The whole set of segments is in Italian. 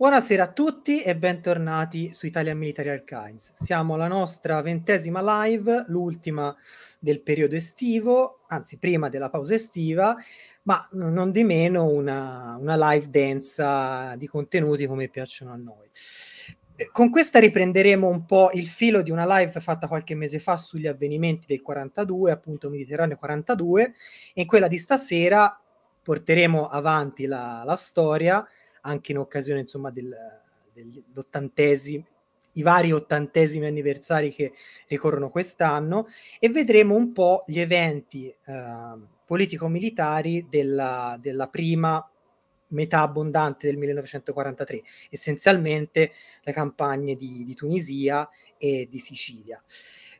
Buonasera a tutti e bentornati su Italian Military Archives. Siamo alla nostra ventesima live, l'ultima del periodo estivo, anzi prima della pausa estiva, ma non di meno una, una live densa di contenuti come piacciono a noi. Eh, con questa riprenderemo un po' il filo di una live fatta qualche mese fa sugli avvenimenti del 42, appunto Mediterraneo 42, e in quella di stasera porteremo avanti la, la storia anche in occasione insomma del, dell'ottantesimo i vari ottantesimi anniversari che ricorrono quest'anno e vedremo un po' gli eventi eh, politico-militari della, della prima metà abbondante del 1943, essenzialmente le campagne di, di, Tunisia e di Sicilia.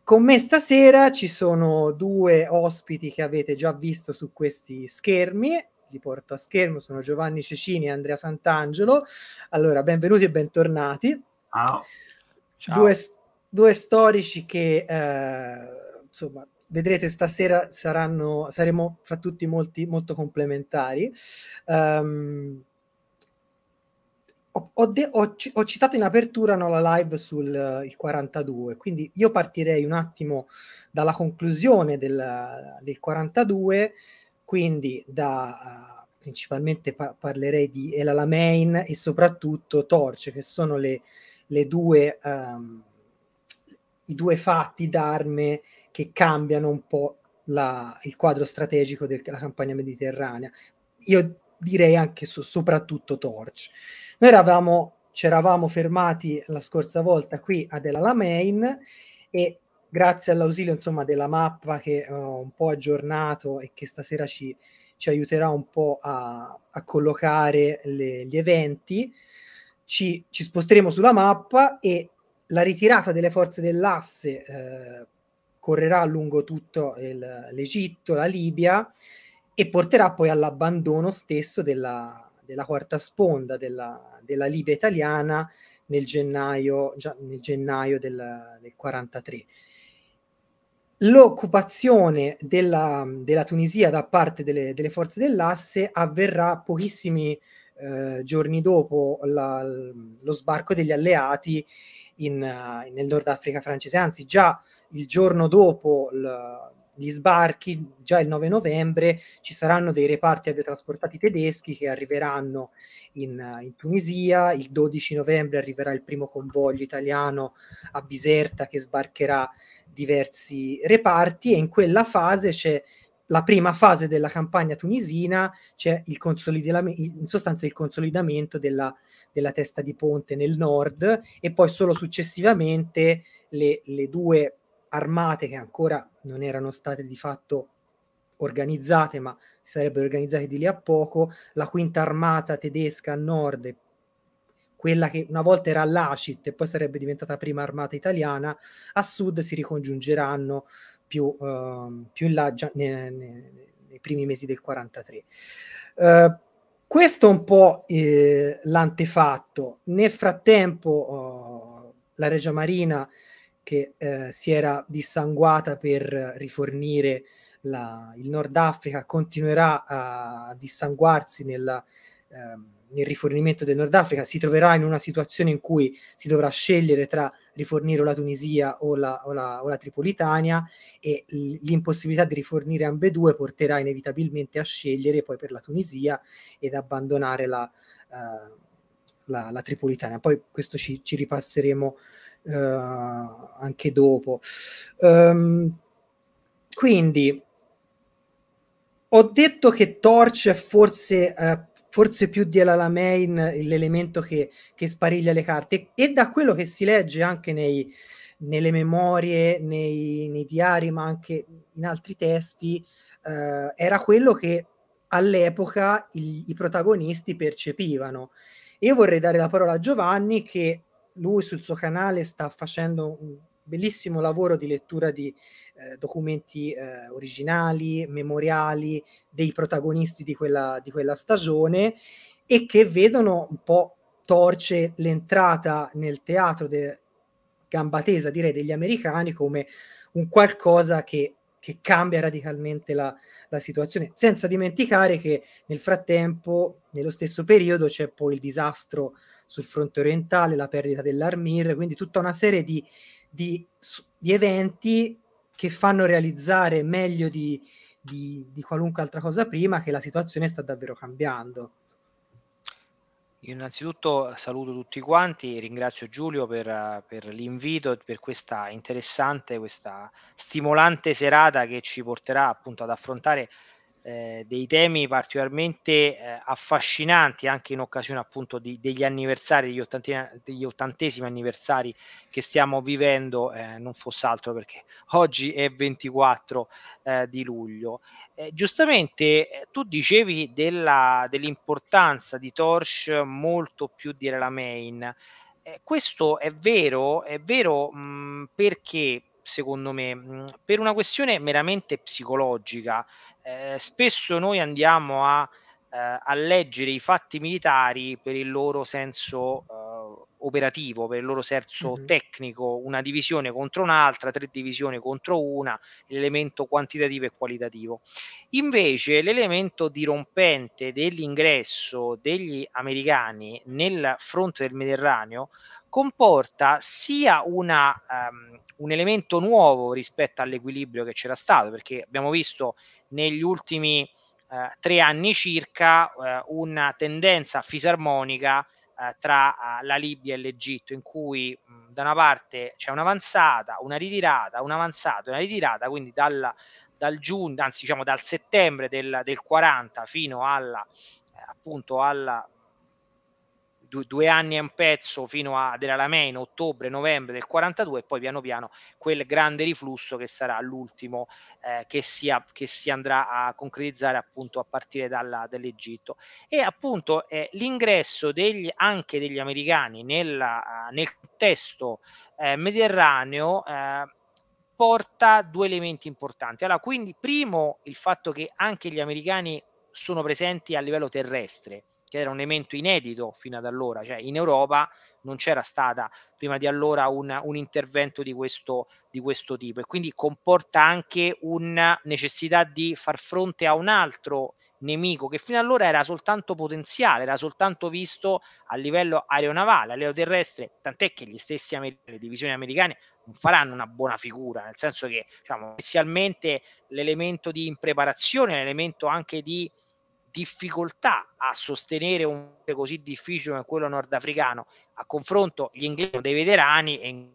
Con me stasera ci sono due ospiti che avete già visto su questi schermi, di Porto a Schermo, sono Giovanni Cecini e Andrea Sant'Angelo. Allora, benvenuti e bentornati. Ciao. Ciao. Due, due, storici che, eh, insomma, vedrete stasera saranno, saremo fra tutti molti, molto complementari. Um, ho, de- ho, c- ho, citato in apertura no, la live sul uh, eh, 42, quindi io partirei un attimo dalla conclusione del, del 42 quindi da uh, principalmente pa- parlerei di El Alamein e soprattutto Torch, che sono le, le due, um, i due fatti d'arme che cambiano un po' la, il quadro strategico della campagna mediterranea. Io direi anche su, soprattutto Torch. Noi eravamo, ci eravamo fermati la scorsa volta qui ad El Alamein e grazie all'ausilio insomma, della mappa che eh, ho un po' aggiornato e che stasera ci, ci aiuterà un po' a, a collocare le, gli eventi, ci, ci, sposteremo sulla mappa e la ritirata delle forze dell'asse eh, correrà lungo tutto il, l'Egitto, la Libia e porterà poi all'abbandono stesso della, della quarta sponda della, della Libia italiana nel gennaio, nel gennaio del, 1943. L'occupazione della, della, Tunisia da parte delle, delle forze dell'asse avverrà pochissimi eh, giorni dopo la, lo sbarco degli alleati in, uh, nel Nord Africa francese, anzi già il giorno dopo l, gli sbarchi, già il 9 novembre, ci saranno dei reparti aviotrasportati tedeschi che arriveranno in, uh, in Tunisia, il 12 novembre arriverà il primo convoglio italiano a Biserta che sbarcherà diversi reparti e in quella fase c'è la prima fase della campagna tunisina, c'è il consolidamento, in sostanza il consolidamento della, della, testa di ponte nel nord e poi solo successivamente le, le due armate che ancora non erano state di fatto organizzate, ma si sarebbero organizzate di lì a poco, la quinta armata tedesca a nord e quella che una volta era l'ACIT e poi sarebbe diventata prima armata italiana, a sud si ricongiungeranno più, uh, più in là già nei, nei, nei, primi mesi del 43. Uh, ehm, questo è un po' eh, l'antefatto. Nel frattempo uh, la Regia Marina che eh, si era dissanguata per rifornire la, il Nord Africa continuerà a dissanguarsi nella, ehm, nel rifornimento del Nord Africa si troverà in una situazione in cui si dovrà scegliere tra rifornire o la Tunisia o la, o la, o la Tripolitania e l'impossibilità di rifornire ambedue porterà inevitabilmente a scegliere poi per la Tunisia ed abbandonare la, eh, la, la Tripolitania. Poi questo ci, ci ripasseremo eh, anche dopo. Um, quindi ho detto che Torch è forse eh, forse più di Elala Main l'elemento che, che, spariglia le carte e, da quello che si legge anche nei, nelle memorie, nei, nei, diari, ma anche in altri testi, eh, era quello che all'epoca il, i protagonisti percepivano. Io vorrei dare la parola a Giovanni che lui sul suo canale sta facendo un, bellissimo lavoro di lettura di eh, documenti eh, originali, memoriali dei protagonisti di quella, di quella stagione e che vedono un po' torce l'entrata nel teatro de- gambatesa, direi, degli americani come un qualcosa che che cambia radicalmente la, la, situazione, senza dimenticare che nel frattempo, nello stesso periodo, c'è poi il disastro sul fronte orientale, la perdita dell'Armir, quindi tutta una serie di, di, di eventi che fanno realizzare meglio di, di qualunque altra cosa prima che la situazione sta davvero cambiando. Io innanzitutto saluto tutti quanti, ringrazio Giulio per, per l'invito, per questa interessante, questa stimolante serata che ci porterà appunto ad affrontare eh, dei temi particolarmente eh, affascinanti anche in occasione appunto di, degli anniversari, degli, degli ottantesimi anniversari che stiamo vivendo, eh, non fosse altro perché oggi è 24 eh, di luglio. Eh, giustamente tu dicevi della, dell'importanza di Torch molto più di la main. questo è vero, è vero mh, mm, perché secondo me, mm, per una questione meramente psicologica eh, spesso noi andiamo a, eh, a, leggere i fatti militari per il loro senso eh, operativo, per il loro senso mm-hmm. tecnico, una divisione contro un'altra, tre divisioni contro una, l'elemento quantitativo e qualitativo. Invece l'elemento dirompente dell'ingresso degli americani nel fronte del Mediterraneo comporta sia una, um, un elemento nuovo rispetto all'equilibrio che c'era stato, perché abbiamo visto negli ultimi uh, tre anni circa uh, una tendenza fisarmonica uh, tra la Libia e l'Egitto, in cui mh, mm, da una parte c'è un'avanzata, una ritirata, un'avanzata, una ritirata, quindi dalla, dal giugno, anzi diciamo dal settembre del, del 40 fino alla, appunto alla due, due anni e un pezzo fino a della in ottobre, novembre del 42 e poi piano piano quel grande riflusso che sarà l'ultimo eh, che, sia, che si andrà a concretizzare appunto a partire dalla, dall'Egitto. E appunto eh, l'ingresso degli, anche degli americani nella, nel testo eh, mediterraneo eh, porta due elementi importanti. Allora, quindi primo il fatto che anche gli americani sono presenti a livello terrestre, che era un evento inedito fino ad allora, cioè in Europa non c'era stata prima di allora un, un intervento di questo, di questo, tipo e quindi comporta anche una necessità di far fronte a un altro nemico che fino ad allora era soltanto potenziale, era soltanto visto a livello aeronavale, aeroterrestre, tant'è che gli stessi amer- le divisioni americane non faranno una buona figura, nel senso che diciamo, inizialmente l'elemento di impreparazione, l'elemento anche di difficoltà a sostenere un così difficile come quello nordafricano. A confronto gli inglesi dei veterani e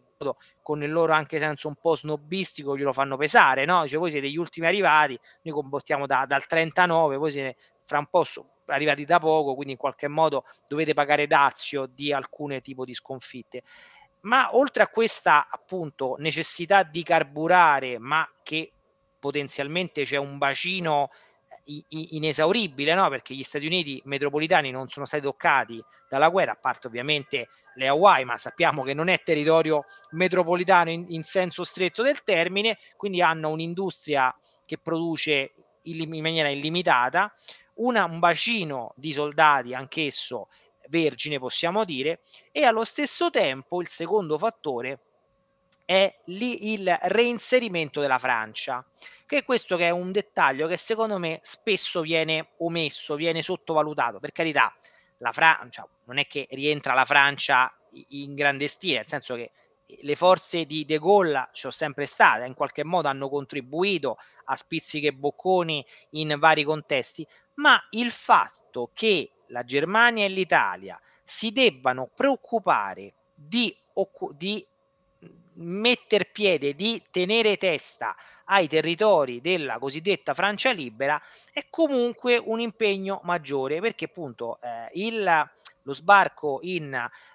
con il loro anche senso un po' snobbistico glielo fanno pesare, no? Dice voi siete gli ultimi arrivati, noi combattiamo da, dal 39, voi siete fra un po' arrivati da poco, quindi in qualche modo dovete pagare dazio di alcune tipo di sconfitte ma oltre a questa appunto necessità di carburare, ma che potenzialmente c'è un bacino inesauribile, no? perché gli Stati Uniti metropolitani non sono stati toccati dalla guerra, a parte ovviamente le Hawaii, ma sappiamo che non è territorio metropolitano in, in senso stretto del termine, quindi hanno un'industria che produce in, in maniera illimitata, una, un bacino di soldati anch'esso vergine, possiamo dire, e allo stesso tempo il secondo fattore è lì il reinserimento della Francia, che questo che è un dettaglio che secondo me spesso viene omesso, viene sottovalutato, per carità, la Francia cioè, non è che rientra la Francia in grande stile, nel senso che eh, le forze di De Gaulle ci sono sempre state, in qualche modo hanno contribuito a spizziche bocconi in vari contesti, ma il fatto che la Germania e l'Italia si debbano preoccupare di, di metter piede, di tenere testa ai territori della cosiddetta Francia libera è comunque un impegno maggiore perché appunto eh, il, lo sbarco in,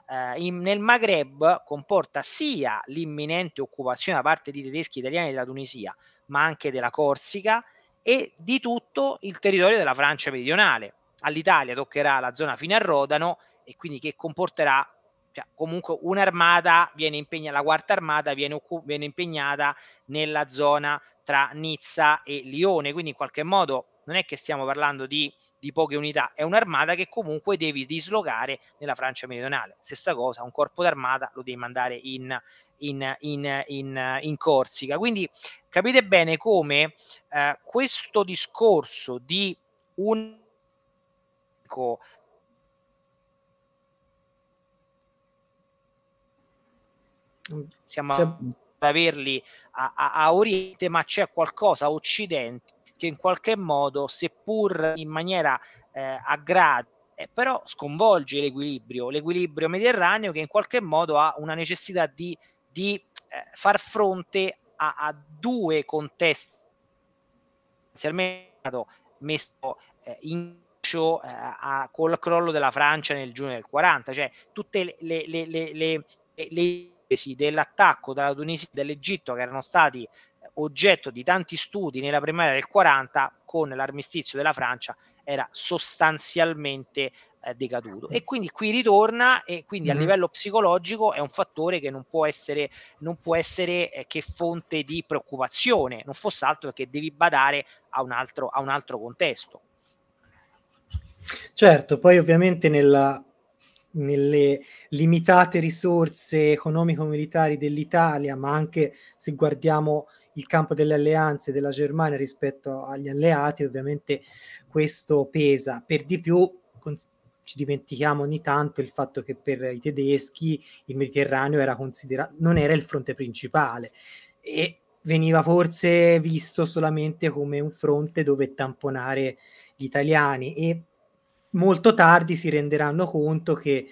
eh, in, nel Maghreb comporta sia l'imminente occupazione da parte di tedeschi e italiani della Tunisia ma anche della Corsica e di tutto il territorio della Francia meridionale. All'Italia toccherà la zona fino a Rodano e quindi che comporterà cioè, comunque un'armata viene impegnata, la quarta armata viene, occu- viene impegnata nella zona tra Nizza e Lione, quindi in qualche modo non è che stiamo parlando di, di, poche unità, è un'armata che comunque devi dislocare nella Francia meridionale. Stessa cosa, un corpo d'armata lo devi mandare in, in, in, in Corsica. Quindi capite bene come eh, questo discorso di un Mm. siamo cioè, ad mm. averli a, a, a Oriente, ma c'è qualcosa a Occidente che in qualche modo, seppur in maniera eh, a grado, eh, però sconvolge l'equilibrio, l'equilibrio mediterraneo che in qualche modo ha una necessità di, di eh, far fronte a, a due contesti essenzialmente messo eh, in eh, col crollo della Francia nel giugno del 40, cioè tutte le, le, le, le dell'attacco dalla Tunisia e dell'Egitto che erano stati eh, oggetto di tanti studi nella primavera del 40 con l'armistizio della Francia era sostanzialmente eh, decaduto e quindi qui ritorna e quindi mm a mm-hmm. livello psicologico è un fattore che non può essere, non può essere eh, che fonte di preoccupazione non fosse altro che devi badare a un altro, a un altro contesto certo poi ovviamente nella nelle limitate risorse economico-militari dell'Italia, ma anche se guardiamo il campo delle alleanze della Germania rispetto agli alleati, ovviamente questo pesa. Per di più con- ci dimentichiamo ogni tanto il fatto che per i tedeschi il Mediterraneo era considerato non era il fronte principale e veniva forse visto solamente come un fronte dove tamponare gli italiani e molto tardi si renderanno conto che eh,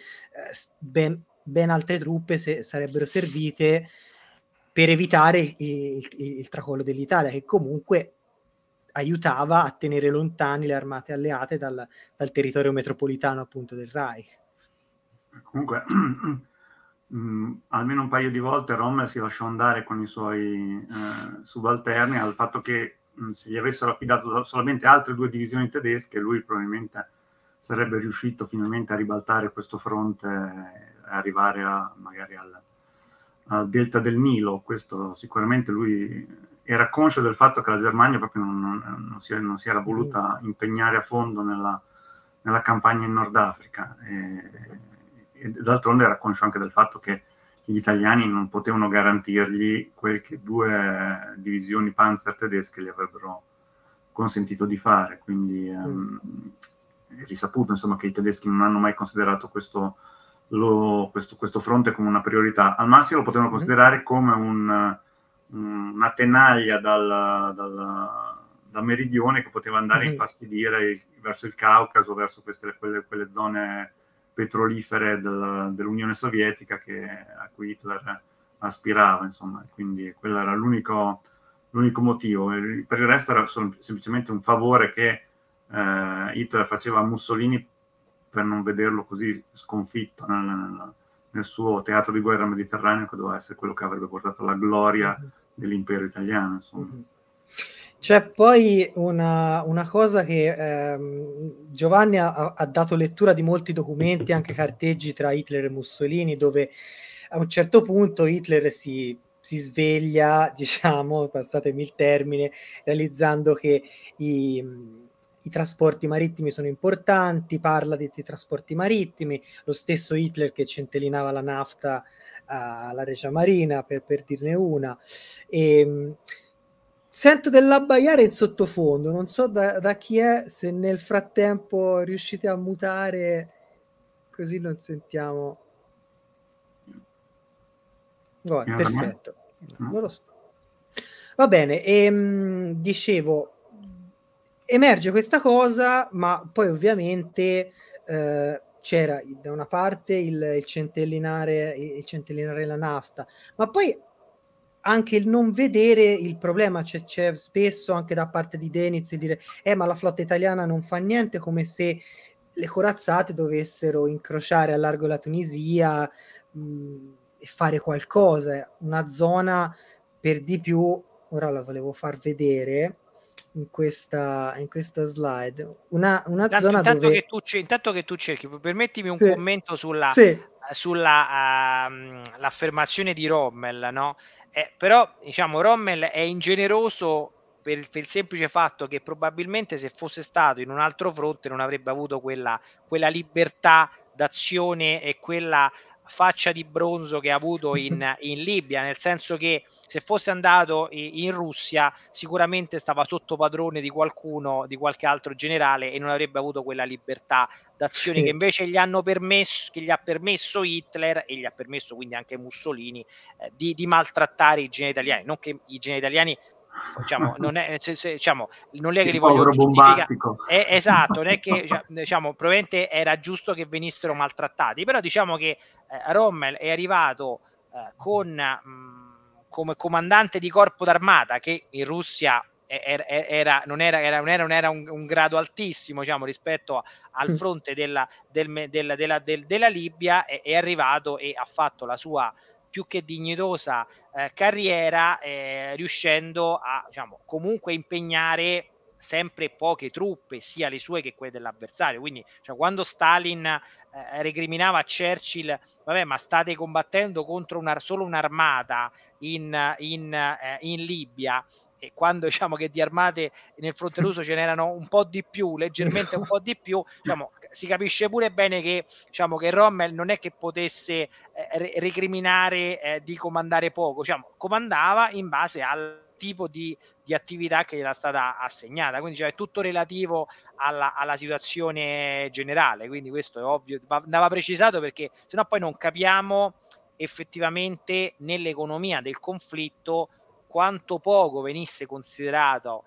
ben, ben altre truppe se, sarebbero servite per evitare il, il, il tracollo dell'Italia, che comunque aiutava a tenere lontani le armate alleate dal, dal territorio metropolitano appunto del Reich. Comunque, mm, almeno un paio di volte Rommel si lasciò andare con i suoi eh, subalterni al fatto che mm, se gli avessero affidato solamente altre due divisioni tedesche, lui probabilmente sarebbe riuscito finalmente a ribaltare questo fronte e arrivare a, magari al, al, delta del Nilo. Questo sicuramente lui era conscio del fatto che la Germania proprio non, non, non, si, non si, era voluta mm. impegnare a fondo nella, nella campagna in Nord Africa. E, e d'altronde era conscio anche del fatto che gli italiani non potevano garantirgli quel che due divisioni panzer tedesche gli avrebbero consentito di fare, quindi um, risaputo insomma, che i tedeschi non hanno mai considerato questo, lo, questo, questo fronte come una priorità. Al massimo lo potevano mhm. considerare come un, una tenaglia dal, dal, dal, meridione che poteva andare a mhm. infastidire il, verso il Caucaso, verso queste, quelle, quelle, zone petrolifere del, dell'Unione Sovietica che, a cui Hitler aspirava. Insomma. Quindi quello era l'unico, l'unico motivo. Per il resto era semplicemente un favore che eh, Hitler faceva Mussolini per non vederlo così sconfitto nel, nel, suo teatro di guerra mediterraneo che doveva essere quello che avrebbe portato alla gloria dell'impero italiano. Insomma. Mhm. C'è poi una, una cosa che ehm, Giovanni ha, ha dato lettura di molti documenti, anche carteggi tra Hitler e Mussolini, dove a un certo punto Hitler si si sveglia, diciamo, passatemi il termine, realizzando che i, i trasporti marittimi sono importanti, parla di, di trasporti marittimi, lo stesso Hitler che centellinava la nafta eh, alla Regia Marina, per, per dirne una. E, ehm, sento dell'abbaiare in sottofondo, non so da, da, chi è, se nel frattempo riuscite a mutare così non sentiamo. Vabbè, boh, perfetto, non lo so. Va bene, e, ehm, mh, dicevo, emerge questa cosa, ma poi ovviamente eh, c'era da una parte il, il, centellinare, il centellinare la nafta, ma poi anche il non vedere il problema c'è, c'è spesso anche da parte di Deniz dire eh ma la flotta italiana non fa niente come se le corazzate dovessero incrociare a largo la Tunisia mh, mm, e fare qualcosa una zona per di più ora la volevo far vedere in questa, in questa slide. Una, una intanto, zona intanto dove... Che tu, intanto che tu cerchi, permettimi un sì. commento sulla, sì. sull'affermazione ehm, uh, di Rommel, no? Eh, però, diciamo, Rommel è ingeneroso per, per, il semplice fatto che probabilmente se fosse stato in un altro fronte non avrebbe avuto quella, quella libertà d'azione e quella faccia di bronzo che ha avuto in, in Libia, nel senso che se fosse andato in Russia sicuramente stava sotto padrone di qualcuno, di qualche altro generale e non avrebbe avuto quella libertà d'azione sì. che invece gli hanno permesso, che gli ha permesso Hitler e gli ha permesso quindi anche Mussolini eh, di, di maltrattare i geni italiani, non che i geni italiani diciamo, non, è, se, se, eh, diciamo, non è che li voglio giustificare. Eh, esatto, non è che cioè, diciamo, probabilmente era giusto che venissero maltrattati, però diciamo che eh, Rommel è arrivato eh, con, mh, mm, come comandante di corpo d'armata che in Russia era, era, non era, era, non era, non era un, un, grado altissimo diciamo, rispetto al fronte della, del, della, della, del, della Libia, è, è, arrivato e ha fatto la sua più che dignitosa eh, carriera, eh, riuscendo a diciamo, comunque impegnare sempre poche truppe, sia le sue che quelle dell'avversario. Quindi, cioè, quando Stalin eh, recriminava a Churchill, vabbè, ma state combattendo contro una, solo un'armata in, in, eh, in Libia, e quando diciamo che di armate nel fronte russo ce n'erano un po' di più, leggermente un po' di più, diciamo, si capisce pure bene che, diciamo, che Rommel non è che potesse eh, recriminare eh, di comandare poco, diciamo, comandava in base al tipo di, di, attività che gli era stata assegnata. Quindi cioè, è tutto relativo alla, alla, situazione generale. Quindi questo è ovvio, andava precisato perché sennò poi non capiamo effettivamente nell'economia del conflitto quanto poco venisse considerato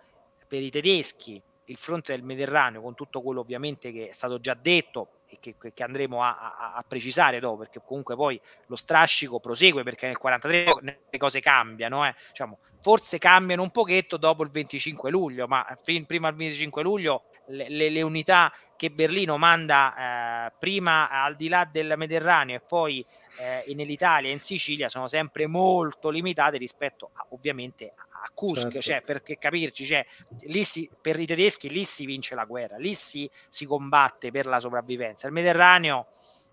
per i tedeschi il fronte del Mediterraneo, con tutto quello ovviamente che è stato già detto e che, che andremo a, a, a, precisare dopo, perché comunque poi lo strascico prosegue perché nel 1943 le cose cambiano, eh. diciamo, forse cambiano un pochetto dopo il 25 luglio, ma fin prima del 25 luglio le, le, le, unità che Berlino manda eh, prima al di là del Mediterraneo e poi eh, nell'Italia e in Sicilia sono sempre molto limitate rispetto a, ovviamente a Kursk, certo. cioè, perché capirci, cioè, lì si, per i tedeschi lì si vince la guerra, lì si, si combatte per la sopravvivenza. Il Mediterraneo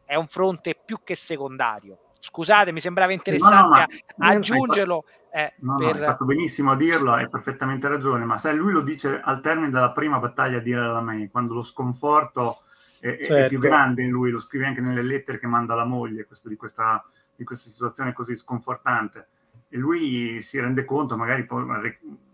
è un fronte più che secondario scusate, mi sembrava interessante no, no, aggiungerlo. Hai fatto, eh, no, per... hai fatto benissimo a dirlo, hai perfettamente ragione, ma sai, lui lo dice al termine della prima battaglia di Alamein, quando lo sconforto è, certo. è, più certo. grande in lui, lo scrive anche nelle lettere che manda alla moglie questo, di, questa, di, questa, situazione così sconfortante. E lui si rende conto, magari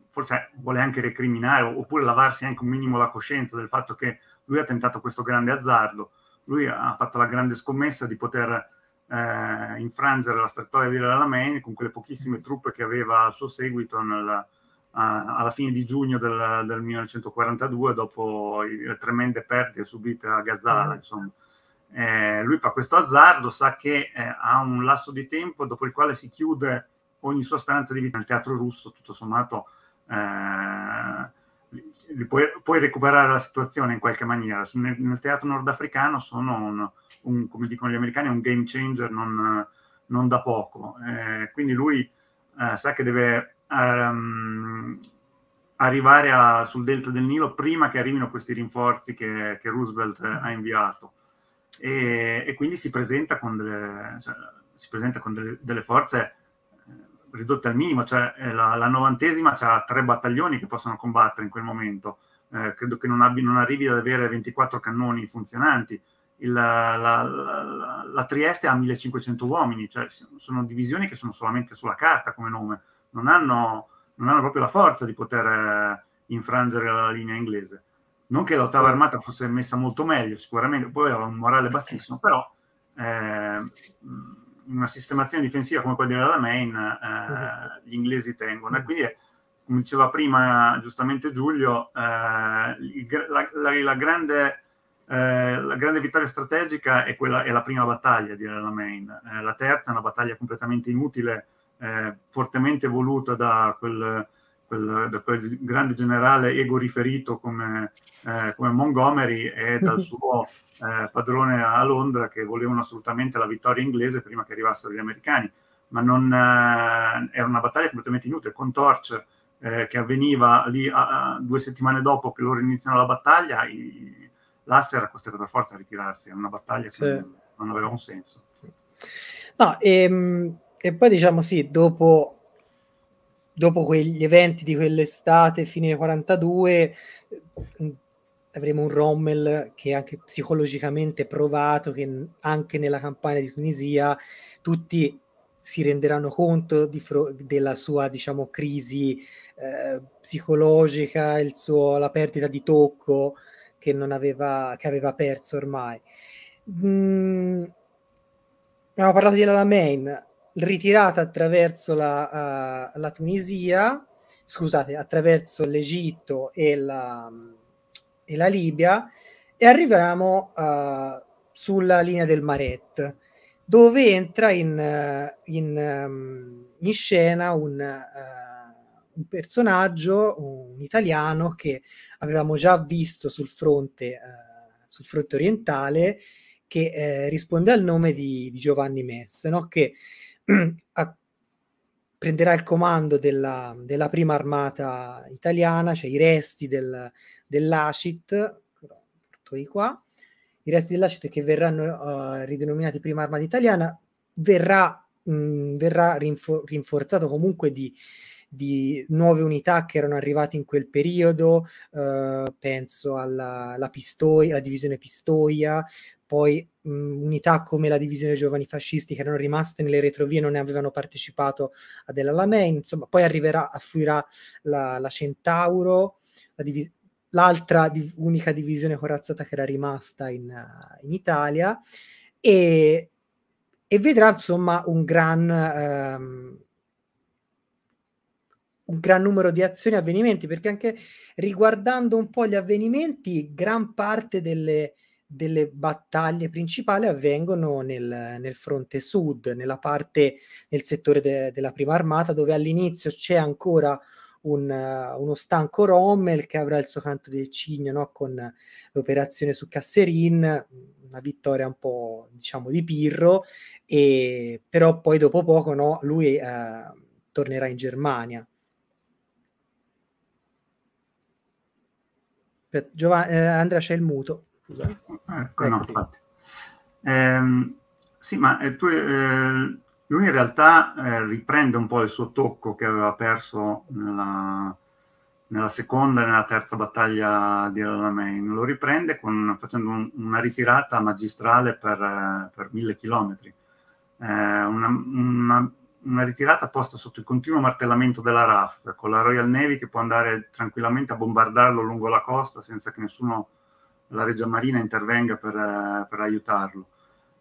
forse vuole anche recriminare oppure lavarsi anche un minimo la coscienza del fatto che lui ha tentato questo grande azzardo, lui ha fatto la grande scommessa di poter eh, infrangere la strettoia di Lalamein con quelle pochissime truppe che aveva al suo seguito nel, a, alla fine di giugno del, del 1942, dopo le tremende perdite subite a Gazzara, mm. insomma. Eh, lui fa questo azzardo, sa che eh, ha un lasso di tempo dopo il quale si chiude ogni sua speranza di vita nel teatro russo, tutto sommato eh, puoi, puoi, recuperare la situazione in qualche maniera. Nel, nel teatro nordafricano sono, un, un, come dicono gli americani, un game changer non, non da poco. Eh, quindi lui eh, sa che deve um, arrivare a, sul delta del Nilo prima che arrivino questi rinforzi che, che Roosevelt ha inviato. E, e, quindi si presenta con delle, cioè, presenta con delle, delle forze eh, ridotte al minimo, cioè eh, la, la novantesima ha tre battaglioni che possono combattere in quel momento, eh, credo che non, abbi, non, arrivi ad avere 24 cannoni funzionanti, Il, la, la, la, Trieste ha 1500 uomini, cioè sono divisioni che sono solamente sulla carta come nome, non hanno, non hanno proprio la forza di poter eh, infrangere la linea inglese. Non che l'ottava sì. armata fosse messa molto meglio, sicuramente, poi aveva un morale bassissimo, però eh, una sistemazione difensiva come quella della Main eh, gli inglesi tengono. E quindi, come diceva prima giustamente Giulio, eh, la, la, la, grande, eh, la, grande, vittoria strategica è, quella, è la prima battaglia di la Main. Eh, la terza è una battaglia completamente inutile eh, fortemente voluta da quel, quel, da quel, grande generale ego riferito come, eh, come Montgomery e dal suo eh, padrone a Londra che volevano assolutamente la vittoria inglese prima che arrivassero gli americani. Ma non, eh, era una battaglia completamente inutile. Con Torch eh, che avveniva lì a, a, due settimane dopo che loro iniziano la battaglia, i, l'Asser era costretto per forza a ritirarsi. Era una battaglia sì. che non, non aveva un senso. No, ehm, e poi diciamo sì, dopo, dopo quegli eventi di quell'estate, fine 42, eh, avremo un Rommel che anche psicologicamente provato che anche nella campagna di Tunisia tutti si renderanno conto fro- della sua diciamo crisi eh, psicologica, suo, la perdita di tocco che, non aveva, che aveva perso ormai. Mm, abbiamo parlato di Lala ritirata attraverso la, uh, la Tunisia, scusate, attraverso l'Egitto e la, e la Libia e arriviamo uh, sulla linea del Maret, dove entra in, eh, in, ehm, in scena un, uh, un, personaggio, un italiano che avevamo già visto sul fronte, sul fronte orientale, che risponde al nome di, di Giovanni Messe, no? che a, prenderà il comando della, della, prima armata italiana, cioè i resti del, dell'ACIT, porto di qua, i resti dell'ACIT che verranno uh, eh, ridenominati prima armata italiana, verrà, mh, mm, verrà rinfor- rinforzato comunque di, di nuove unità che erano arrivate in quel periodo, uh, penso alla, alla, Pistoia, alla divisione Pistoia, poi unità come la divisione giovani fascisti che erano rimaste nelle retrovie non ne avevano partecipato a della Lamen, insomma poi arriverà, affluirà la, la Centauro, la div- l'altra div- unica divisione corazzata che era rimasta in, in Italia e, e, vedrà insomma un gran, ehm, un gran numero di azioni e avvenimenti perché anche riguardando un po' gli avvenimenti gran parte delle delle battaglie principali avvengono nel, nel fronte sud, nella parte, nel settore de, della prima armata, dove all'inizio c'è ancora un, uh, uno stanco Rommel che avrà il suo canto del cigno no? con l'operazione su Casserin, una vittoria un po' diciamo di Pirro, e, però poi dopo poco no? lui uh, tornerà in Germania. Giovanni, eh, Andrea c'è il muto. Scusa. Ecco, ecco no, Eh, sì, ma eh, tu, eh, lui in realtà eh, riprende un po' il suo tocco che aveva perso nella, nella seconda e nella terza battaglia di Alamein. Lo riprende con, facendo un, una ritirata magistrale per, eh, per mille chilometri. Una, una, una, ritirata posta sotto il continuo martellamento della RAF, con la Royal Navy che può andare tranquillamente a bombardarlo lungo la costa senza che nessuno la Regia Marina intervenga per, eh, per aiutarlo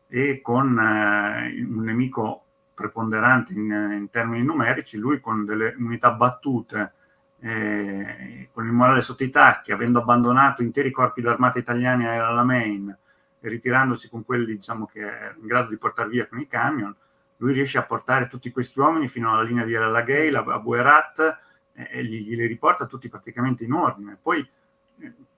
e con eh, un nemico preponderante in, in, termini numerici, lui con delle unità battute, eh, con il morale sotto i tacchi, avendo abbandonato interi corpi d'armata italiani alla Main e ritirandosi con quelli diciamo, che è in grado di portare via con i camion, lui riesce a portare tutti questi uomini fino alla linea di Alagheil, a Buerat, eh, e li, li riporta tutti praticamente in ordine. Poi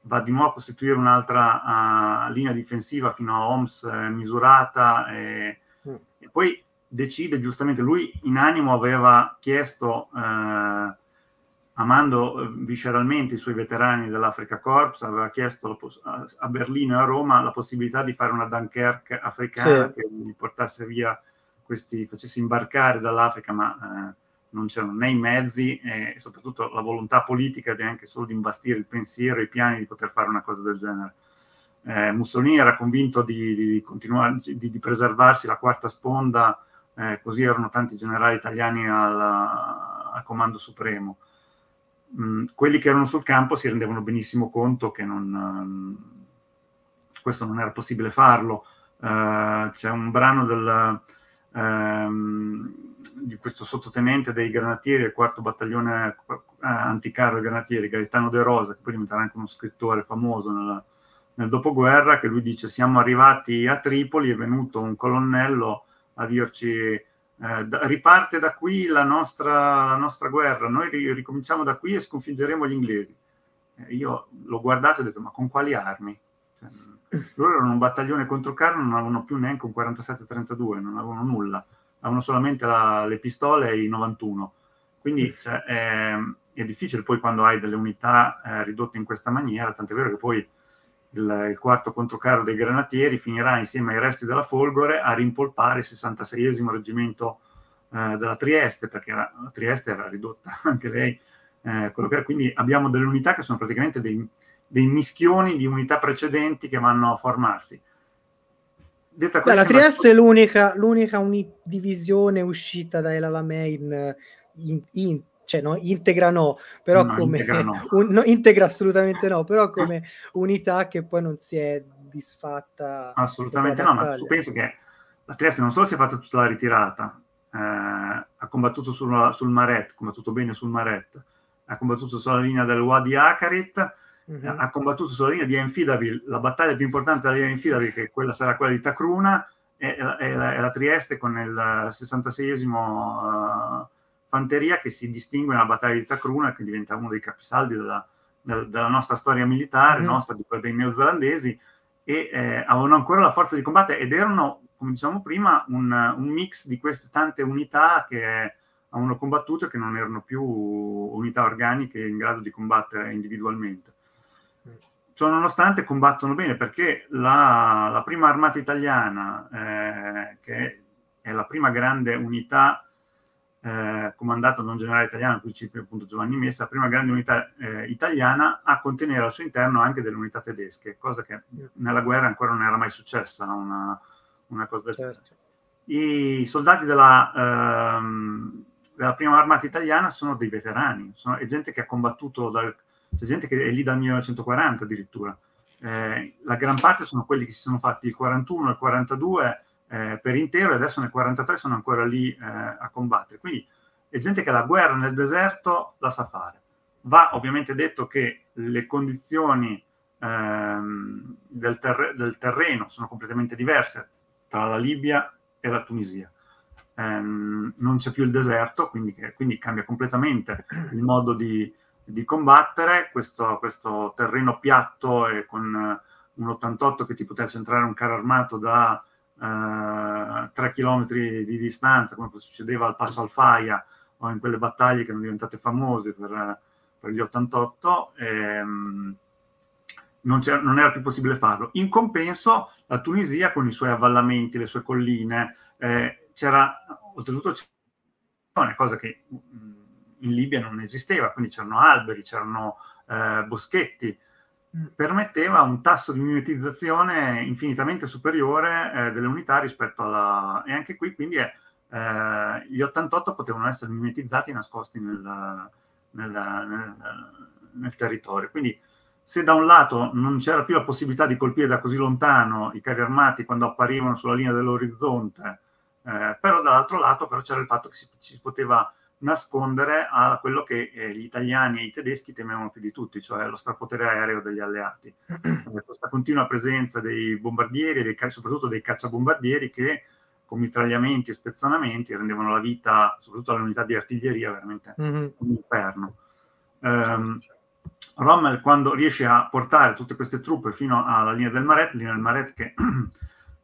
va di nuovo a costituire un'altra uh, linea difensiva fino a Holmes eh, misurata e, mm. e, poi decide giustamente, lui in animo aveva chiesto, eh, amando eh, visceralmente i suoi veterani dell'Africa Corps, aveva chiesto a Berlino e a Roma la possibilità di fare una Dunkerque africana sì. che li portasse via questi, facesse imbarcare dall'Africa, ma... Eh, non c'erano né i mezzi e soprattutto la volontà politica di anche solo di imbastire il pensiero, i piani di poter fare una cosa del genere. Eh, Mussolini era convinto di, di, di, di, preservarsi la quarta sponda, eh, così erano tanti generali italiani al, al comando supremo. Mm, quelli che erano sul campo si rendevano benissimo conto che non, mm, questo non era possibile farlo. Eh, c'è un brano del, ehm, di questo sottotenente dei granatieri del quarto battaglione eh, anticarro granatieri, Gaetano De Rosa, che poi diventerà anche uno scrittore famoso nel, nel dopoguerra, che lui dice siamo arrivati a Tripoli, è venuto un colonnello a dirci eh, da, riparte da qui la nostra, la nostra guerra, noi ri, ricominciamo da qui e sconfiggeremo gli inglesi. Eh, io l'ho guardato e ho detto, ma con quali armi? Cioè, loro erano un battaglione contro carro, non avevano più neanche un 47-32, non avevano nulla, avevano solamente la, le pistole e i 91. Quindi cioè, è, ehm, è, difficile poi quando hai delle unità eh, ridotte in questa maniera, tant'è vero che poi il, il quarto controcarro dei granatieri finirà insieme ai resti della Folgore a rimpolpare il 66esimo reggimento eh, della Trieste, perché la, la, Trieste era ridotta anche lei. Eh, quindi abbiamo delle unità che sono praticamente dei, dei mischioni di unità precedenti che vanno a formarsi. Detta Beh, la Trieste è l'unica, l'unica uni- divisione uscita da El Alamein eh, in, in, cioè no, integra no, però no, come integra, no. Un, no, integra assolutamente no, però come unità che poi non si è disfatta. Assolutamente no, ma tu pensi che la Trieste non solo si è fatta tutta la ritirata, eh, ha combattuto sul, sul Maret, combattuto bene sul Maret, ha combattuto sulla linea del Wadi Akarit, mm-hmm. ha combattuto sulla linea di Enfidaville, la battaglia più importante della linea di Enfidaville, che quella sarà quella di Tacruna, è, è, la, è la, Trieste con il 66 uh, eh, Fanteria che si distingue nella battaglia di Tacruna, che diventa uno dei capisaldi della, della nostra storia militare, mm-hmm. nostra, di quella dei neozelandesi, e eh, avevano ancora la forza di combattere ed erano, come dicevamo prima, un, un, mix di queste tante unità che eh, avevano combattuto e che non erano più unità organiche in grado di combattere individualmente. Ciò nonostante combattono bene perché la, la prima armata italiana, eh, che è la prima grande unità eh, comandata da un generale italiano, qui c'è appunto Giovanni Messa, la prima grande unità eh, italiana a contenere al suo interno anche delle unità tedesche, cosa che nella guerra ancora non era mai successa, una, una cosa del certo. I soldati della, ehm, della prima armata italiana sono dei veterani, sono, è gente che ha combattuto dal c'è gente che è lì dal 1940 addirittura. Eh, la gran parte sono quelli che si sono fatti il 41 e il 42 eh, per intero e adesso nel 43 sono ancora lì eh, a combattere. Quindi è gente che la guerra nel deserto la sa fare. Va ovviamente detto che le condizioni ehm, del, ter- del, terreno sono completamente diverse tra la Libia e la Tunisia. Ehm, non c'è più il deserto, quindi, quindi cambia completamente il modo di, di combattere questo, questo terreno piatto e con eh, un 88 che ti potesse entrare un carro armato da eh, 3 km di distanza, come succedeva al passo Alfaia o in quelle battaglie che erano diventate famose per, per gli 88, ehm, non, non, era più possibile farlo. In compenso, la Tunisia con i suoi avvallamenti, le sue colline, eh, c'era oltretutto c'era una cosa che mh, mm, in Libia non esisteva, quindi c'erano alberi, c'erano eh, boschetti, mm. permetteva un tasso di mimetizzazione infinitamente superiore eh, delle unità rispetto alla... e anche qui quindi eh, gli 88 potevano essere mimetizzati nascosti nel, nel, nel, nel, territorio. Quindi se da un lato non c'era più la possibilità di colpire da così lontano i carri armati quando apparivano sulla linea dell'orizzonte, eh, però dall'altro lato però c'era il fatto che si, si poteva nascondere a quello che eh, gli italiani e i tedeschi temevano più di tutti, cioè lo strapotere aereo degli alleati. Eh, questa continua presenza dei bombardieri, dei, soprattutto dei cacciabombardieri, che con mitragliamenti e spezzonamenti rendevano la vita, soprattutto alle unità di artiglieria, veramente mm-hmm. un inferno. Um, Rommel, quando riesce a portare tutte queste truppe fino alla linea del Maret, linea del Maret che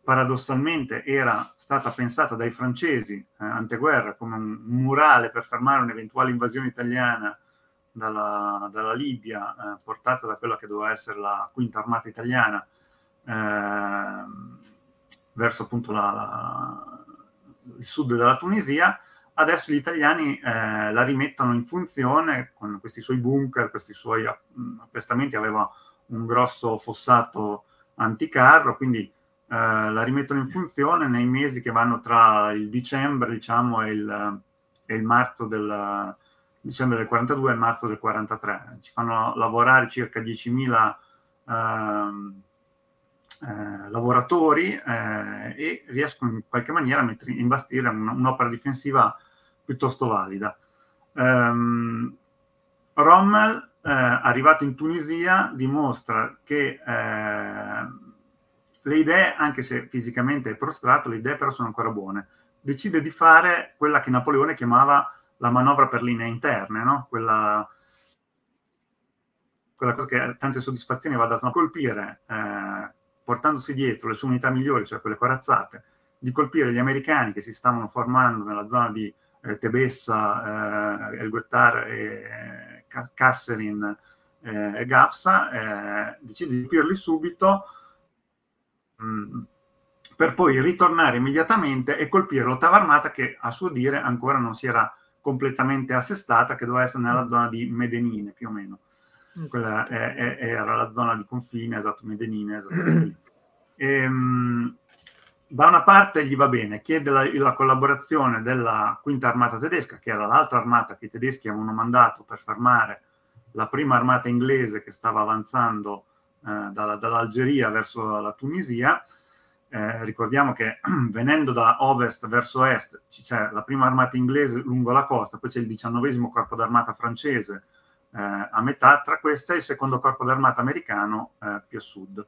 paradossalmente era stata pensata dai francesi eh, anteguerra come un murale per fermare un'eventuale invasione italiana dalla, dalla Libia, eh, portata da quella che doveva essere la quinta armata italiana, eh, verso appunto la, la, il sud della Tunisia, adesso gli italiani eh, la rimettono in funzione con questi suoi bunker, questi suoi mm, appestamenti, aveva un grosso fossato anticarro, quindi eh, la rimettono in funzione nei mesi che vanno tra il dicembre diciamo, e, il, e il marzo del dicembre del 42 e il marzo del 43. Ci fanno lavorare circa 10.000 ehm, eh, lavoratori eh, e riescono in qualche maniera a imbastire un'opera difensiva piuttosto valida. Um, Rommel, eh, arrivato in Tunisia, dimostra che eh, le idee, anche se fisicamente è prostrato, le idee però sono ancora buone. Decide di fare quella che Napoleone chiamava la manovra per linee interne, no? quella, quella, cosa che tante soddisfazioni va dato a colpire, eh, portandosi dietro le sue unità migliori, cioè quelle corazzate, di colpire gli americani che si stavano formando nella zona di eh, Tebessa, eh, El Guettar e eh, Kasserin eh, e Gafsa, eh, decide di colpirli subito Mm. per poi ritornare immediatamente e colpire l'ottava armata che a suo dire ancora non si era completamente assestata, che doveva essere nella mm. zona di Medenine più o meno. Esatto. Quella è, è, era la zona di confine, esatto, Medenine. Esatto. E, ehm, da una parte gli va bene, chiede la, la, collaborazione della quinta armata tedesca, che era l'altra armata che i tedeschi avevano mandato per fermare la prima armata inglese che stava avanzando eh, dalla, dall'Algeria verso la Tunisia. Eh, ricordiamo che venendo da ovest verso est c'è la prima armata inglese lungo la costa, poi c'è il diciannovesimo corpo d'armata francese eh, a metà tra questa e il secondo corpo d'armata americano eh, più a sud.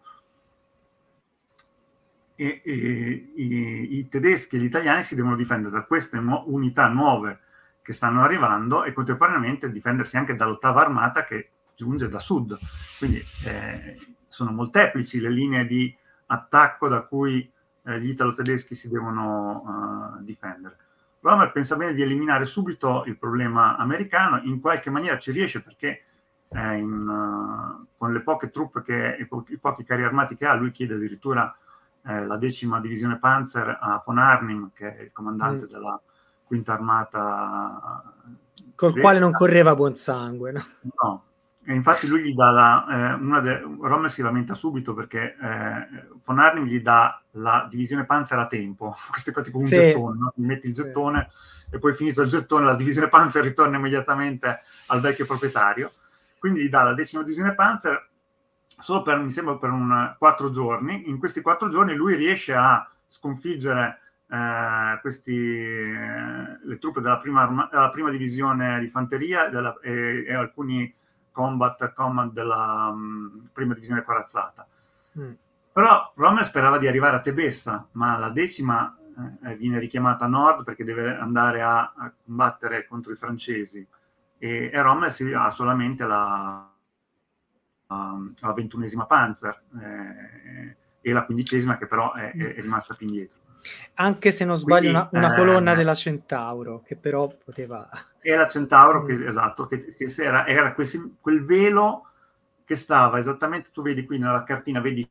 E, e i, i, tedeschi e gli italiani si devono difendere da queste nu- unità nuove che stanno arrivando e contemporaneamente difendersi anche dall'ottava armata che giunge da sud. Quindi eh, sono molteplici le linee di attacco da cui eh, gli italo-tedeschi si devono eh, difendere. Rommel pensa bene di eliminare subito il problema americano, in qualche maniera ci riesce perché eh, in, uh, con le poche truppe che, i, po- i, pochi carri armati che ha, lui chiede addirittura eh, la decima divisione Panzer a von Arnim, che è il comandante mm. della quinta armata col tedesca. quale non correva buon sangue no? no e infatti lui gli dà la, eh, una de- Rommel si lamenta subito perché eh, von Arnim gli dà la divisione panzer a tempo, questo è qua tipo un sì. gettone, no? gli metti il gettone sì. e poi finito il gettone la divisione panzer ritorna immediatamente al vecchio proprietario, quindi gli dà la decima divisione panzer solo per, mi sembra, per un, eh, quattro giorni, in questi quattro giorni lui riesce a sconfiggere eh, questi, eh, le truppe della prima, della prima divisione di fanteria della, e, e alcuni combat command della um, prima divisione corazzata. Mm. Però Rommel sperava di arrivare a Tebessa, ma la decima eh, viene richiamata a nord perché deve andare a, a combattere contro i francesi e, e Rommel si, ha solamente la, la ventunesima Panzer eh, e la quindicesima che però è, è, è rimasta più indietro. Anche se non sbaglio, Quindi, una, una eh, colonna della Centauro, che però poteva... Era Centauro, che, mm. esatto, che, che era, era quel, quel velo che stava esattamente, tu vedi qui nella cartina, vedi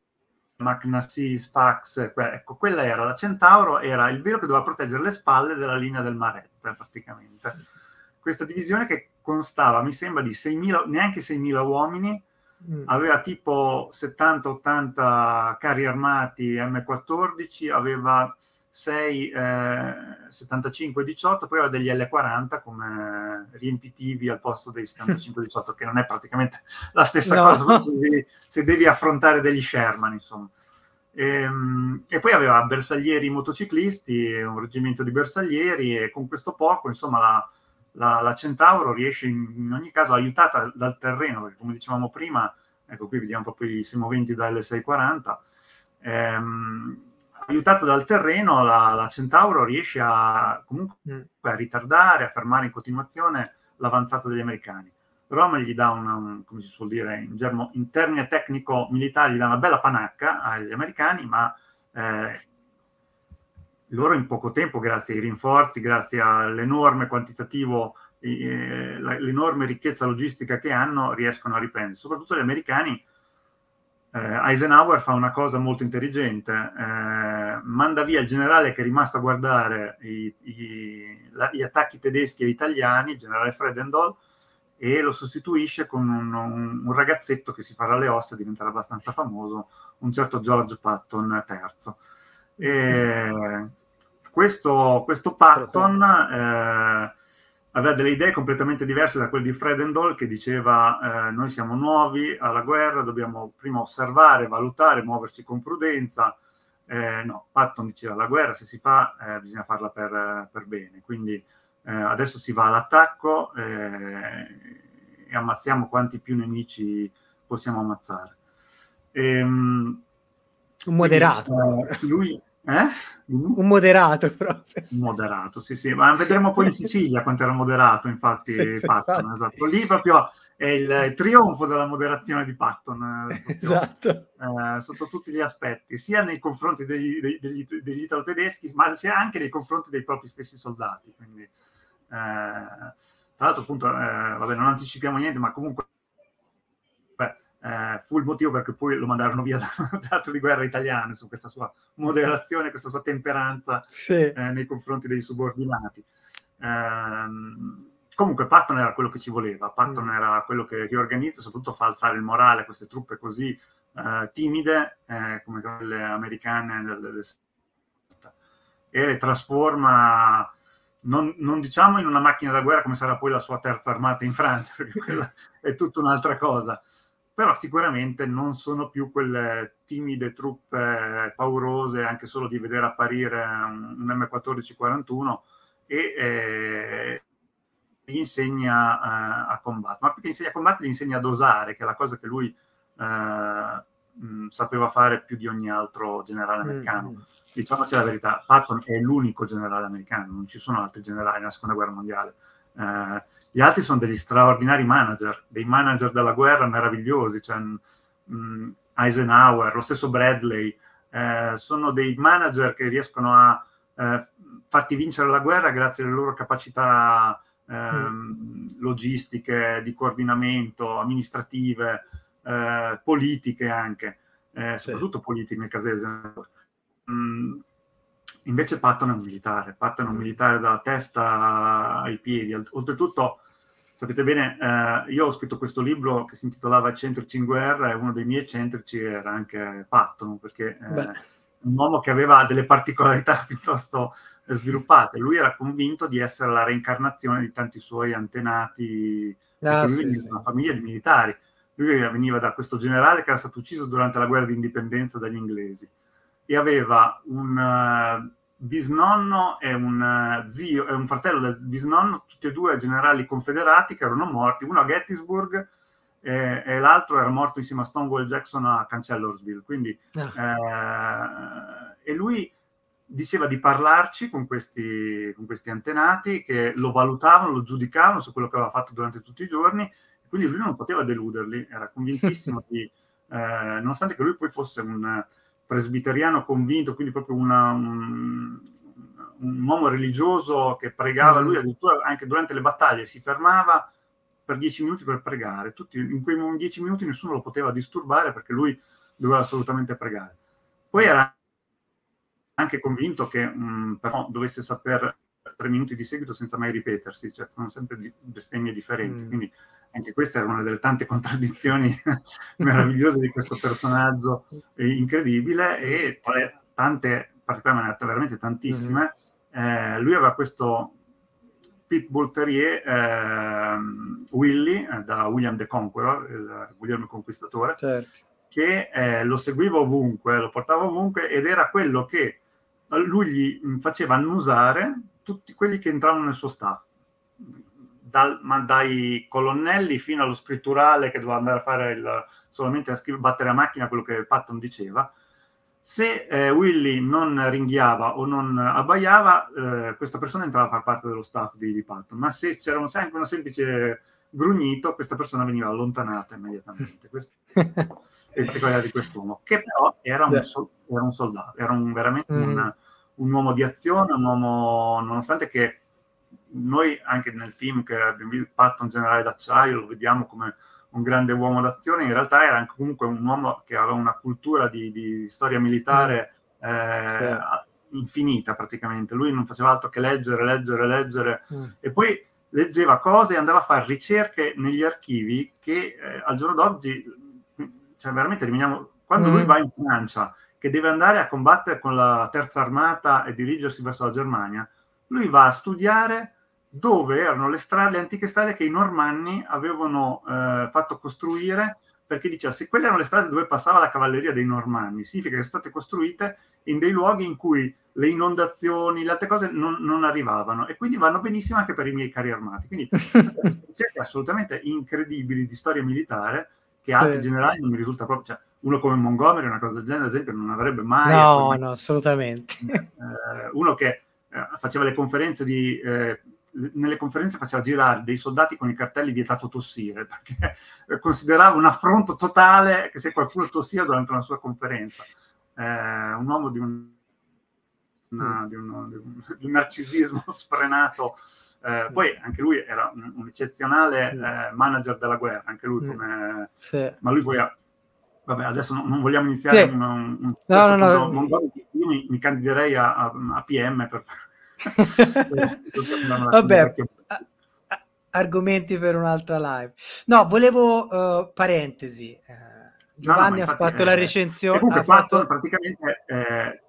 Magnassi, Spax, ecco, quella era la Centauro, era il velo che doveva proteggere le spalle della linea del Marette, praticamente. Questa divisione che constava, mi sembra, di 6.000, neanche 6.000 uomini, mm. aveva tipo 70-80 carri armati M14, aveva 6, eh, 75, 18, poi aveva degli L40 come riempitivi al posto dei 75, 18, che non è praticamente la stessa no. cosa se devi, se devi, affrontare degli Sherman, insomma. E, ehm, e, poi aveva bersaglieri motociclisti, un reggimento di bersaglieri e con questo poco, insomma, la, la, la Centauro riesce in, in, ogni caso aiutata dal terreno, perché come dicevamo prima, ecco qui vediamo proprio i semoventi da L640, ehm, aiutata dal terreno la, la Centauro riesce a, comunque mm. a ritardare, a fermare in continuazione l'avanzata degli americani. Roma gli dà un, come si suol dire in, germo, in termine tecnico militare, gli dà una bella panacca agli americani, ma eh, loro in poco tempo, grazie ai rinforzi, grazie all'enorme quantitativo, eh, l'enorme ricchezza logistica che hanno, riescono a riprendere. Soprattutto gli americani, eh, Eisenhower fa una cosa molto intelligente, eh, manda via il generale che è rimasto a guardare i, i, la, gli attacchi tedeschi e italiani, il generale Fredendoll, e lo sostituisce con un, un, un, ragazzetto che si farà le ossa e diventerà abbastanza famoso, un certo George Patton III. E, Questo, questo Patton eh, aveva delle idee completamente diverse da quelle di Fredendall che diceva eh, noi siamo nuovi alla guerra, dobbiamo prima osservare, valutare, muoverci con prudenza. Eh, no, Patton diceva la guerra se si fa eh, bisogna farla per, eh, per bene, quindi eh, adesso si va all'attacco e ammazziamo quanti più nemici possiamo ammazzare. Ehm, moderato. lui, eh? Un moderato proprio. Un moderato, sì, sì, ma vedremo poi in Sicilia quanto era moderato, infatti, sì, sì, Patton. Infatti. Esatto. Lì proprio è il trionfo della moderazione di Patton, proprio, eh, esatto. eh, sotto tutti gli aspetti, sia nei confronti degli, degli, degli, degli italo-tedeschi, ma sia anche nei confronti dei propri stessi soldati. Quindi, eh, tra l'altro, appunto, eh, vabbè, non anticipiamo niente, ma comunque eh, fu il motivo perché poi lo mandarono via dal teatro di guerra italiano, su questa sua moderazione, questa sua temperanza sì. eh, nei confronti dei subordinati. Ehm, comunque Patton era quello che ci voleva, Patton mm. era quello che riorganizza soprattutto fa alzare il morale a queste truppe così eh, timide eh, come quelle americane del, del, e le trasforma non, non, diciamo in una macchina da guerra come sarà poi la sua terza armata in Francia, perché quella è tutta un'altra cosa, però sicuramente non sono più quelle timide truppe eh, paurose anche solo di vedere apparire un, M1441 e eh, gli insegna eh, a combattere, ma più che insegna a combattere gli insegna a dosare, che è la cosa che lui eh, mh, sapeva fare più di ogni altro generale mm, americano. Mm. Diciamoci la verità, Patton è l'unico generale americano, non ci sono altri generali nella seconda guerra mondiale eh, gli altri sono degli straordinari manager, dei manager della guerra meravigliosi, cioè, mh, mm, Eisenhower, lo stesso Bradley, eh, sono dei manager che riescono a eh, farti vincere la guerra grazie alle loro capacità mm. logistiche, di coordinamento, amministrative, eh, politiche anche, eh, sì. soprattutto politiche nel caso di Eisenhower. Mm, Invece Patton è un militare, Patton è un mm. militare dalla testa ai piedi. Oltretutto, sapete bene, eh, io ho scritto questo libro che si intitolava Eccentrici in guerra e uno dei miei eccentrici era anche Patton, perché è eh, un uomo che aveva delle particolarità piuttosto sviluppate. Lui era convinto di essere la reincarnazione di tanti suoi antenati, ah, sì, sì. una famiglia di militari. Lui veniva da questo generale che era stato ucciso durante la guerra di indipendenza dagli inglesi e aveva un eh, bisnonno e un eh, zio e un fratello del bisnonno, tutti e due generali confederati che erano morti, uno a Gettysburg e, e l'altro era morto insieme a Stonewall Jackson a Cancellorsville. Quindi, ah. eh, e lui diceva di parlarci con questi, con questi antenati che lo valutavano, lo giudicavano su quello che aveva fatto durante tutti i giorni, quindi lui non poteva deluderli, era convintissimo di, eh, nonostante che lui poi fosse un presbiteriano convinto, quindi proprio una, un, un, uomo religioso che pregava, mm. lui addirittura anche durante le battaglie si fermava per dieci minuti per pregare, Tutti, in quei dieci minuti nessuno lo poteva disturbare perché lui doveva assolutamente pregare. Poi era anche convinto che mh, mm, però dovesse sapere tre minuti di seguito senza mai ripetersi, cioè con sempre bestemmie differenti, mm. quindi anche questa era una delle tante contraddizioni meravigliose di questo personaggio incredibile e tra tante, particolarmente veramente tantissime, eh, lui aveva questo pitbull terrier ehm, eh, Willy da William the Conqueror, il Guglielmo Conquistatore, certo. che eh, lo seguiva ovunque, lo portava ovunque ed era quello che lui gli faceva annusare tutti quelli che entravano nel suo staff dal, ma dai colonnelli fino allo scritturale che doveva andare a fare il, solamente a scrivere, battere a macchina quello che Patton diceva. Se eh, Willy non ringhiava o non abbaiava, eh, questa persona entrava a far parte dello staff di, di Patton, ma se c'era un, anche una semplice grugnito, questa persona veniva allontanata immediatamente. Questa è di quest'uomo, che però era un, era un soldato, era un, veramente mm. un, un uomo di azione, un uomo, nonostante che noi anche nel film che abbiamo visto, Patton Generale d'Acciaio, lo vediamo come un grande uomo d'azione, in realtà era comunque un uomo che aveva una cultura di, di storia militare mm. eh, sì. infinita praticamente. Lui non faceva altro che leggere, leggere, leggere mm. e poi leggeva cose e andava a fare ricerche negli archivi che eh, al giorno d'oggi, cioè veramente rimaniamo... Quando mm. lui va in Francia, che deve andare a combattere con la terza armata e dirigersi verso la Germania, lui va a studiare dove erano le, strade, le antiche strade che i normanni avevano eh, fatto costruire perché diceva se quelle erano le strade dove passava la cavalleria dei normanni, significa che sono state costruite in dei luoghi in cui le inondazioni, le altre cose non, non arrivavano e quindi vanno benissimo anche per i miei carri armati. Quindi cerchi assolutamente incredibili di storia militare che sì. altri generali non mi risulta proprio, cioè, uno come Montgomery, una cosa del genere, ad esempio, non avrebbe mai... No, no, assolutamente. Eh, uno che eh, faceva le conferenze di... Eh, nelle conferenze faceva girare dei soldati con i cartelli vietato tossire, perché eh, considerava un affronto totale che se qualcuno tossiva durante una sua conferenza. Eh, un uomo di un, mm. una, di, uno, di, un, di un, narcisismo sfrenato. Eh, poi mm. anche lui era un, un eccezionale mm. eh, manager della guerra, anche lui come... Sì. Ma lui poi ha, vabbè, adesso non, non vogliamo iniziare. Sì. Un, un, no, no, no. Io mi, mi candiderei a, a, a, PM per fare Vabbè, argomenti per un'altra live. No, volevo, uh, parentesi, uh, Giovanni no, no, infatti, ha fatto eh, la recensione. Comunque, ha fatto, fatto praticamente... Eh,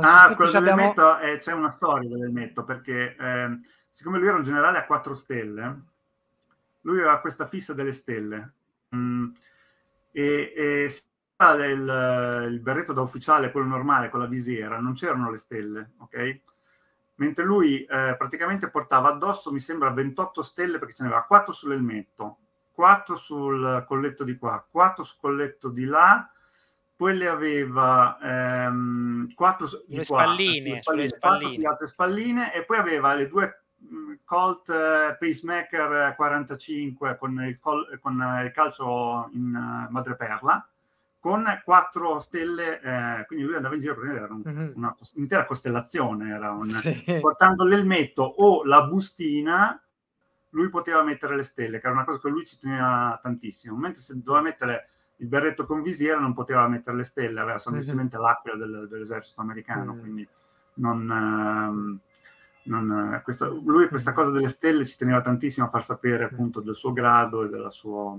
ah, quello dell'elmetto, abbiamo... eh, c'è una storia dell'elmetto, perché eh, siccome lui era un generale a quattro stelle, lui aveva questa fissa delle stelle. Mm, e, e il, ah, eh, il berretto da ufficiale, quello normale, con la visiera, non c'erano le stelle, ok? Mentre lui eh, praticamente portava addosso, mi sembra, 28 stelle perché ce n'era 4 sull'elmetto, 4 sul colletto di qua, 4 sul colletto di là, poi le aveva ehm, 4 sulle spalline, spalline, spalline. sulle altre spalline e poi aveva le due mm, Colt eh, Pacemaker 45 con il, col, con eh, il calcio in uh, madreperla con quattro stelle, eh, quindi lui andava in giro, era un, mm-hmm. una, un'intera costellazione, era un, sì. portando l'elmetto o la bustina, lui poteva mettere le stelle, che era una cosa che lui ci teneva tantissimo, mentre se doveva mettere il berretto con visiera non poteva mettere le stelle, aveva mhm. semplicemente mm-hmm. l'aquila del, dell'esercito americano, mm quindi non... Ehm, eh, non, questa, lui questa mm. cosa delle stelle ci teneva tantissimo a far sapere mm. appunto del suo grado e della sua,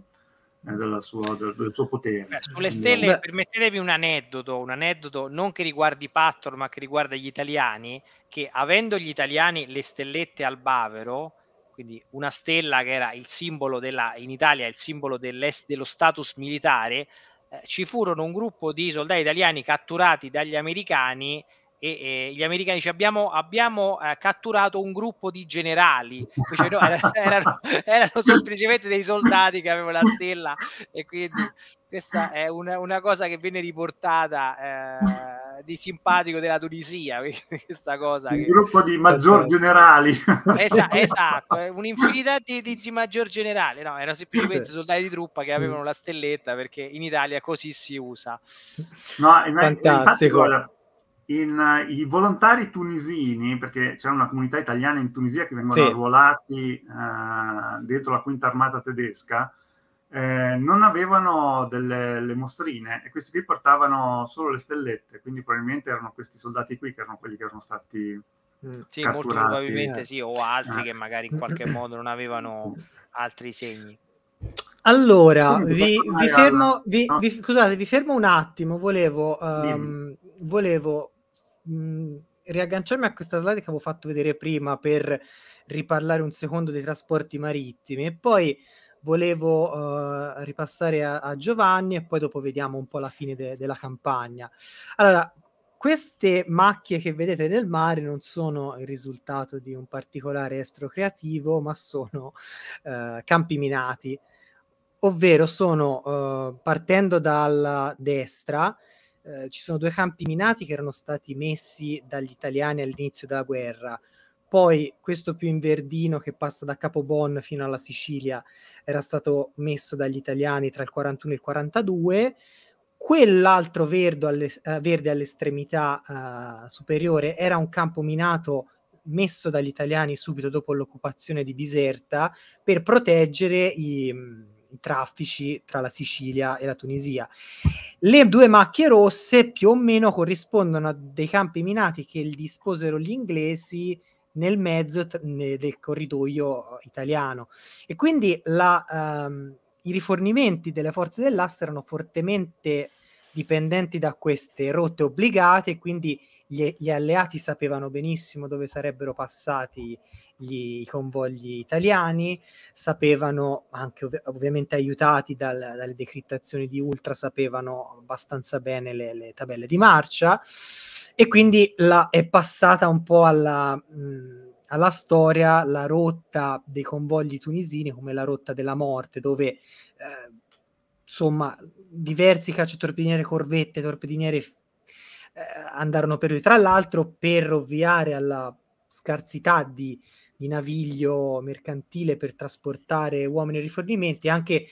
eh, della sua, del, del, suo potere. Beh, sulle stelle, Beh. permettetevi un aneddoto, un aneddoto non che riguardi Patton, ma che riguarda gli italiani, che avendo gli italiani le stellette al bavero, quindi una stella che era il simbolo della, in Italia, il simbolo dello status militare, eh, ci furono un gruppo di soldati italiani catturati dagli americani e, e, gli americani ci abbiamo, abbiamo eh, catturato un gruppo di generali cioè, no, erano, erano, semplicemente dei soldati che avevano la stella e quindi questa è una, una cosa che viene riportata eh, di simpatico della Tunisia questa cosa un che, gruppo di maggior generali Esa, esatto un'infinità di, di, di, maggior generali no, erano semplicemente soldati di truppa che avevano la stelletta perché in Italia così si usa no, fantastico infatti, in, eh, i volontari tunisini, perché c'è una comunità italiana in Tunisia che vengono sì. arruolati eh, dentro la quinta armata tedesca, eh, non avevano delle mostrine e questi qui portavano solo le stellette, quindi probabilmente erano questi soldati qui che erano quelli che erano stati... Mm. Sì, catturati. molto probabilmente sì, o altri eh. che magari in qualche modo non avevano altri segni. Allora, vi, vi fermo, vi, vi, scusate, vi fermo un attimo. Volevo, um, volevo mh, mhmm, riagganciarmi a questa slide che avevo fatto vedere prima per riparlare un secondo dei trasporti marittimi e poi volevo uh, ripassare a, a, Giovanni e poi dopo vediamo un po' la fine de- della campagna. Allora, queste macchie che vedete nel mare non sono il risultato di un particolare estro creativo, ma sono uh, campi minati, ovvero sono uh, partendo dalla destra eh, ci sono due campi minati che erano stati messi dagli italiani all'inizio della guerra. Poi questo più in verdino che passa da Capobon fino alla Sicilia era stato messo dagli italiani tra il 41 e il 42. Quell'altro alle, eh, verde all'estremità eh, superiore era un campo minato messo dagli italiani subito dopo l'occupazione di Biserta per proteggere i, traffici tra la Sicilia e la Tunisia. Le due macchie rosse più o meno corrispondono a dei campi minati che disposero gli inglesi nel mezzo t- del corridoio eh, italiano e quindi la, ehm, i rifornimenti delle forze dell'asse erano fortemente dipendenti da queste rotte obbligate quindi gli, gli, alleati sapevano benissimo dove sarebbero passati gli, i convogli italiani, sapevano, anche ov- ovviamente aiutati dal, dalle decrittazioni di Ultra, sapevano abbastanza bene le, le tabelle di marcia e quindi la, è passata un po' alla... Mh, alla storia la rotta dei convogli tunisini come la rotta della morte, dove eh, insomma diversi cacciatorpediniere corvette, torpediniere eh, andarono perduti. Tra l'altro, per ovviare alla scarsità di, di naviglio mercantile per trasportare uomini e rifornimenti, anche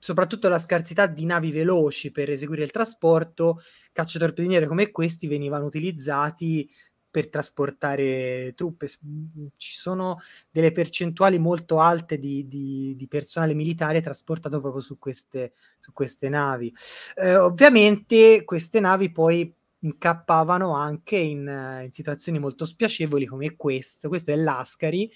soprattutto la scarsità di navi veloci per eseguire il trasporto, cacciatorpediniere come questi venivano utilizzati per trasportare truppe. Mhmm, ci sono delle percentuali molto alte di, di, di personale militare trasportato proprio su queste, su queste navi. Eh, ovviamente queste navi poi incappavano anche in, in, situazioni molto spiacevoli come questo. Questo è l'Ascari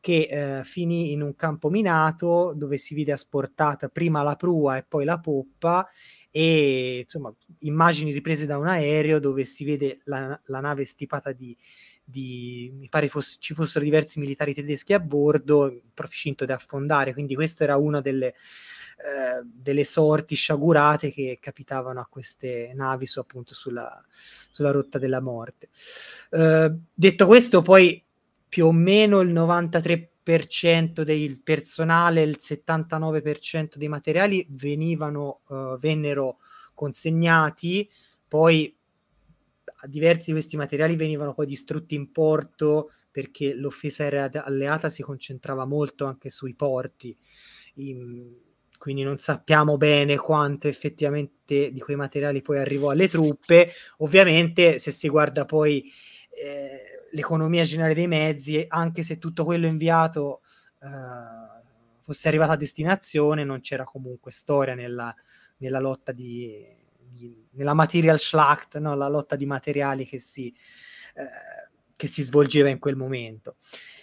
che eh, finì in un campo minato dove si vide asportata prima la prua e poi la poppa e insomma immagini riprese da un aereo dove si vede la, la nave stipata di, di mi pare fosse, ci fossero diversi militari tedeschi a bordo, in proficinto di affondare, quindi questa era una delle, eh, delle sorti sciagurate che capitavano a queste navi su, appunto sulla, sulla rotta della morte. Eh, detto questo, poi più o meno il 93% del personale, il 79% dei materiali venivano, uh, vennero consegnati, poi diversi di questi materiali venivano poi distrutti in porto perché l'offesa alleata si concentrava molto anche sui porti. In, quindi non sappiamo bene quanto effettivamente di quei materiali poi arrivò alle truppe. Ovviamente, se si guarda poi eh, l'economia generale dei mezzi, anche se tutto quello inviato eh, fosse arrivato a destinazione, non c'era comunque storia nella, nella lotta di, di, nella material schlacht, no? la lotta di materiali che si, eh, che si svolgeva in quel momento.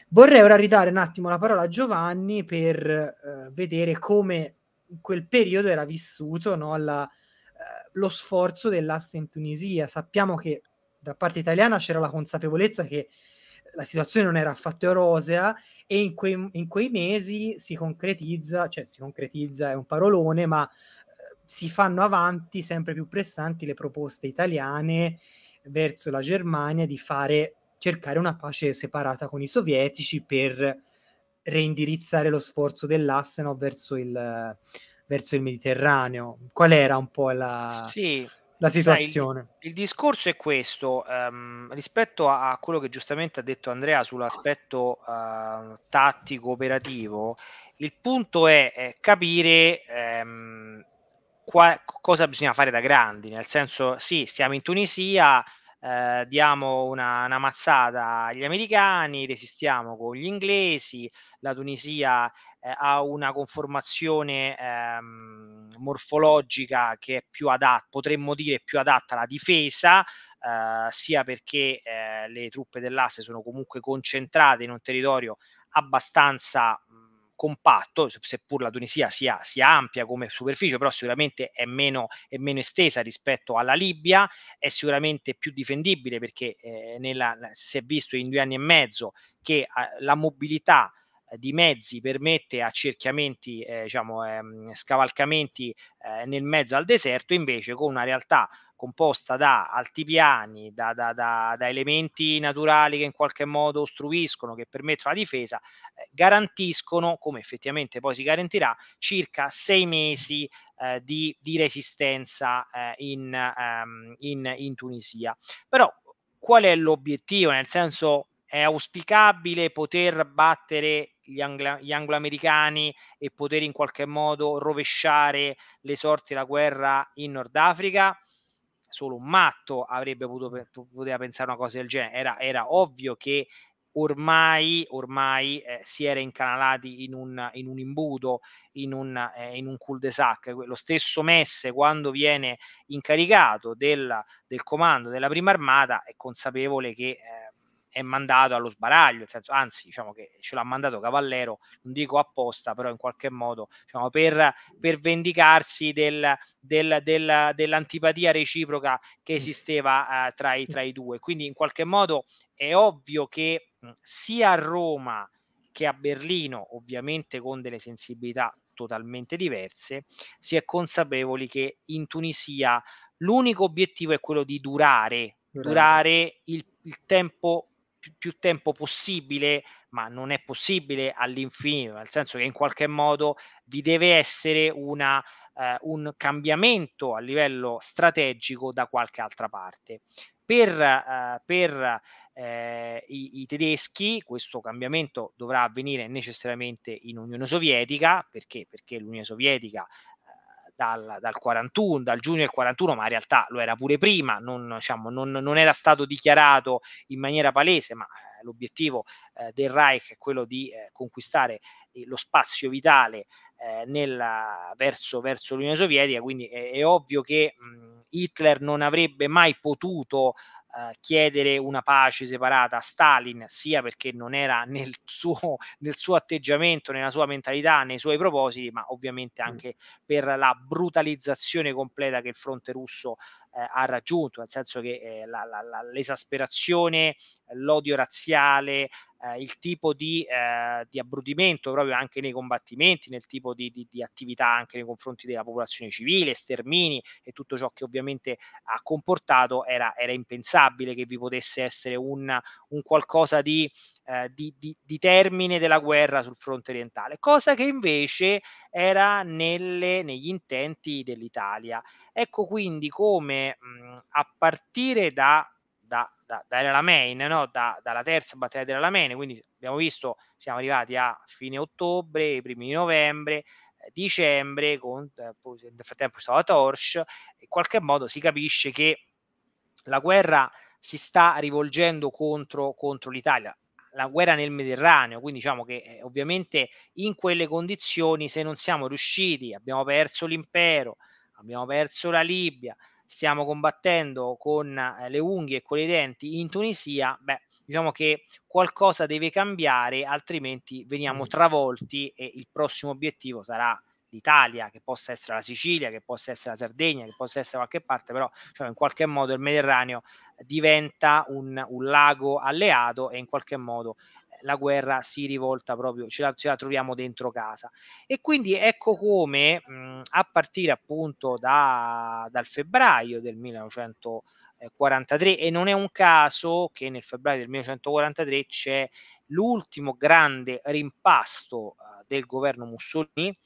Vorrei ora ridare un attimo la parola a Giovanni per eh, vedere come in quel periodo era vissuto no? la, eh, lo sforzo dell'asse in Tunisia. Sappiamo che da parte italiana c'era la consapevolezza che la situazione non era affatto rosea e in quei, in quei mesi si concretizza, cioè si concretizza è un parolone, ma eh, si fanno avanti sempre più pressanti le proposte italiane verso la Germania di fare, cercare una pace separata con i sovietici per reindirizzare lo sforzo dell'asse verso, il, verso il Mediterraneo. Qual era un po' la... Sì, la situazione. Sai, il, il, discorso è questo, um, rispetto a, a, quello che giustamente ha detto Andrea sull'aspetto uh, tattico operativo, il punto è, è capire um, qua, cosa bisogna fare da grandi, nel senso sì, siamo in Tunisia, eh, diamo una, una, mazzata agli americani, resistiamo con gli inglesi, la Tunisia eh, ha una conformazione ehm, morfologica che è più adatta, potremmo dire più adatta alla difesa, eh, sia perché eh, le truppe dell'asse sono comunque concentrate in un territorio abbastanza... Mh, compatto, seppur la Tunisia sia, sia ampia come superficie, però sicuramente è meno, è meno, estesa rispetto alla Libia, è sicuramente più difendibile perché eh, nella, si è visto in due anni e mezzo che eh, la mobilità eh, di mezzi permette accerchiamenti, eh, diciamo, ehm, scavalcamenti eh, nel mezzo al deserto, invece con una realtà composta da altipiani, da, da, da, da, elementi naturali che in qualche modo ostruiscono, che permettono la difesa, eh, garantiscono, come effettivamente poi si garantirà, circa sei mesi eh, di, di, resistenza eh, in, ehm, in, in Tunisia. Però qual è l'obiettivo? Nel senso è auspicabile poter battere gli, anglo- gli angloamericani e poter in qualche modo rovesciare le sorti della guerra in Nord Africa? solo un matto avrebbe potuto poteva pensare una cosa del genere. Era, era ovvio che ormai, ormai eh, si era incanalati in un, in un imbuto, in un, eh, in un cul-de-sac. Lo stesso Messe, quando viene incaricato del, del comando della prima armata, è consapevole che. Eh, è mandato allo sbaraglio, senso, anzi diciamo che ce l'ha mandato Cavallero, non dico apposta, però in qualche modo diciamo, per, per, vendicarsi del, del, del, dell'antipatia reciproca che mm. esisteva eh, tra, i, tra, i, due. Quindi in qualche modo è ovvio che mh, sia a Roma che a Berlino, ovviamente con delle sensibilità totalmente diverse, si è consapevoli che in Tunisia l'unico obiettivo è quello di durare, durare, durare il, il tempo più, più tempo possibile, ma non è possibile all'infinito, nel senso che in qualche modo vi deve essere una Uh, un cambiamento a livello strategico da qualche altra parte. Per, uh, per uh, i, i, tedeschi questo cambiamento dovrà avvenire necessariamente in Unione Sovietica, perché? Perché l'Unione Sovietica dal, dal, 41, dal giugno del 41, ma in realtà lo era pure prima, non, diciamo, non, non era stato dichiarato in maniera palese, ma eh, l'obiettivo eh, del Reich è quello di eh, conquistare eh, lo spazio vitale eh, nella, verso, verso, l'Unione Sovietica, quindi è, è ovvio che mh, Hitler non avrebbe mai potuto eh, chiedere una pace separata a Stalin, sia perché non era nel suo, nel suo atteggiamento, nella sua mentalità, nei suoi propositi, ma ovviamente anche per la brutalizzazione completa che il fronte russo eh, ha raggiunto, nel senso che eh, la, la, la, l'esasperazione, eh, l'odio razziale, eh, il tipo di, eh, di, abbrudimento proprio anche nei combattimenti, nel tipo di, di, di, attività anche nei confronti della popolazione civile, stermini e tutto ciò che ovviamente ha comportato, era, era impensabile che vi potesse essere un, un qualcosa di eh, di, di, di, termine della guerra sul fronte orientale, cosa che invece era nelle, negli intenti dell'Italia. Ecco quindi come mh, a partire da, da, da, Main, no? da, dalla terza battaglia della quindi abbiamo visto siamo arrivati a fine ottobre, i primi di novembre, eh, dicembre, con, eh, nel frattempo stava la in qualche modo si capisce che la guerra si sta rivolgendo contro, contro l'Italia la guerra nel Mediterraneo, quindi diciamo che eh, ovviamente in quelle condizioni se non siamo riusciti, abbiamo perso l'impero, abbiamo perso la Libia, stiamo combattendo con eh, le unghie e con i denti in Tunisia, beh, diciamo che qualcosa deve cambiare, altrimenti veniamo travolti e il prossimo obiettivo sarà l'Italia, che possa essere la Sicilia, che possa essere la Sardegna, che possa essere qualche parte, però cioè, in qualche modo il Mediterraneo diventa un, un lago alleato e in qualche modo eh, la guerra si rivolta proprio, ce la, ce la, troviamo dentro casa. E quindi ecco come mh, mhmm, a partire appunto da, dal febbraio del 1943, e non è un caso che nel febbraio del 1943 c'è l'ultimo grande rimpasto eh, del governo Mussolini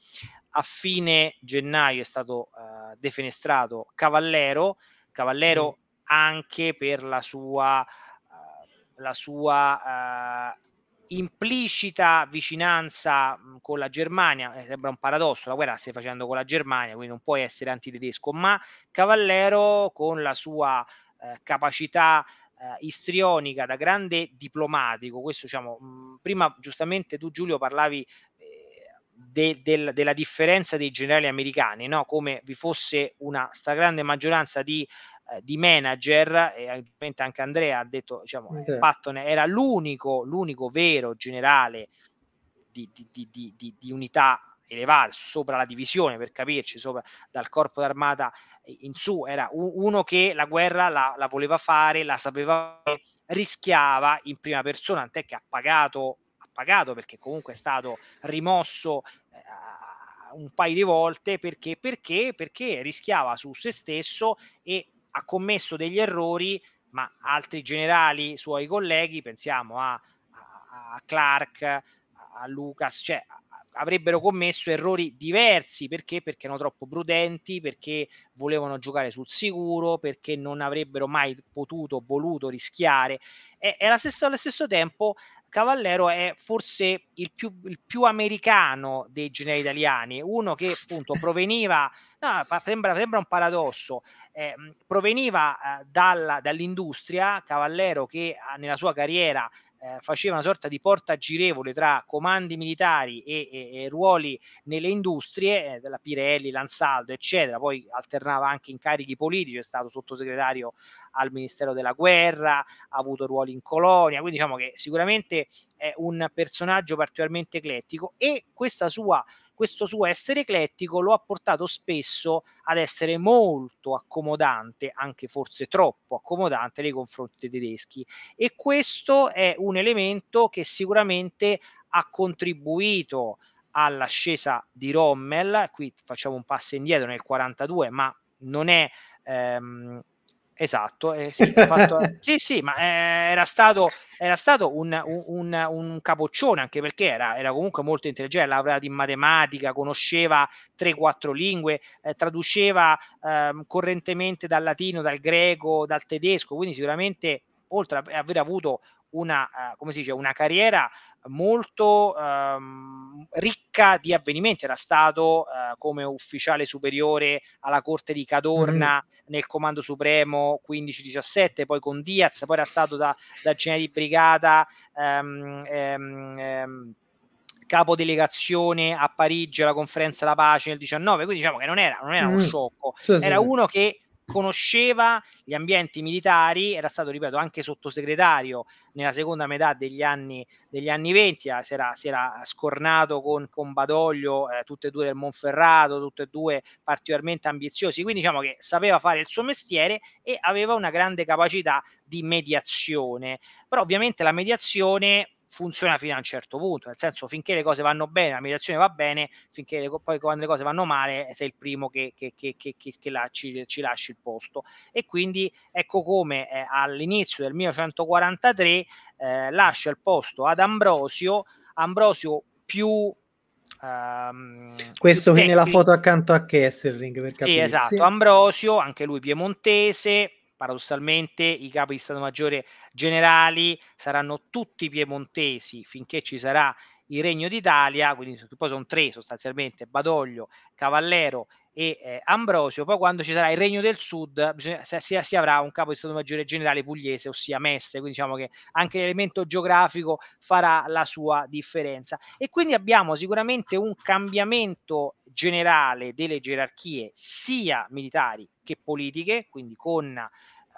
a fine gennaio è stato uh, defenestrato Cavallero, Cavallero mm. anche per la sua, uh, la sua uh, implicita vicinanza con la Germania, sembra un paradosso, la guerra la stai facendo con la Germania, quindi non puoi essere antitedesco, ma Cavallero con la sua eh, capacità eh, istrionica da grande diplomatico, questo diciamo, mh, prima giustamente tu Giulio parlavi de, del, della differenza dei generali americani, no? come vi fosse una stragrande maggioranza di, eh, di manager, e ovviamente anche Andrea ha detto, diciamo, eh, Andrea. Patton era l'unico, l'unico vero generale di, di, di unità elevata, sopra la divisione per capirci, sopra dal corpo d'armata in su, era uno che la guerra la, la voleva fare, la sapeva, rischiava in prima persona, tant'è che ha pagato pagato perché comunque è stato rimosso eh, un paio di volte perché, perché, perché rischiava su se stesso e ha commesso degli errori, ma altri generali suoi colleghi, pensiamo a, a, a Clark, a Lucas, cioè avrebbero commesso errori diversi perché? perché erano troppo prudenti, perché volevano giocare sul sicuro, perché non avrebbero mai potuto, voluto rischiare. E, e allo, stesso, allo stesso tempo Cavallero è forse il più, il più americano dei generi italiani, uno che appunto proveniva, no, sembra, sembra, un paradosso, eh, proveniva eh, dalla, dall'industria, Cavallero che ah, nella sua carriera eh, faceva una sorta di porta girevole tra comandi militari e, e, e ruoli nelle industrie, eh, della Pirelli, Lansaldo, eccetera, poi alternava anche incarichi politici, è stato sottosegretario al Ministero della Guerra, ha avuto ruoli in colonia, quindi diciamo che sicuramente è un personaggio particolarmente eclettico e questa sua questo suo essere eclettico lo ha portato spesso ad essere molto accomodante, anche forse troppo accomodante nei confronti dei tedeschi e questo è un elemento che sicuramente ha contribuito all'ascesa di Rommel, qui facciamo un passo indietro nel 1942, ma non è ehm, Esatto, eh, sì, fatto, sì, sì, ma eh, era stato, era stato un, un, un, capoccione anche perché era, era comunque molto intelligente, laureato in matematica, conosceva 3-4 lingue, eh, traduceva ehm, correntemente dal latino, dal greco, dal tedesco, quindi sicuramente oltre ad aver avuto una, eh, come si dice, una carriera molto ehm, ricca di avvenimenti. Era stato eh, come ufficiale superiore alla corte di Cadorna mm nel comando supremo 15-17, poi con Diaz, poi era stato da, da genere di brigata. Ehm, ehm, ehm capodelegazione a Parigi alla conferenza della pace nel 19, quindi diciamo che non era, non era mm. uno mm-hmm. sciocco, sì, era sì. uno che conosceva gli ambienti militari, era stato, ripeto, anche sottosegretario nella seconda metà degli anni, degli anni 20, eh, si era, si era scornato con, con Badoglio, eh, tutte e due del Monferrato, tutte e due particolarmente ambiziosi, quindi diciamo che sapeva fare il suo mestiere e aveva una grande capacità di mediazione, però ovviamente la mediazione funziona fino a un certo punto, nel senso finché le cose vanno bene, la mediazione va bene, finché le, poi quando le cose vanno male sei il primo che, che, che, che la, ci, ci, lasci il posto. E quindi ecco come eh, all'inizio del 1943 eh, lascia il posto ad Ambrosio, Ambrosio più Um, Questo viene la foto accanto a Kesselring. Per capirsi. sì, esatto. Ambrosio, anche lui piemontese, paradossalmente i capi di Stato Maggiore generali saranno tutti piemontesi finché ci sarà il Regno d'Italia, quindi poi sono tre sostanzialmente, Badoglio, Cavallero e eh, Ambrosio, poi quando ci sarà il Regno del Sud bisogna, se, si avrà un capo di Stato Maggiore Generale pugliese, ossia Messe, quindi diciamo che anche l'elemento geografico farà la sua differenza e quindi abbiamo sicuramente un cambiamento generale delle gerarchie sia militari che politiche, quindi con eh,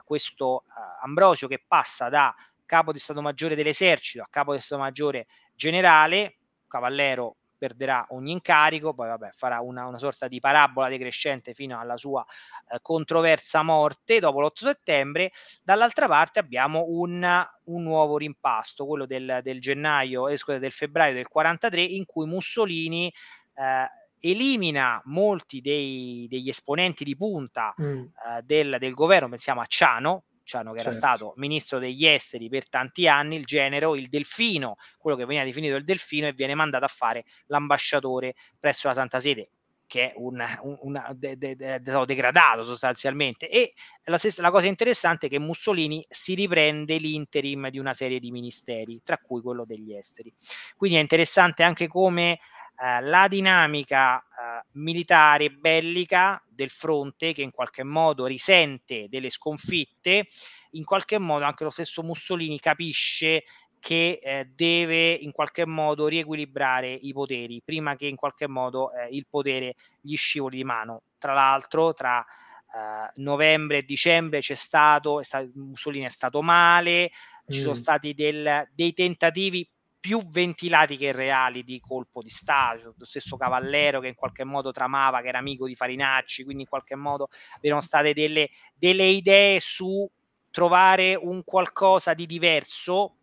questo eh, Ambrosio che passa da capo di Stato Maggiore dell'esercito a capo di Stato Maggiore generale, cavallero perderà ogni incarico, poi vabbè, farà una, una sorta di parabola decrescente fino alla sua eh, controversa morte dopo l'8 settembre, dall'altra parte abbiamo un, un nuovo rimpasto, quello del, del gennaio, eh, scusate, del febbraio del 43, in cui Mussolini eh, elimina molti dei, degli esponenti di punta mm. eh, del, del governo, pensiamo a Ciano, Cruciano, che certo. era stato ministro degli esteri per tanti anni, il genero, il delfino, quello che veniva definito il delfino, e viene mandato a fare l'ambasciatore presso la Santa Sede che è un, un, un de, de, de, degradato sostanzialmente. E la, stessa, la, cosa interessante è che Mussolini si riprende l'interim di una serie di ministeri, tra cui quello degli esteri. Quindi è interessante anche come eh, la dinamica eh, militare bellica del fronte che in qualche modo risente delle sconfitte, in qualche modo anche lo stesso Mussolini capisce che eh, deve in qualche modo riequilibrare i poteri prima che in qualche modo eh, il potere gli scivoli di mano. Tra l'altro, tra eh, novembre e dicembre c'è stato, è stato Mussolini è stato male, mm. ci sono mm. stati del, dei tentativi più ventilati che reali di colpo di stato, lo stesso Cavallero che in qualche modo tramava, che era amico di Farinacci, quindi in qualche modo erano state delle, delle idee su trovare un qualcosa di diverso,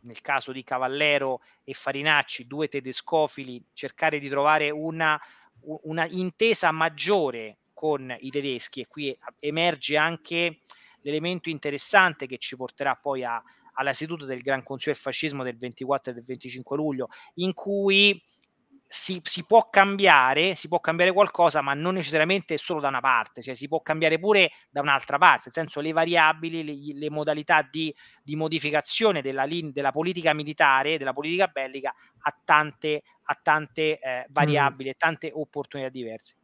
nel caso di Cavallero e Farinacci, due tedescofili, cercare di trovare una, una intesa maggiore con i tedeschi e qui emerge anche l'elemento interessante che ci porterà poi a, alla seduta del Gran Consiglio del Fascismo del 24 e del 25 luglio, in cui si, si, può cambiare, si può cambiare qualcosa, ma non necessariamente solo da una parte, cioè si può cambiare pure da un'altra parte, nel senso le variabili, le, le modalità di, di modificazione della, della, politica militare, della politica bellica, a tante, ha tante eh, mm. variabili e mm. tante opportunità diverse.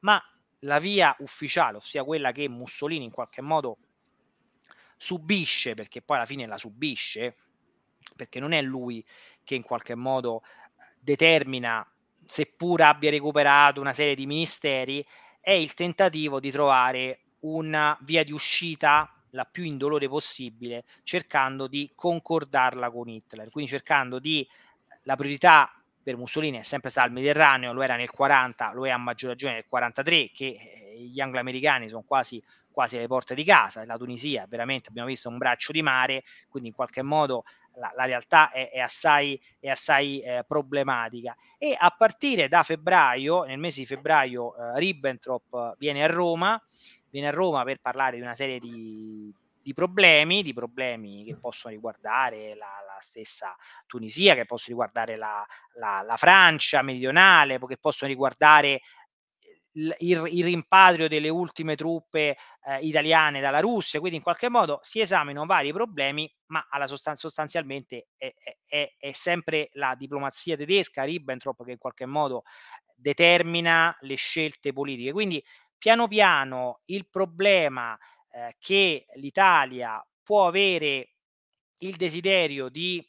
Ma la via ufficiale, ossia quella che Mussolini in qualche modo subisce, perché poi alla fine la subisce, perché non è lui che in qualche modo eh, determina, seppur abbia recuperato una serie di ministeri, è il tentativo di trovare una via di uscita la più indolore possibile, cercando di concordarla con Hitler, quindi cercando di eh, la priorità per Mussolini è sempre stata il Mediterraneo, lo era nel 40, lo è a maggior ragione nel 43, che eh, gli angloamericani sono quasi quasi alle porte di casa. La Tunisia, veramente, abbiamo visto un braccio di mare, quindi in qualche modo la, la realtà è, è, assai, è assai eh, problematica. E a partire da febbraio, nel mese di febbraio, eh, Ribbentrop viene a Roma, viene a Roma per parlare di una serie di, di problemi, di problemi che possono riguardare la, la stessa Tunisia, che possono riguardare la, la, la Francia meridionale, che possono riguardare il, il, rimpatrio delle ultime truppe eh, italiane dalla Russia, quindi in qualche modo si esaminano vari problemi, ma sostan- sostanzialmente è, è, è, sempre la diplomazia tedesca, Ribbentrop, che in qualche modo determina le scelte politiche. Quindi piano piano il problema eh, che l'Italia può avere il desiderio di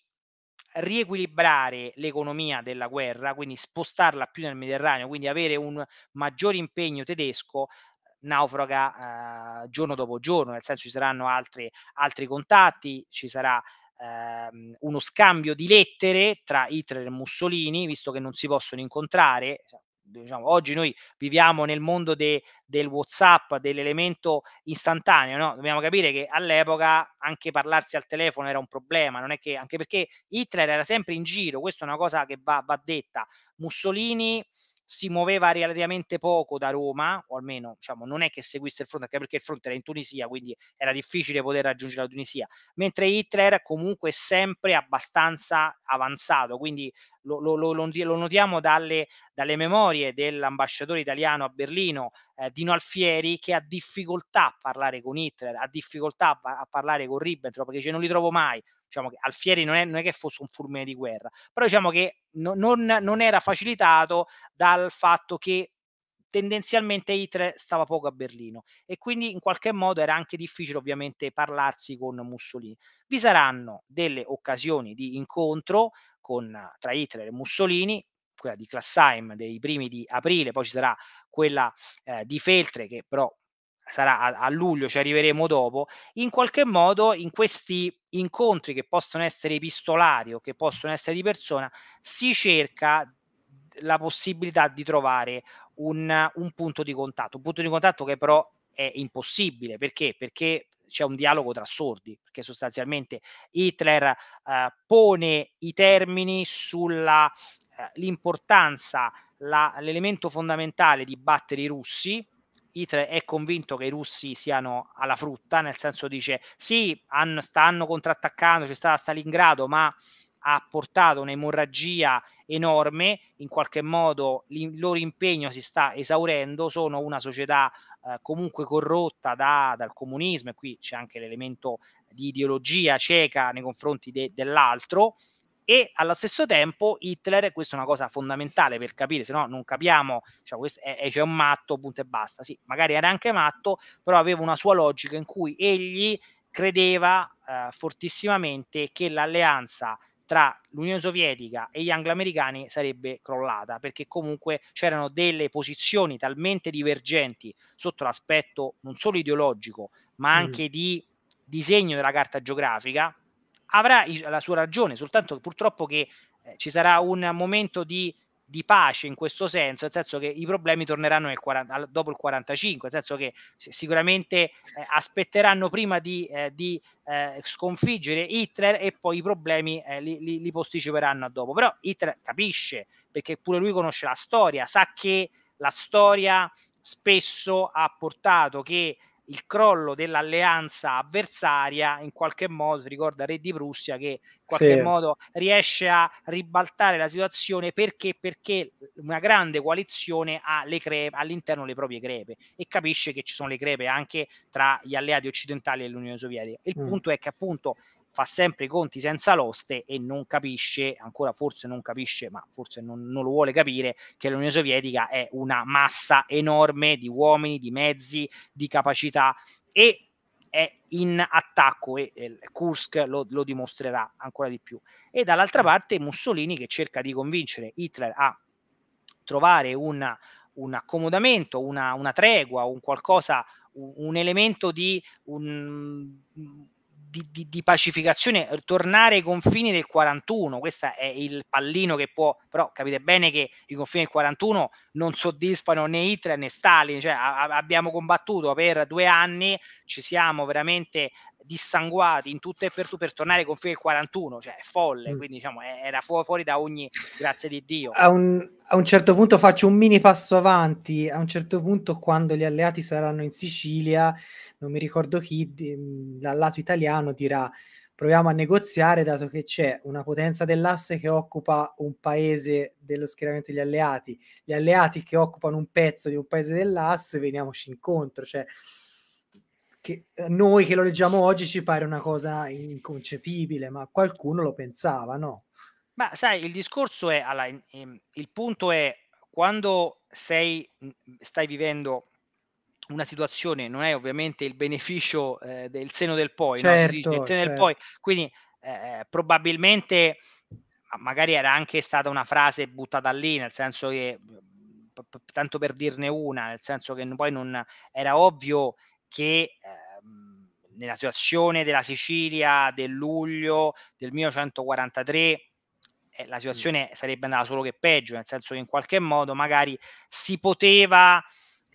riequilibrare l'economia della guerra, quindi spostarla più nel Mediterraneo, quindi avere un maggior impegno tedesco, eh, naufraga eh, giorno dopo giorno, nel senso ci saranno altri, altri contatti, ci sarà ehm, uno scambio di lettere tra Hitler e Mussolini, visto che non si possono incontrare, cioè, diciamo, oggi noi viviamo nel mondo de, del WhatsApp, dell'elemento istantaneo, no? dobbiamo capire che all'epoca anche parlarsi al telefono era un problema, non è che, anche perché Hitler era sempre in giro, questa è una cosa che va, va detta. Mussolini si muoveva relativamente poco da Roma, o almeno diciamo, non è che seguisse il fronte, anche perché il fronte era in Tunisia, quindi era difficile poter raggiungere la Tunisia, mentre Hitler comunque sempre abbastanza avanzato, quindi lo, lo, lo, lo notiamo dalle, dalle, memorie dell'ambasciatore italiano a Berlino, eh, Dino Alfieri, che ha difficoltà a parlare con Hitler, ha difficoltà a, a parlare con Ribbentrop, perché dice non li trovo mai, diciamo che Alfieri non è, non è che fosse un fulmine di guerra, però diciamo che no, non, non era facilitato dal fatto che tendenzialmente Hitler stava poco a Berlino e quindi in qualche modo era anche difficile ovviamente parlarsi con Mussolini. Vi saranno delle occasioni di incontro con, tra Hitler e Mussolini, quella di Classheim dei primi di aprile, poi ci sarà quella eh, di Feltre che però sarà a, a luglio, ci arriveremo dopo, in qualche modo in questi incontri che possono essere epistolari o che possono essere di persona, si cerca la possibilità di trovare un, un punto di contatto, un punto di contatto che però è impossibile perché? Perché c'è un dialogo tra sordi, perché sostanzialmente Hitler eh, pone i termini sulla eh, l'elemento fondamentale di battere i russi Hitler è convinto che i russi siano alla frutta, nel senso dice sì, hanno, stanno contrattaccando, c'è stata Stalingrado, ma ha portato un'emorragia enorme, in qualche modo il loro impegno si sta esaurendo, sono una società eh, comunque corrotta da, dal comunismo e qui c'è anche l'elemento di ideologia cieca nei confronti de, dell'altro, e allo stesso tempo Hitler, questa è una cosa fondamentale per capire, se no non capiamo, cioè è, è, c'è un matto, punto e basta, sì, magari era anche matto, però aveva una sua logica in cui egli credeva eh, fortissimamente che l'alleanza tra l'Unione Sovietica e gli anglo-americani sarebbe crollata, perché comunque c'erano delle posizioni talmente divergenti sotto l'aspetto non solo ideologico, ma mm. anche mm. di disegno della carta geografica, avrà la sua ragione, soltanto purtroppo che eh, ci sarà un momento di, di, pace in questo senso, nel senso che i problemi torneranno nel 40, dopo il 45, nel senso che sicuramente eh, aspetteranno prima di, eh, di eh, sconfiggere Hitler e poi i problemi eh, li, li, li, posticiperanno a dopo. Però Hitler capisce, perché pure lui conosce la storia, sa che la storia spesso ha portato che il crollo dell'alleanza avversaria in qualche modo si ricorda Re di Prussia che in qualche sì. modo riesce a ribaltare la situazione perché, perché una grande coalizione ha le crepe, all'interno le proprie crepe e capisce che ci sono le crepe anche tra gli alleati occidentali e l'Unione Sovietica. Il mm. punto è che appunto fa sempre i conti senza l'oste e non capisce, ancora forse non capisce, ma forse non, non lo vuole capire, che l'Unione Sovietica è una massa enorme di uomini, di mezzi, di capacità e è in attacco e eh, Kursk lo, lo, dimostrerà ancora di più. E dall'altra parte Mussolini che cerca di convincere Hitler a trovare una, un accomodamento, una, una, tregua, un qualcosa, un, un elemento di un, di, di, di, pacificazione, eh, tornare ai confini del 41, questo è il pallino che può, però capite bene che i confini del 41 non soddisfano né Hitler né Stalin, cioè a, abbiamo combattuto per due anni, ci siamo veramente dissanguati in tutto e per tu per tornare con fine il 41, cioè è folle, mm. quindi diciamo era fu- fuori da ogni grazie di Dio. A un, a un, certo punto faccio un mini passo avanti, a un certo punto quando gli alleati saranno in Sicilia, non mi ricordo chi di, mm, dal lato italiano dirà proviamo a negoziare dato che c'è una potenza dell'asse che occupa un paese dello schieramento degli alleati, gli alleati che occupano un pezzo di un paese dell'asse, veniamoci incontro, cioè che eh, noi che lo leggiamo oggi ci pare una cosa inconcepibile, ma qualcuno lo pensava, no? Ma sai, il discorso è, alla, il punto è quando sei, mm, stai vivendo una situazione, non è ovviamente il beneficio eh, del seno del poi, certo, no? dice, il seno certo. del poi. quindi eh, probabilmente magari era anche stata una frase buttata lì, nel senso che mm, tanto per dirne una, nel senso che poi non era ovvio che ehm, nella situazione della Sicilia del luglio del 1943 eh, la situazione sarebbe andata solo che peggio, nel senso che in qualche modo magari si poteva,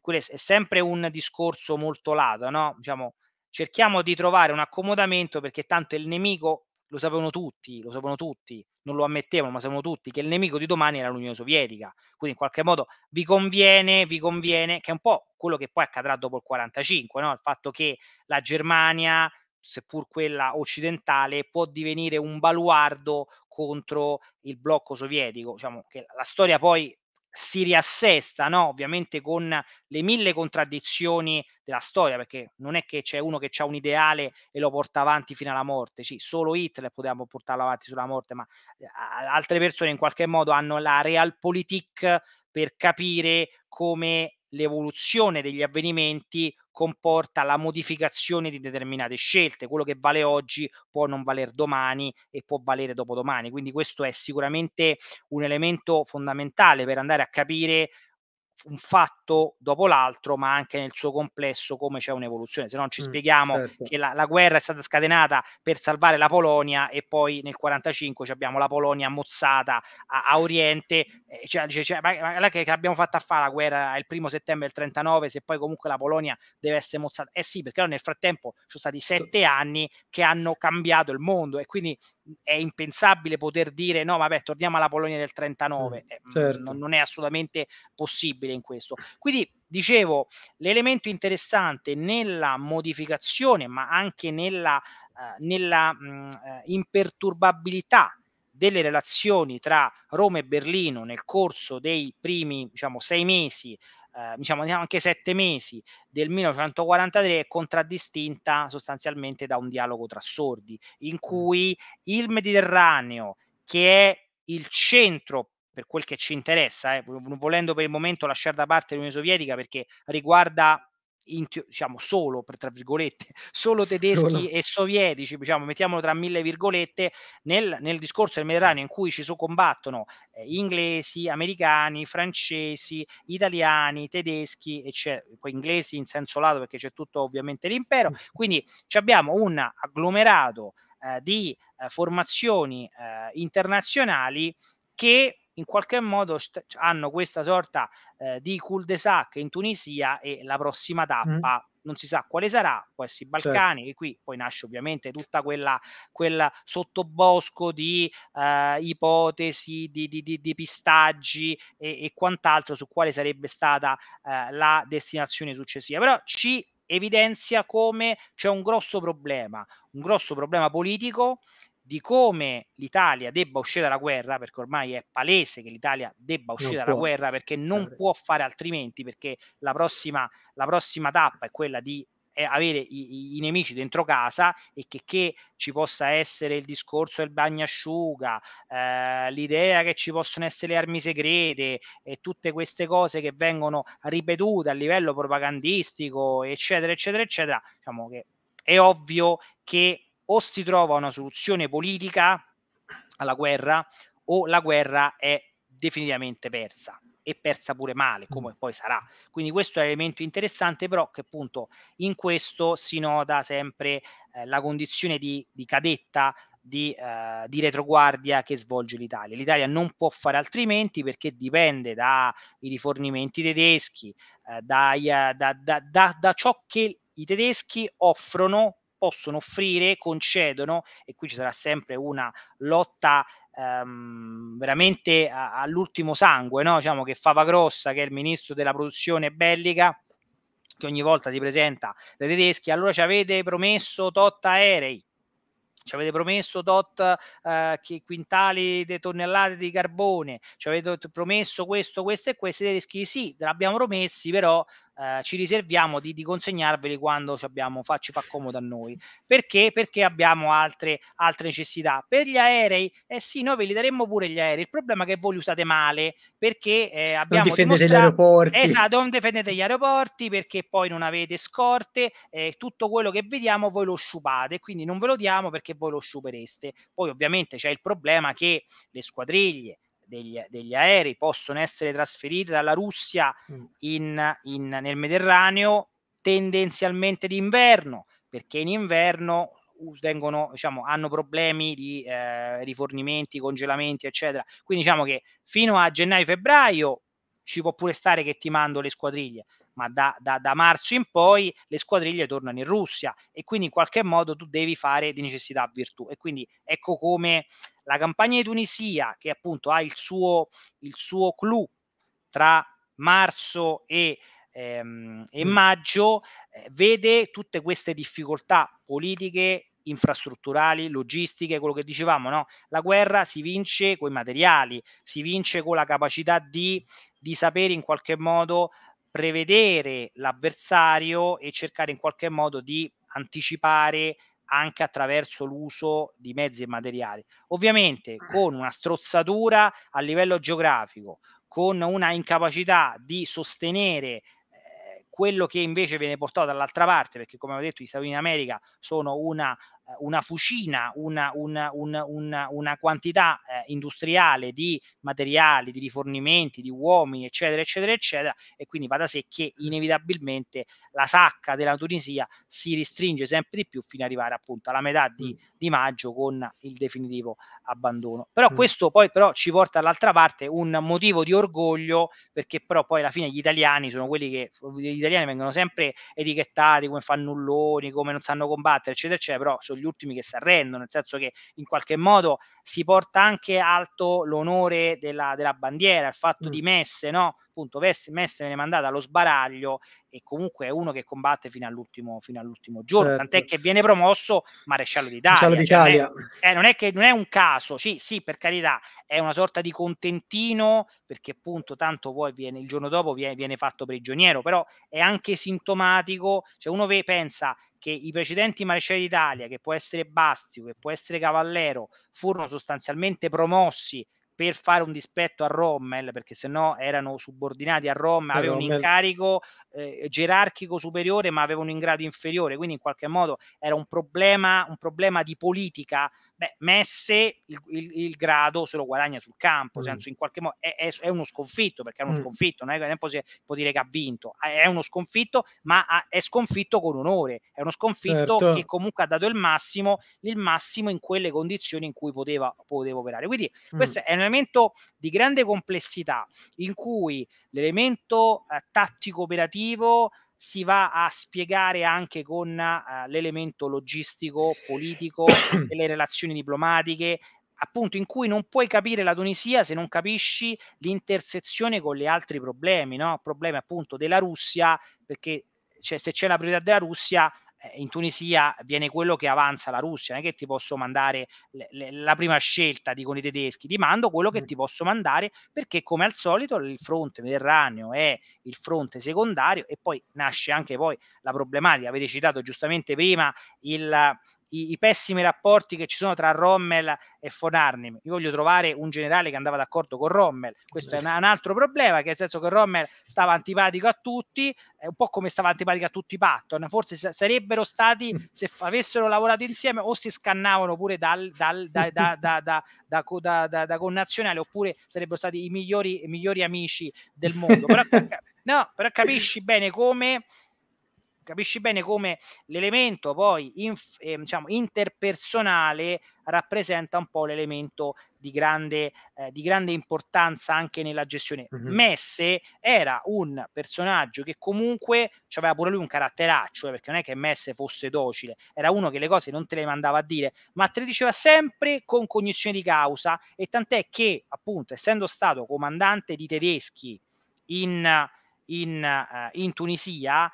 è sempre un discorso molto lato, no? diciamo, cerchiamo di trovare un accomodamento perché tanto il nemico lo sapevano tutti, lo sapevano tutti, non lo ammettevano, ma sapevano tutti che il nemico di domani era l'Unione Sovietica. Quindi in qualche modo vi conviene, vi conviene, che è un po' quello che poi accadrà dopo il 45, no? il fatto che la Germania, seppur quella occidentale, può divenire un baluardo contro il blocco sovietico. Diciamo che la storia poi si riassesta, no? ovviamente con le mille contraddizioni della storia, perché non è che c'è uno che ha un ideale e lo porta avanti fino alla morte, sì, solo Hitler potevamo portarlo avanti sulla morte, ma eh, altre persone in qualche modo hanno la realpolitik per capire come l'evoluzione degli avvenimenti comporta la modificazione di determinate scelte, quello che vale oggi può non valer domani e può valere dopodomani, quindi questo è sicuramente un elemento fondamentale per andare a capire un fatto dopo l'altro, ma anche nel suo complesso come c'è un'evoluzione. Se non ci mm, spieghiamo certo. che la, la, guerra è stata scatenata per salvare la Polonia e poi nel 1945 abbiamo la Polonia mozzata a, a Oriente, eh, cioè, cioè, ma, ma che, che abbiamo fatta a fare la guerra il primo settembre del 39 se poi comunque la Polonia deve essere mozzata? Eh sì, perché nel frattempo ci sono stati sette anni che hanno cambiato il mondo e quindi è impensabile poter dire no, vabbè, torniamo alla Polonia del 39. Mm, eh, certo. non, non è assolutamente possibile utile in questo. Quindi dicevo, l'elemento interessante nella modificazione, ma anche nella, eh, nella mh, mm, eh, imperturbabilità delle relazioni tra Roma e Berlino nel corso dei primi diciamo, sei mesi eh, diciamo, diciamo anche sette mesi del 1943 è contraddistinta sostanzialmente da un dialogo tra sordi in mm. cui il Mediterraneo che è il centro per quel che ci interessa, eh, volendo per il momento lasciare da parte l'Unione Sovietica perché riguarda in, diciamo solo per tra virgolette solo tedeschi solo. e sovietici diciamo mettiamolo tra mille virgolette nel, nel discorso del Mediterraneo in cui ci combattono eh, inglesi americani francesi italiani tedeschi e poi inglesi in senso lato perché c'è tutto ovviamente l'impero quindi abbiamo un agglomerato eh, di eh, formazioni eh, internazionali che in qualche modo st- cioè, hanno questa sorta eh, di cul-de-sac in Tunisia e la prossima tappa mm non si sa quale sarà, può essere i certo. Balcani, certo. e qui poi nasce ovviamente tutta quella, quella sottobosco di eh, ipotesi, di, di, di, di pistaggi e, e, quant'altro su quale sarebbe stata eh, la destinazione successiva. Però ci evidenzia come c'è un grosso problema, un grosso problema politico di come l'Italia debba uscire dalla guerra, perché ormai è palese che l'Italia debba uscire non dalla può. guerra, perché non Vabbè. può fare altrimenti, perché la prossima, la prossima tappa è quella di eh, avere i, i, nemici dentro casa e che, che, ci possa essere il discorso del bagnasciuga, eh, l'idea che ci possono essere le armi segrete e tutte queste cose che vengono ripetute a livello propagandistico, eccetera, eccetera, eccetera, diciamo che è ovvio che o si trova una soluzione politica alla guerra o la guerra è definitivamente persa e persa pure male, mm. come poi sarà. Quindi questo è un elemento interessante, però che appunto in questo si nota sempre eh, la condizione di, di cadetta, di, eh, di, retroguardia che svolge l'Italia. L'Italia non può fare altrimenti perché dipende dai rifornimenti tedeschi, eh, dai, eh, da, da, da, da ciò che i tedeschi offrono possono offrire, concedono, e qui ci sarà sempre una lotta ehm, veramente a, all'ultimo sangue, no? diciamo che Favagrossa, che è il ministro della produzione bellica, che ogni volta si presenta dai tedeschi, allora ci avete promesso tot aerei, ci avete promesso tot eh, quintali di tonnellate di carbone, ci avete promesso questo, questo e questo, i tedeschi sì, te l'abbiamo promessi, però eh, ci riserviamo di, di consegnarveli quando ci, abbiamo, fa, ci fa comodo a noi. Perché? Perché abbiamo altre, altre necessità. Per gli aerei, eh sì, noi ve li daremmo pure gli aerei. Il problema è che voi li usate male perché eh, abbiamo... Non difendete gli aeroporti. Esatto, non difendete gli aeroporti perché poi non avete scorte, eh, tutto quello che vediamo voi lo sciupate, quindi non ve lo diamo perché voi lo sciupereste. Poi ovviamente c'è il problema che le squadriglie degli, degli, aerei possono essere trasferite dalla Russia mm. in, in, nel Mediterraneo tendenzialmente d'inverno, perché in inverno vengono, diciamo, hanno problemi di eh, rifornimenti, congelamenti, eccetera. Quindi diciamo che fino a gennaio-febbraio ci può pure stare che ti mando le squadriglie, ma da, da, da, marzo in poi le squadriglie tornano in Russia e quindi in qualche modo tu devi fare di necessità virtù. E quindi ecco come la campagna di Tunisia, che appunto ha il suo, il suo clou tra marzo e ehm, e mm. maggio eh, vede tutte queste difficoltà politiche, infrastrutturali, logistiche, quello che dicevamo, no? La guerra si vince con i materiali, si vince con la capacità di, di sapere in qualche modo prevedere l'avversario e cercare in qualche modo di anticipare anche attraverso l'uso di mezzi e materiali. Ovviamente ah. con una strozzatura a livello geografico, con una incapacità di sostenere eh, quello che invece viene portato dall'altra parte, perché come ho detto gli Stati Uniti d'America sono una eh, una fucina, una, una, una, una quantità eh, industriale di materiali, di rifornimenti, di uomini, eccetera, eccetera, eccetera, e quindi va da sé che inevitabilmente la sacca della Tunisia si ristringe sempre di più fino ad arrivare appunto alla metà di, mm. di maggio con il definitivo abbandono. Però mm. questo poi però ci porta all'altra parte un motivo di orgoglio perché però poi alla fine gli italiani sono quelli che gli italiani vengono sempre etichettati come fannulloni, come non sanno combattere, eccetera, eccetera, però sono gli ultimi che si arrendono, nel senso che in qualche modo si porta anche alto l'onore della, della bandiera, il fatto mm. di messe, no? appunto Messi viene mandata allo sbaraglio e comunque è uno che combatte fino all'ultimo, fino all'ultimo giorno, certo. tant'è che viene promosso maresciallo d'Italia. Maresciallo d'Italia. Cioè, non, è, eh, non, è, che non è un caso, sì, sì, per carità, è una sorta di contentino perché appunto tanto poi viene, il giorno dopo viene, viene fatto prigioniero, però è anche sintomatico, cioè uno ve, pensa che i precedenti maresciali d'Italia, che può essere Bastio, che può essere Cavallero, furono sostanzialmente promossi per fare un dispetto a Rommel, perché se no erano subordinati a Rommel, cioè, avevano un incarico eh, gerarchico superiore ma avevano un grado inferiore, quindi in qualche modo era un problema, un problema di politica Beh, Messe il, il, il, grado se lo guadagna sul campo, mm. senso in qualche modo è, è, è, uno sconfitto, perché è uno mm. sconfitto, non è che può, può dire che ha vinto, è uno sconfitto, ma ha, è sconfitto con onore, è uno sconfitto certo. che comunque ha dato il massimo, il massimo in quelle condizioni in cui poteva, poteva operare. Quindi mm. questo è un elemento di grande complessità in cui l'elemento eh, tattico operativo si va a spiegare anche con uh, l'elemento logistico, politico, le relazioni diplomatiche, appunto in cui non puoi capire la Tunisia se non capisci l'intersezione con gli altri problemi, no? problemi appunto della Russia, perché cioè, se c'è la priorità della Russia eh, in Tunisia viene quello che avanza la Russia, non è che ti posso mandare le, le, la prima scelta, dicono i tedeschi, ti mando quello che ti posso mandare perché come al solito il fronte mediterraneo è il fronte secondario e poi nasce anche poi la problematica, avete citato giustamente prima il, i, i, pessimi rapporti che ci sono tra Rommel e von Arnim. Io voglio trovare un generale che andava d'accordo con Rommel. Questo è un, un altro problema, che nel senso che Rommel stava antipatico a tutti, è un po' come stava antipatico a tutti i Patton. Forse s- sarebbero stati, mm. se f- avessero lavorato insieme, o si scannavano pure dal, dal, da, da, da, da, connazionale, oppure sarebbero stati i migliori, i migliori amici del mondo. Però, no, però capisci bene come capisci bene come l'elemento poi in, eh, diciamo, interpersonale rappresenta un po' l'elemento di grande, eh, di grande importanza anche nella gestione. Mm-hmm. Messe era un personaggio che comunque aveva pure lui un caratteraccio, eh, perché non è che Messe fosse docile, era uno che le cose non te le mandava a dire, ma te le diceva sempre con cognizione di causa e tant'è che appunto essendo stato comandante di tedeschi in, in, uh, in Tunisia,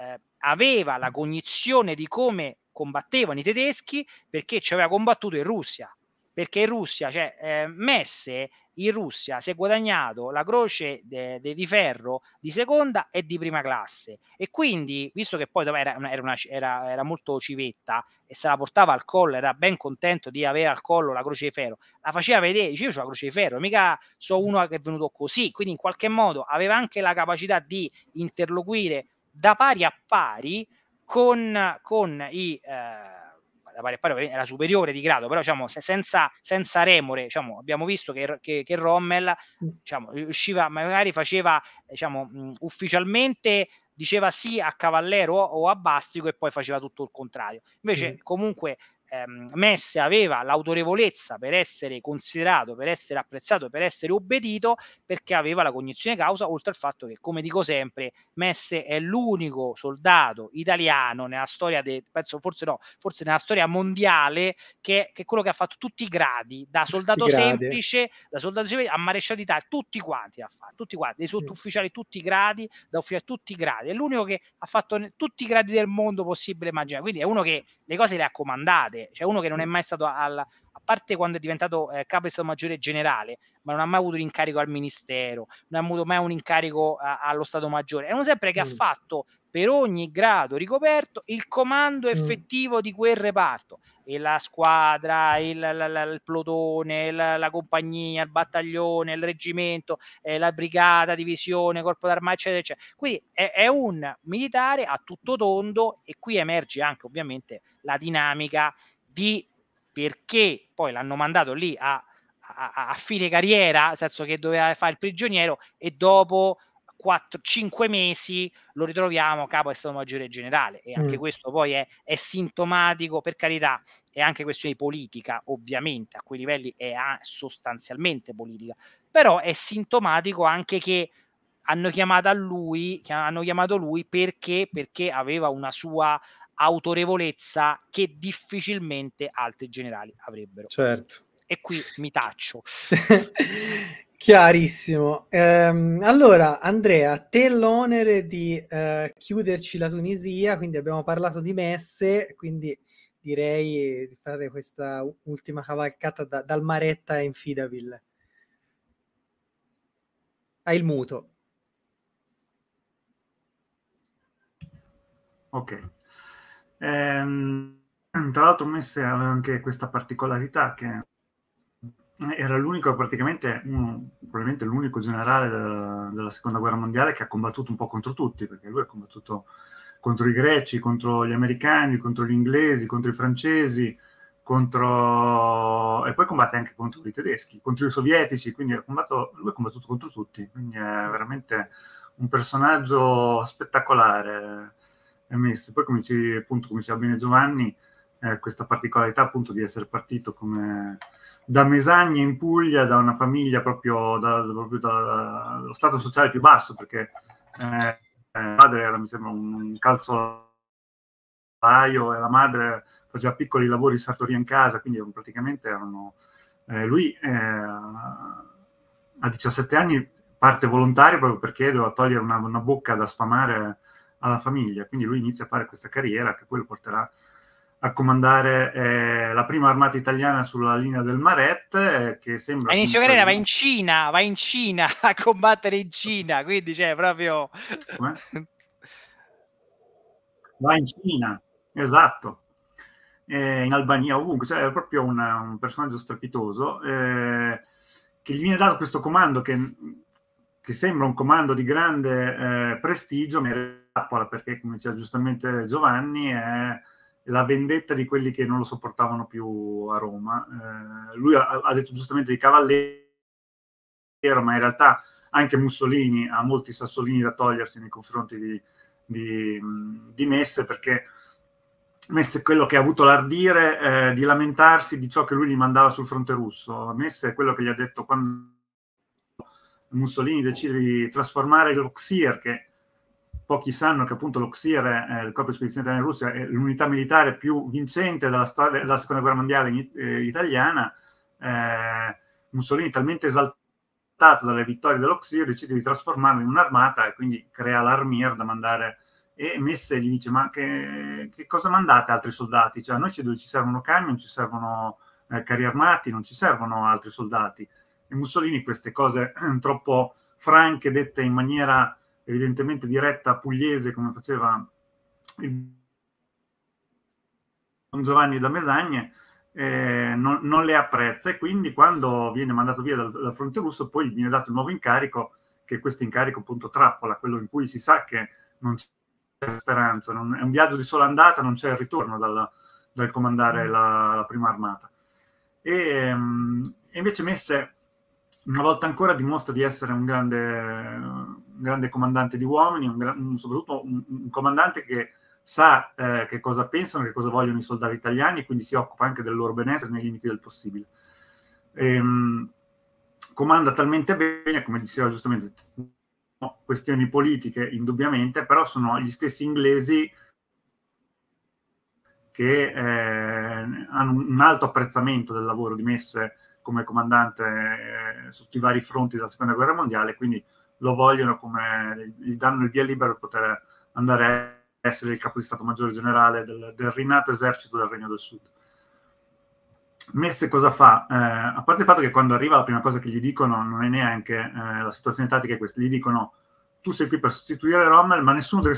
eh, aveva la cognizione di come combattevano i tedeschi perché ci aveva combattuto in Russia. Perché in Russia, cioè eh, Messe in Russia si è guadagnato la croce de, de, di ferro di seconda e di prima classe e quindi, visto che poi era, era, una, era, era, molto civetta e se la portava al collo, era ben contento di avere al collo la croce di ferro, la faceva vedere, diceva io ho la croce di ferro, mica so uno che è venuto così, quindi in qualche modo aveva anche la capacità di interloquire da pari a pari con, con i... Eh, da pari a pari era superiore di grado, però diciamo, senza, senza, remore diciamo, abbiamo visto che, che, che Rommel mm. diciamo, riusciva, magari faceva diciamo, mh, mm, ufficialmente diceva sì a Cavallero o, a Bastico e poi faceva tutto il contrario. Invece mm. comunque ehm, Messi aveva l'autorevolezza per essere considerato, per essere apprezzato, per essere obbedito, perché aveva la cognizione causa, oltre al fatto che, come dico sempre, Messe è l'unico soldato italiano nella storia, de, penso forse no, forse nella storia mondiale, che, che è quello che ha fatto tutti i gradi, da soldato gradi. semplice, da soldato semplice a maresciallo d'Italia, tutti quanti ha fatto, tutti quanti, dei sottufficiali tutti i gradi, da ufficiali tutti i gradi, è l'unico che ha fatto tutti i gradi del mondo possibile immaginare, quindi è uno che le cose le ha comandate accade. C'è cioè uno che non è mai stato alla, parte quando è diventato eh, capo di Stato Maggiore Generale, ma non ha mai avuto un incarico al Ministero, non ha avuto mai un incarico a, eh, allo Stato Maggiore. È uno sempre che mm. ha fatto per ogni grado ricoperto il comando mm. effettivo mm. di quel reparto e la squadra, il, la, la, il plotone, la, la, compagnia, il battaglione, il reggimento, eh, la brigata, divisione, corpo d'armata, eccetera, eccetera. Quindi è, è, un militare a tutto tondo e qui emerge anche ovviamente la dinamica di perché poi l'hanno mandato lì a, a, a fine carriera, nel senso che doveva fare il prigioniero e dopo 4, 5 mesi lo ritroviamo capo è stato maggiore generale e anche mm. questo poi è, è, sintomatico per carità è anche questione di politica ovviamente a quei livelli è sostanzialmente politica però è sintomatico anche che hanno chiamato a lui hanno chiamato lui perché perché aveva una sua autorevolezza che difficilmente altri generali avrebbero. Certo. E qui mi taccio. Chiarissimo. Ehm, allora, Andrea, te l'onere di eh, chiuderci la Tunisia, quindi abbiamo parlato di messe, quindi direi di fare questa ultima cavalcata da, dal Maretta in Fidaville. Hai il muto. Ok. Ehm, tra l'altro Messe aveva anche questa particolarità che era l'unico, praticamente, uno, probabilmente l'unico generale della, della, seconda guerra mondiale che ha combattuto un po' contro tutti, perché lui ha combattuto contro i greci, contro gli americani, contro gli inglesi, contro i francesi, contro... e poi combatte anche contro i tedeschi, contro i sovietici, quindi ha combattuto, lui ha combattuto contro tutti, quindi è veramente un personaggio spettacolare emessi. Poi come, ci, appunto, come diceva bene Giovanni, eh, questa particolarità appunto di essere partito come da Mesagna in Puglia, da una famiglia proprio, da, proprio da, dallo stato sociale più basso, perché eh, il padre era, mi sembra, un calzolaio e la madre faceva piccoli lavori di sartoria in casa, quindi praticamente erano... Eh, lui eh, a 17 anni parte volontario proprio perché doveva togliere una, una bocca da sfamare alla famiglia. Quindi lui inizia a fare questa carriera che poi lo porterà a comandare eh, la prima armata italiana sulla linea del Maret, eh, che sembra... inizio carriera va in Cina, va in Cina a combattere in Cina, quindi c'è cioè, proprio... Come? Va in Cina, esatto. Eh, in Albania, ovunque, cioè è proprio una, un personaggio strepitoso eh, che gli viene dato questo comando che, che sembra un comando di grande eh, prestigio, ma trappola perché, come diceva giustamente Giovanni, è la vendetta di quelli che non lo sopportavano più a Roma. Eh, lui ha, ha, detto giustamente di Cavallero, ma in realtà anche Mussolini ha molti sassolini da togliersi nei confronti di, di, di Messe, perché Messe è quello che ha avuto l'ardire eh, di lamentarsi di ciò che lui gli mandava sul fronte russo. Messe è quello che gli ha detto quando Mussolini decide di trasformare l'Oxir, che pochi sanno che appunto lo XIR, eh, il corpo di spedizione italiana in Russia, è l'unità militare più vincente della, storia, della seconda guerra mondiale in, eh, italiana, eh, Mussolini talmente esaltato dalle vittorie dello XIR decide di trasformarlo in un'armata e quindi crea l'Armir da mandare e Messe gli dice ma che, che cosa mandate altri soldati? Cioè a noi ci, ci servono camion, ci servono eh, carri armati, non ci servono altri soldati. E Mussolini queste cose troppo franche, dette in maniera evidentemente diretta pugliese come faceva il Don Giovanni da Mesagne, eh, non, non, le apprezza e quindi quando viene mandato via dal, dal fronte russo poi gli viene dato un nuovo incarico, che è questo incarico appunto trappola, quello in cui si sa che non c'è speranza, non, è un viaggio di sola andata, non c'è il ritorno dal, dal comandare la, la, prima armata. E, ehm, invece Messe una volta ancora dimostra di essere un grande grande comandante di uomini, un gra- un, soprattutto un, un, comandante che sa eh, che cosa pensano, che cosa vogliono i soldati italiani e quindi si occupa anche del loro benessere nei limiti del possibile. Ehm, comanda talmente bene, come diceva giustamente, questioni politiche indubbiamente, però sono gli stessi inglesi che eh, hanno un alto apprezzamento del lavoro di Messe come comandante eh, sotto i vari fronti della seconda guerra mondiale, quindi lo vogliono come gli danno il via libera per poter andare a essere il capo di Stato Maggiore Generale del, del rinato esercito del Regno del Sud. Messe cosa fa? Eh, a parte il fatto che quando arriva la prima cosa che gli dicono non è neanche eh, la situazione tattica è questa, gli dicono tu sei qui per sostituire Rommel, ma nessuno deve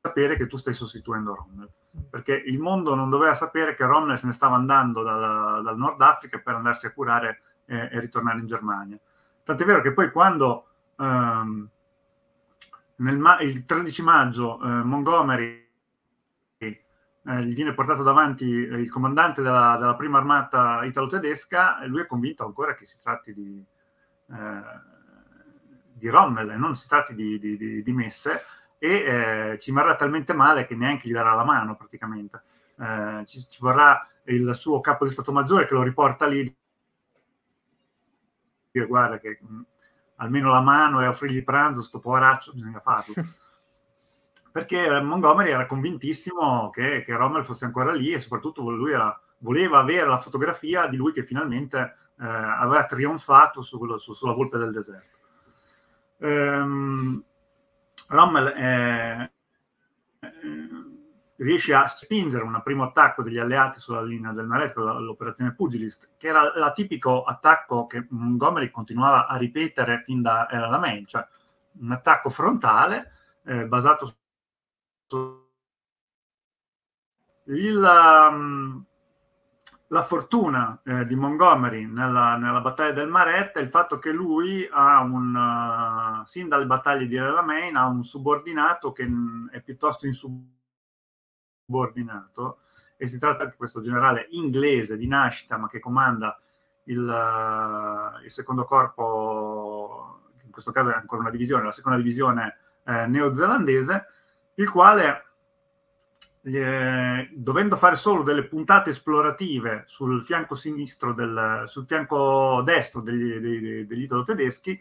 sapere che tu stai sostituendo Rommel, perché il mondo non doveva sapere che Rommel se ne stava andando dal, dal Nord Africa per andarsi a curare eh, e ritornare in Germania. Tant'è vero che poi quando ehm, ma- il 13 maggio eh, Montgomery eh, gli viene portato davanti eh, il comandante della, della prima armata italo-tedesca e lui è convinto ancora che si tratti di, eh, di Rommel e non si tratti di, di, di Messe e eh, ci marrà talmente male che neanche gli darà la mano praticamente. Ci, ci vorrà il suo capo di Stato Maggiore che lo riporta lì e guarda che almeno la mano e offrirgli pranzo, sto poveraccio, bisogna farlo. Perché eh, Montgomery era convintissimo che, che Rommel fosse ancora lì e soprattutto lui era, voleva avere la fotografia di lui che finalmente eh, aveva trionfato su, su, sulla volpe del deserto. Ehm, Rommel è eh, eh, riesce a spingere un primo attacco degli alleati sulla linea del Mare, l'operazione Pugilist, che era l'atipico attacco che Montgomery continuava a ripetere fin da era la main, cioè un attacco frontale eh, basato su... il, um, la fortuna eh, di Montgomery nella, nella, battaglia del Maret è il fatto che lui ha un, uh, sin dalle battaglie di Elamain, ha un subordinato che mm, è piuttosto insubordinato subordinato e si tratta di questo generale inglese di nascita ma che comanda il, eh, il secondo corpo, in questo caso è ancora una divisione, la seconda divisione eh, neozelandese, il quale eh, dovendo fare solo delle puntate esplorative sul fianco sinistro, del, sul fianco destro degli, degli, degli italo-tedeschi,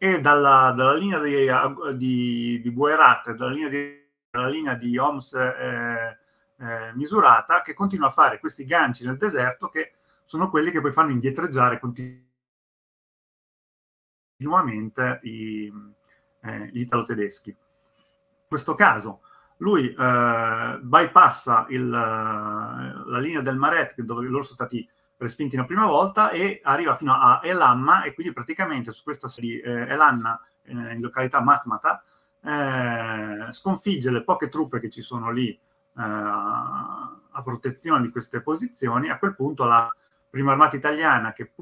e dalla, dalla, linea di, di, di Buerat, dalla linea di, dalla linea di Homs eh, eh, misurata che continua a fare questi ganci nel deserto che sono quelli che poi fanno indietreggiare continuamente i, eh, gli italo-tedeschi. In questo caso lui eh, bypassa il, eh, la linea del Maret dove loro sono stati respinti la prima volta e arriva fino a Elamma e quindi praticamente su questa serie di eh, Elanna eh, in località Matmata eh, sconfigge le poche truppe che ci sono lì eh, a protezione di queste posizioni, a quel punto la prima armata italiana, che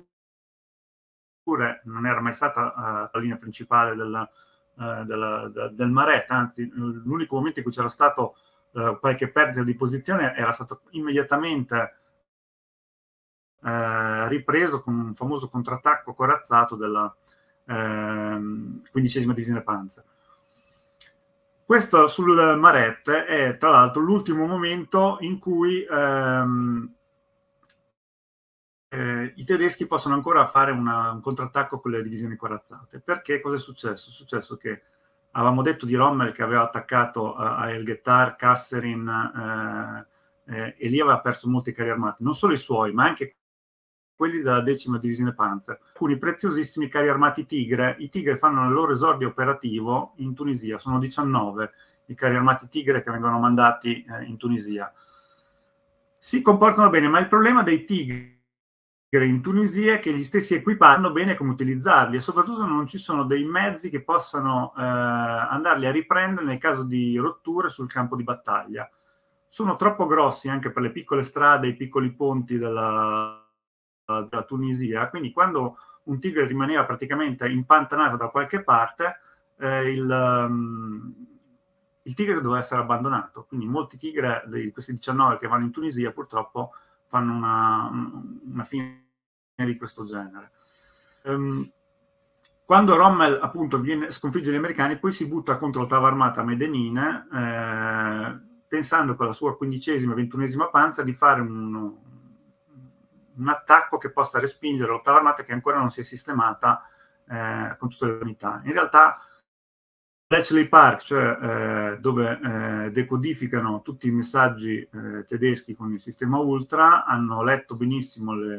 pure non era mai stata eh, la linea principale del, eh, del, del Maret, anzi l'unico momento in cui c'era stato qualche perdita di posizione era stato immediatamente eh, ripreso con un famoso contrattacco corazzato della eh, quindicesima divisione Panzer. Questo sul eh, Marette è tra l'altro l'ultimo momento in cui ehm, eh, i tedeschi possono ancora fare una, un contrattacco con le divisioni corazzate. Perché cosa è successo? È successo che avevamo detto di Rommel che aveva attaccato eh, a, a Elgetar, Kasserin eh, eh, e lì aveva perso molti carri armati, non solo i suoi, ma anche quelli della decima divisione Panzer, alcuni preziosissimi carri armati Tigre. I Tigre fanno il loro esordio operativo in Tunisia, sono 19 i carri armati Tigre che vengono mandati eh, in Tunisia. Si comportano bene, ma il problema dei Tigre in Tunisia è che gli stessi equipaggi sanno bene come utilizzarli e soprattutto non ci sono dei mezzi che possano eh, andarli a riprendere nel caso di rotture sul campo di battaglia. Sono troppo grossi anche per le piccole strade, i piccoli ponti della, eh, della Tunisia, quindi quando un tigre rimaneva praticamente impantanato da qualche parte, eh, il, um, il, tigre doveva essere abbandonato. Quindi molti tigre di questi 19 che vanno in Tunisia purtroppo fanno una, una fine di questo genere. Um, quando Rommel appunto viene, sconfigge gli americani, poi si butta contro la tava armata Medenine, eh, pensando con la sua quindicesima e ventunesima panza di fare un, un attacco che possa respingere l'ottava armata che ancora non si è sistemata eh, con tutte le unità. In realtà Bletchley Park, cioè eh, dove eh, decodificano tutti i messaggi eh, tedeschi con il sistema Ultra, hanno letto benissimo le,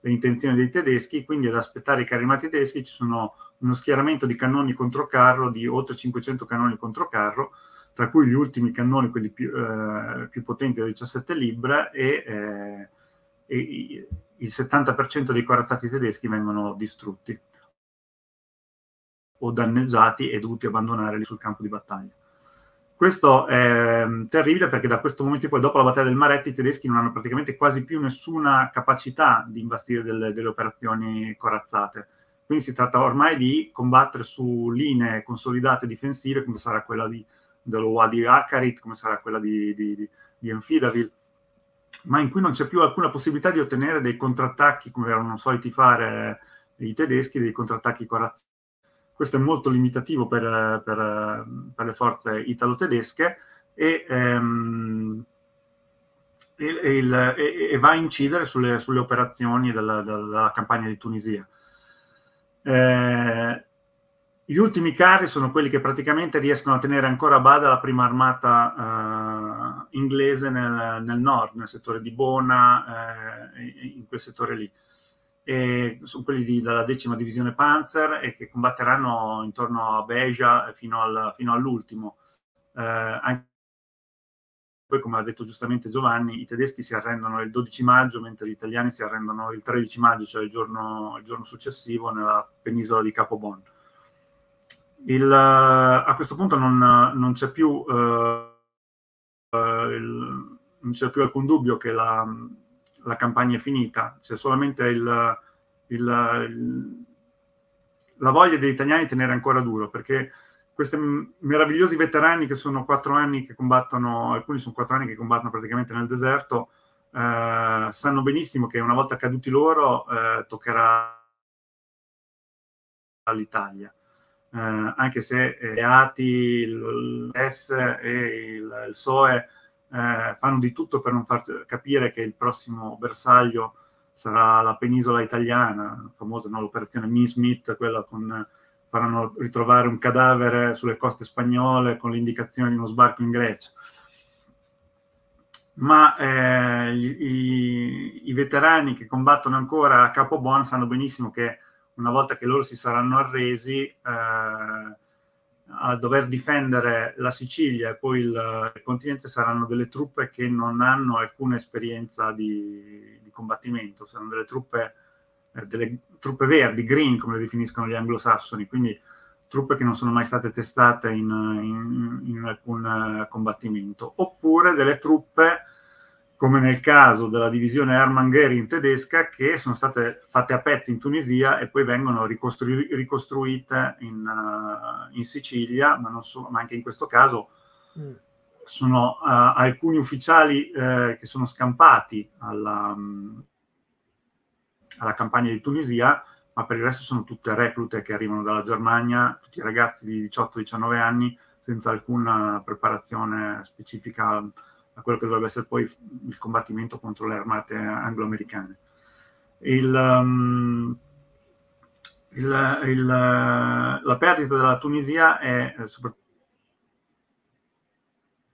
le intenzioni dei tedeschi, quindi ad aspettare i carri armati tedeschi ci sono uno schieramento di cannoni contro carro, di oltre 500 cannoni contro carro, tra cui gli ultimi cannoni, quelli più, eh, più potenti da 17 libbre, e eh, e il 70% dei corazzati tedeschi vengono distrutti o danneggiati e dovuti abbandonare lì sul campo di battaglia. Questo è mm, terribile perché da questo momento in poi, dopo la battaglia del Maretti, i tedeschi non hanno praticamente quasi più nessuna capacità di investire delle, delle operazioni corazzate. Quindi si tratta ormai di combattere su linee consolidate difensive, come sarà quella di, dell'UA di Akarit, come sarà quella di, di, di Enfidaville, ma in cui non c'è più alcuna possibilità di ottenere dei contrattacchi come erano soliti fare eh, i tedeschi, dei contrattacchi corazzati. Questo è molto limitativo per, per, per le forze italo-tedesche e, ehm, e, e, il, e, va a incidere sulle, sulle operazioni della, della, campagna di Tunisia. Eh, gli ultimi carri sono quelli che praticamente riescono a tenere ancora a bada la prima armata eh, inglese nel, nel, nord, nel settore di Bona, eh, in quel settore lì. E sono quelli di, dalla decima divisione Panzer e che combatteranno intorno a Beja fino, al, fino all'ultimo. Eh, anche poi, come ha detto giustamente Giovanni, i tedeschi si arrendono il 12 maggio, mentre gli italiani si arrendono il 13 maggio, cioè il giorno, il giorno successivo, nella penisola di Capobondo. Il, a questo punto non, non, c'è più, eh, eh, il, non, c'è più, alcun dubbio che la, la campagna è finita, c'è solamente il, la voglia degli italiani di tenere ancora duro, perché questi meravigliosi veterani che sono quattro anni che combattono, alcuni sono quattro anni che combattono praticamente nel deserto, eh, sanno benissimo che una volta caduti loro eh, toccherà all'Italia eh, anche se le eh, ATI, l'ES e il, il SOE eh, fanno di tutto per non far capire che il prossimo bersaglio sarà la penisola italiana, la famosa no, l'operazione Mean Smith, quella con faranno ritrovare un cadavere sulle coste spagnole con l'indicazione di uno sbarco in Grecia. Ma eh, i, i, veterani che combattono ancora a Capo Capobon sanno benissimo che una volta che loro si saranno arresi, eh, a dover difendere la Sicilia e poi il, il, continente saranno delle truppe che non hanno alcuna esperienza di, di combattimento, saranno delle truppe, eh, delle truppe verdi, green come le definiscono gli anglosassoni, quindi truppe che non sono mai state testate in, in, in alcun eh, combattimento, oppure delle truppe come nel caso della divisione Hermann in tedesca, che sono state fatte a pezzi in Tunisia e poi vengono ricostrui, ricostruite in, uh, in Sicilia, ma, so, ma, anche in questo caso mm. sono uh, alcuni ufficiali uh, che sono scampati alla, um, alla, campagna di Tunisia, ma per il resto sono tutte reclute che arrivano dalla Germania, tutti ragazzi di 18-19 anni senza alcuna preparazione specifica a quello che dovrebbe essere poi il combattimento contro le armate anglo-americane. Il, um, il, il, la perdita della Tunisia è eh, soprattutto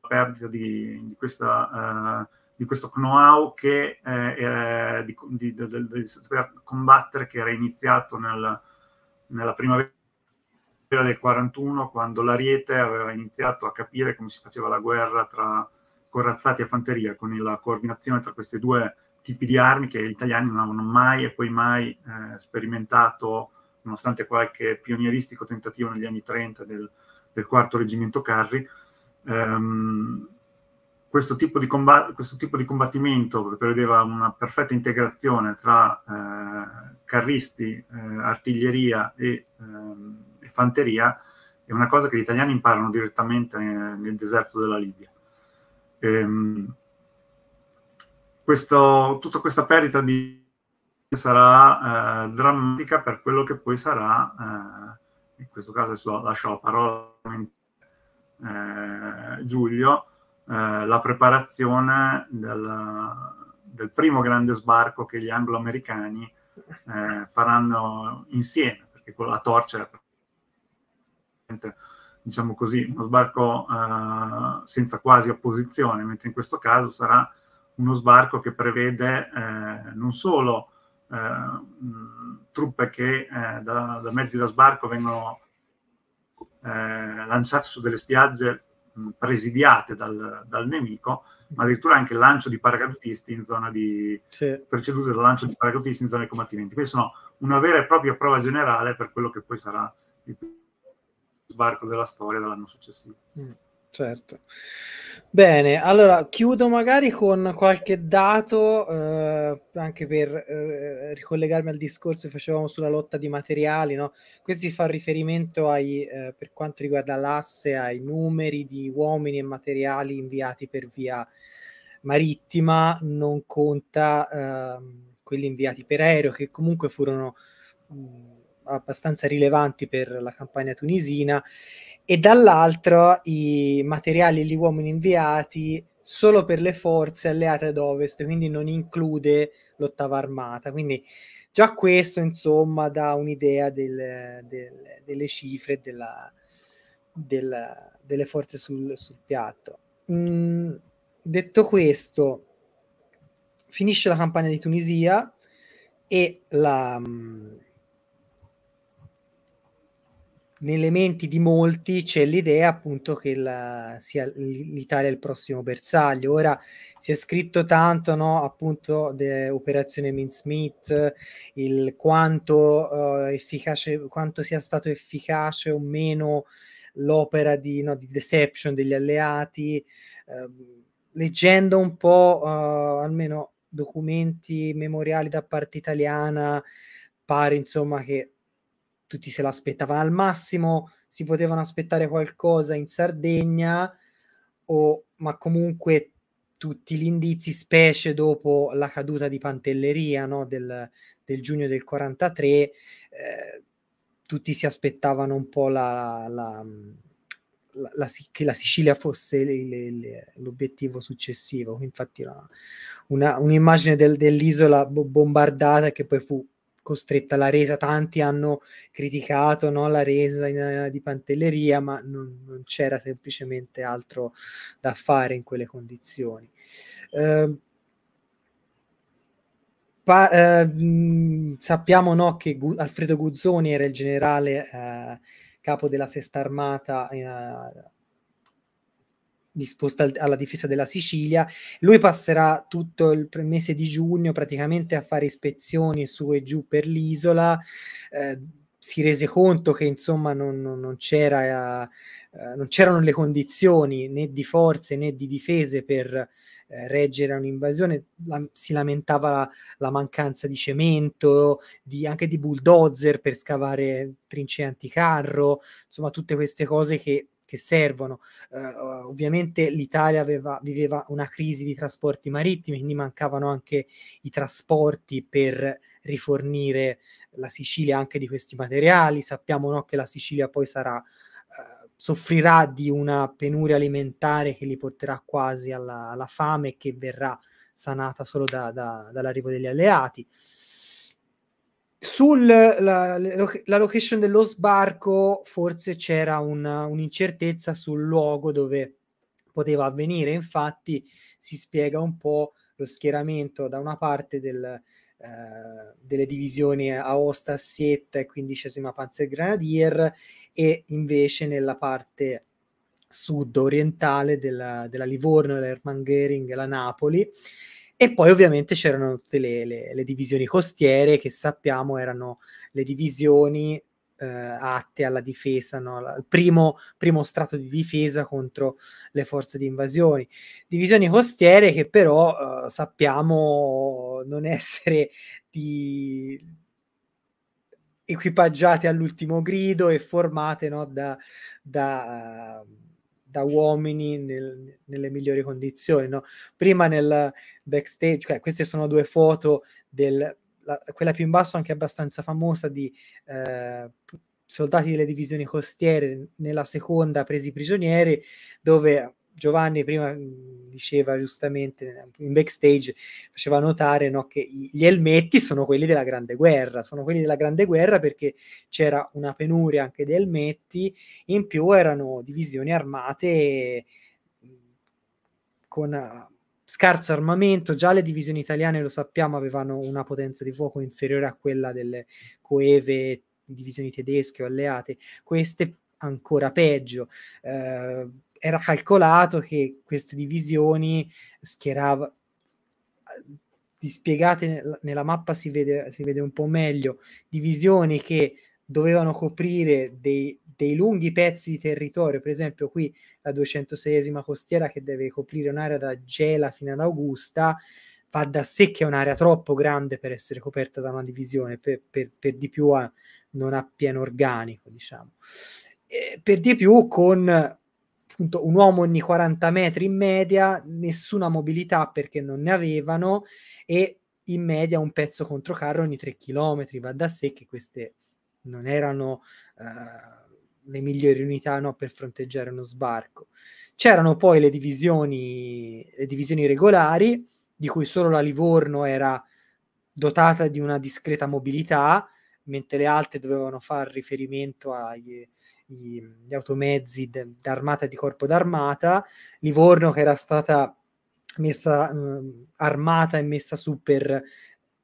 la perdita di, di, questa, uh, di questo know-how che uh, era di, di, di, combattere che era iniziato nel, nella primavera del 41 quando l'Ariete aveva iniziato a capire come si faceva la guerra tra corazzati a fanteria, con la coordinazione tra questi due tipi di armi che gli italiani non avevano mai e poi mai eh, sperimentato, nonostante qualche pionieristico tentativo negli anni 30 del, del quarto reggimento Carri. Ehm, questo, tipo combat- questo, tipo di combattimento prevedeva una perfetta integrazione tra eh, carristi, eh, artiglieria e ehm, fanteria, è una cosa che gli italiani imparano direttamente eh, nel deserto della Libia ehm, questo, tutta questa perdita di sarà eh, drammatica per quello che poi sarà, eh, in questo caso lascio la parola a eh, Giulio, eh, la preparazione del, del, primo grande sbarco che gli anglo-americani eh, faranno insieme, perché con la torcia è diciamo così, uno sbarco eh, senza quasi opposizione, mentre in questo caso sarà uno sbarco che prevede eh, non solo eh, mh, truppe che eh, da, da, mezzi da sbarco vengono eh, lanciate su delle spiagge mh, presidiate dal, dal nemico, ma addirittura anche il lancio di paracadutisti in zona di sì. preceduto dal lancio di paracadutisti in zona di combattimenti. Quindi sono una vera e propria prova generale per quello che poi sarà il svarco della storia dell'anno successivo. Mm, certo. Bene, allora chiudo magari con qualche dato, eh, anche per eh, ricollegarmi al discorso che facevamo sulla lotta di materiali, no? Questi si fa riferimento ai, eh, per quanto riguarda l'asse, ai numeri di uomini e materiali inviati per via marittima, non conta ehm, quelli inviati per aereo, che comunque furono... Mh, mm, abbastanza rilevanti per la campagna tunisina e dall'altro i materiali e gli uomini inviati solo per le forze alleate ad ovest, quindi non include l'ottava armata. Quindi già questo, insomma, dà un'idea del, del, delle cifre della, del, delle forze sul, sul piatto. Mm, detto questo, finisce la campagna di Tunisia e la, mm, nelle menti di molti c'è l'idea appunto che la, sia l'Italia il prossimo bersaglio. Ora si è scritto tanto, no, appunto, dell'operazione Minsmith, il quanto, uh, efficace, quanto sia stato efficace o meno l'opera di, no, di deception degli alleati. Uh, leggendo un po', uh, almeno documenti memoriali da parte italiana, pare insomma che tutti se l'aspettavano. Al massimo si potevano aspettare qualcosa in Sardegna, o, ma comunque tutti gli indizi, specie dopo la caduta di Pantelleria no, del, del, giugno del 43, eh, tutti si aspettavano un po' la, la, la, che la Sicilia fosse le, le, le, l'obiettivo successivo. Infatti, una, una, un'immagine del, dell'isola bombardata che poi fu costretta la resa. Tanti hanno criticato no, la resa in, eh, di Pantelleria, ma non, non, c'era semplicemente altro da fare in quelle condizioni. Eh, pa- eh, sappiamo no, che Gu- Alfredo Guzzoni era il generale eh, capo della Sesta Armata eh, disposta alla difesa della Sicilia. Lui passerà tutto il mese di giugno praticamente a fare ispezioni su e giù per l'isola. Eh, si rese conto che insomma non, non, non, c'era, eh, non, c'erano le condizioni né di forze né di difese per eh, reggere un'invasione, la, si lamentava la, la, mancanza di cemento, di, anche di bulldozer per scavare trincee anticarro, insomma tutte queste cose che che servono. Uh, ovviamente l'Italia aveva, viveva una crisi di trasporti marittimi, quindi mancavano anche i trasporti per rifornire la Sicilia anche di questi materiali. Sappiamo no, che la Sicilia poi sarà, uh, soffrirà di una penuria alimentare che li porterà quasi alla, alla fame e che verrà sanata solo da, da, dall'arrivo degli alleati. Sulla location dello sbarco forse c'era una, un'incertezza sul luogo dove poteva avvenire, infatti si spiega un po' lo schieramento da una parte del, eh, delle divisioni Aosta, Sietta e 15 Panzer Grenadier e invece nella parte sud-orientale della, della Livorno, l'Hermann Gering e la Napoli e poi ovviamente c'erano tutte le, le, le divisioni costiere che sappiamo erano le divisioni eh, atte alla difesa, no? il primo, primo, strato di difesa contro le forze di invasione. Divisioni costiere che però eh, sappiamo non essere di... equipaggiate all'ultimo grido e formate no? da, da uh da uomini nel, nelle migliori condizioni. No? Prima nel backstage, cioè, queste sono due foto del, la, quella più in basso anche abbastanza famosa di eh, soldati delle divisioni costiere, nella seconda presi prigionieri, dove Giovanni prima mm, diceva giustamente in backstage, faceva notare no, che gli elmetti sono quelli della Grande Guerra, sono quelli della Grande Guerra perché c'era una penuria anche di elmetti, in più erano divisioni armate mm, con ah, scarso armamento, già le divisioni italiane lo sappiamo avevano una potenza di fuoco inferiore a quella delle coeve divisioni tedesche o alleate, queste ancora peggio. Eh, era calcolato che queste divisioni schierava dispiegate nella mappa si vede, si vede un po' meglio divisioni che dovevano coprire dei, dei, lunghi pezzi di territorio, per esempio qui la 206esima costiera che deve coprire un'area da Gela fino ad Augusta, va da sé che è un'area troppo grande per essere coperta da una divisione, per, per, per di più a, non ha pieno organico, diciamo. E per di più con appunto un uomo ogni 40 metri in media, nessuna mobilità perché non ne avevano e in media un pezzo contro carro ogni 3 km, va da sé che queste non erano uh, le migliori unità no, per fronteggiare uno sbarco. C'erano poi le divisioni, le divisioni regolari, di cui solo la Livorno era dotata di una discreta mobilità, mentre le altre dovevano fare riferimento agli, i, gli automezzi d'armata e di corpo d'armata, Livorno che era stata messa mh, armata e messa su per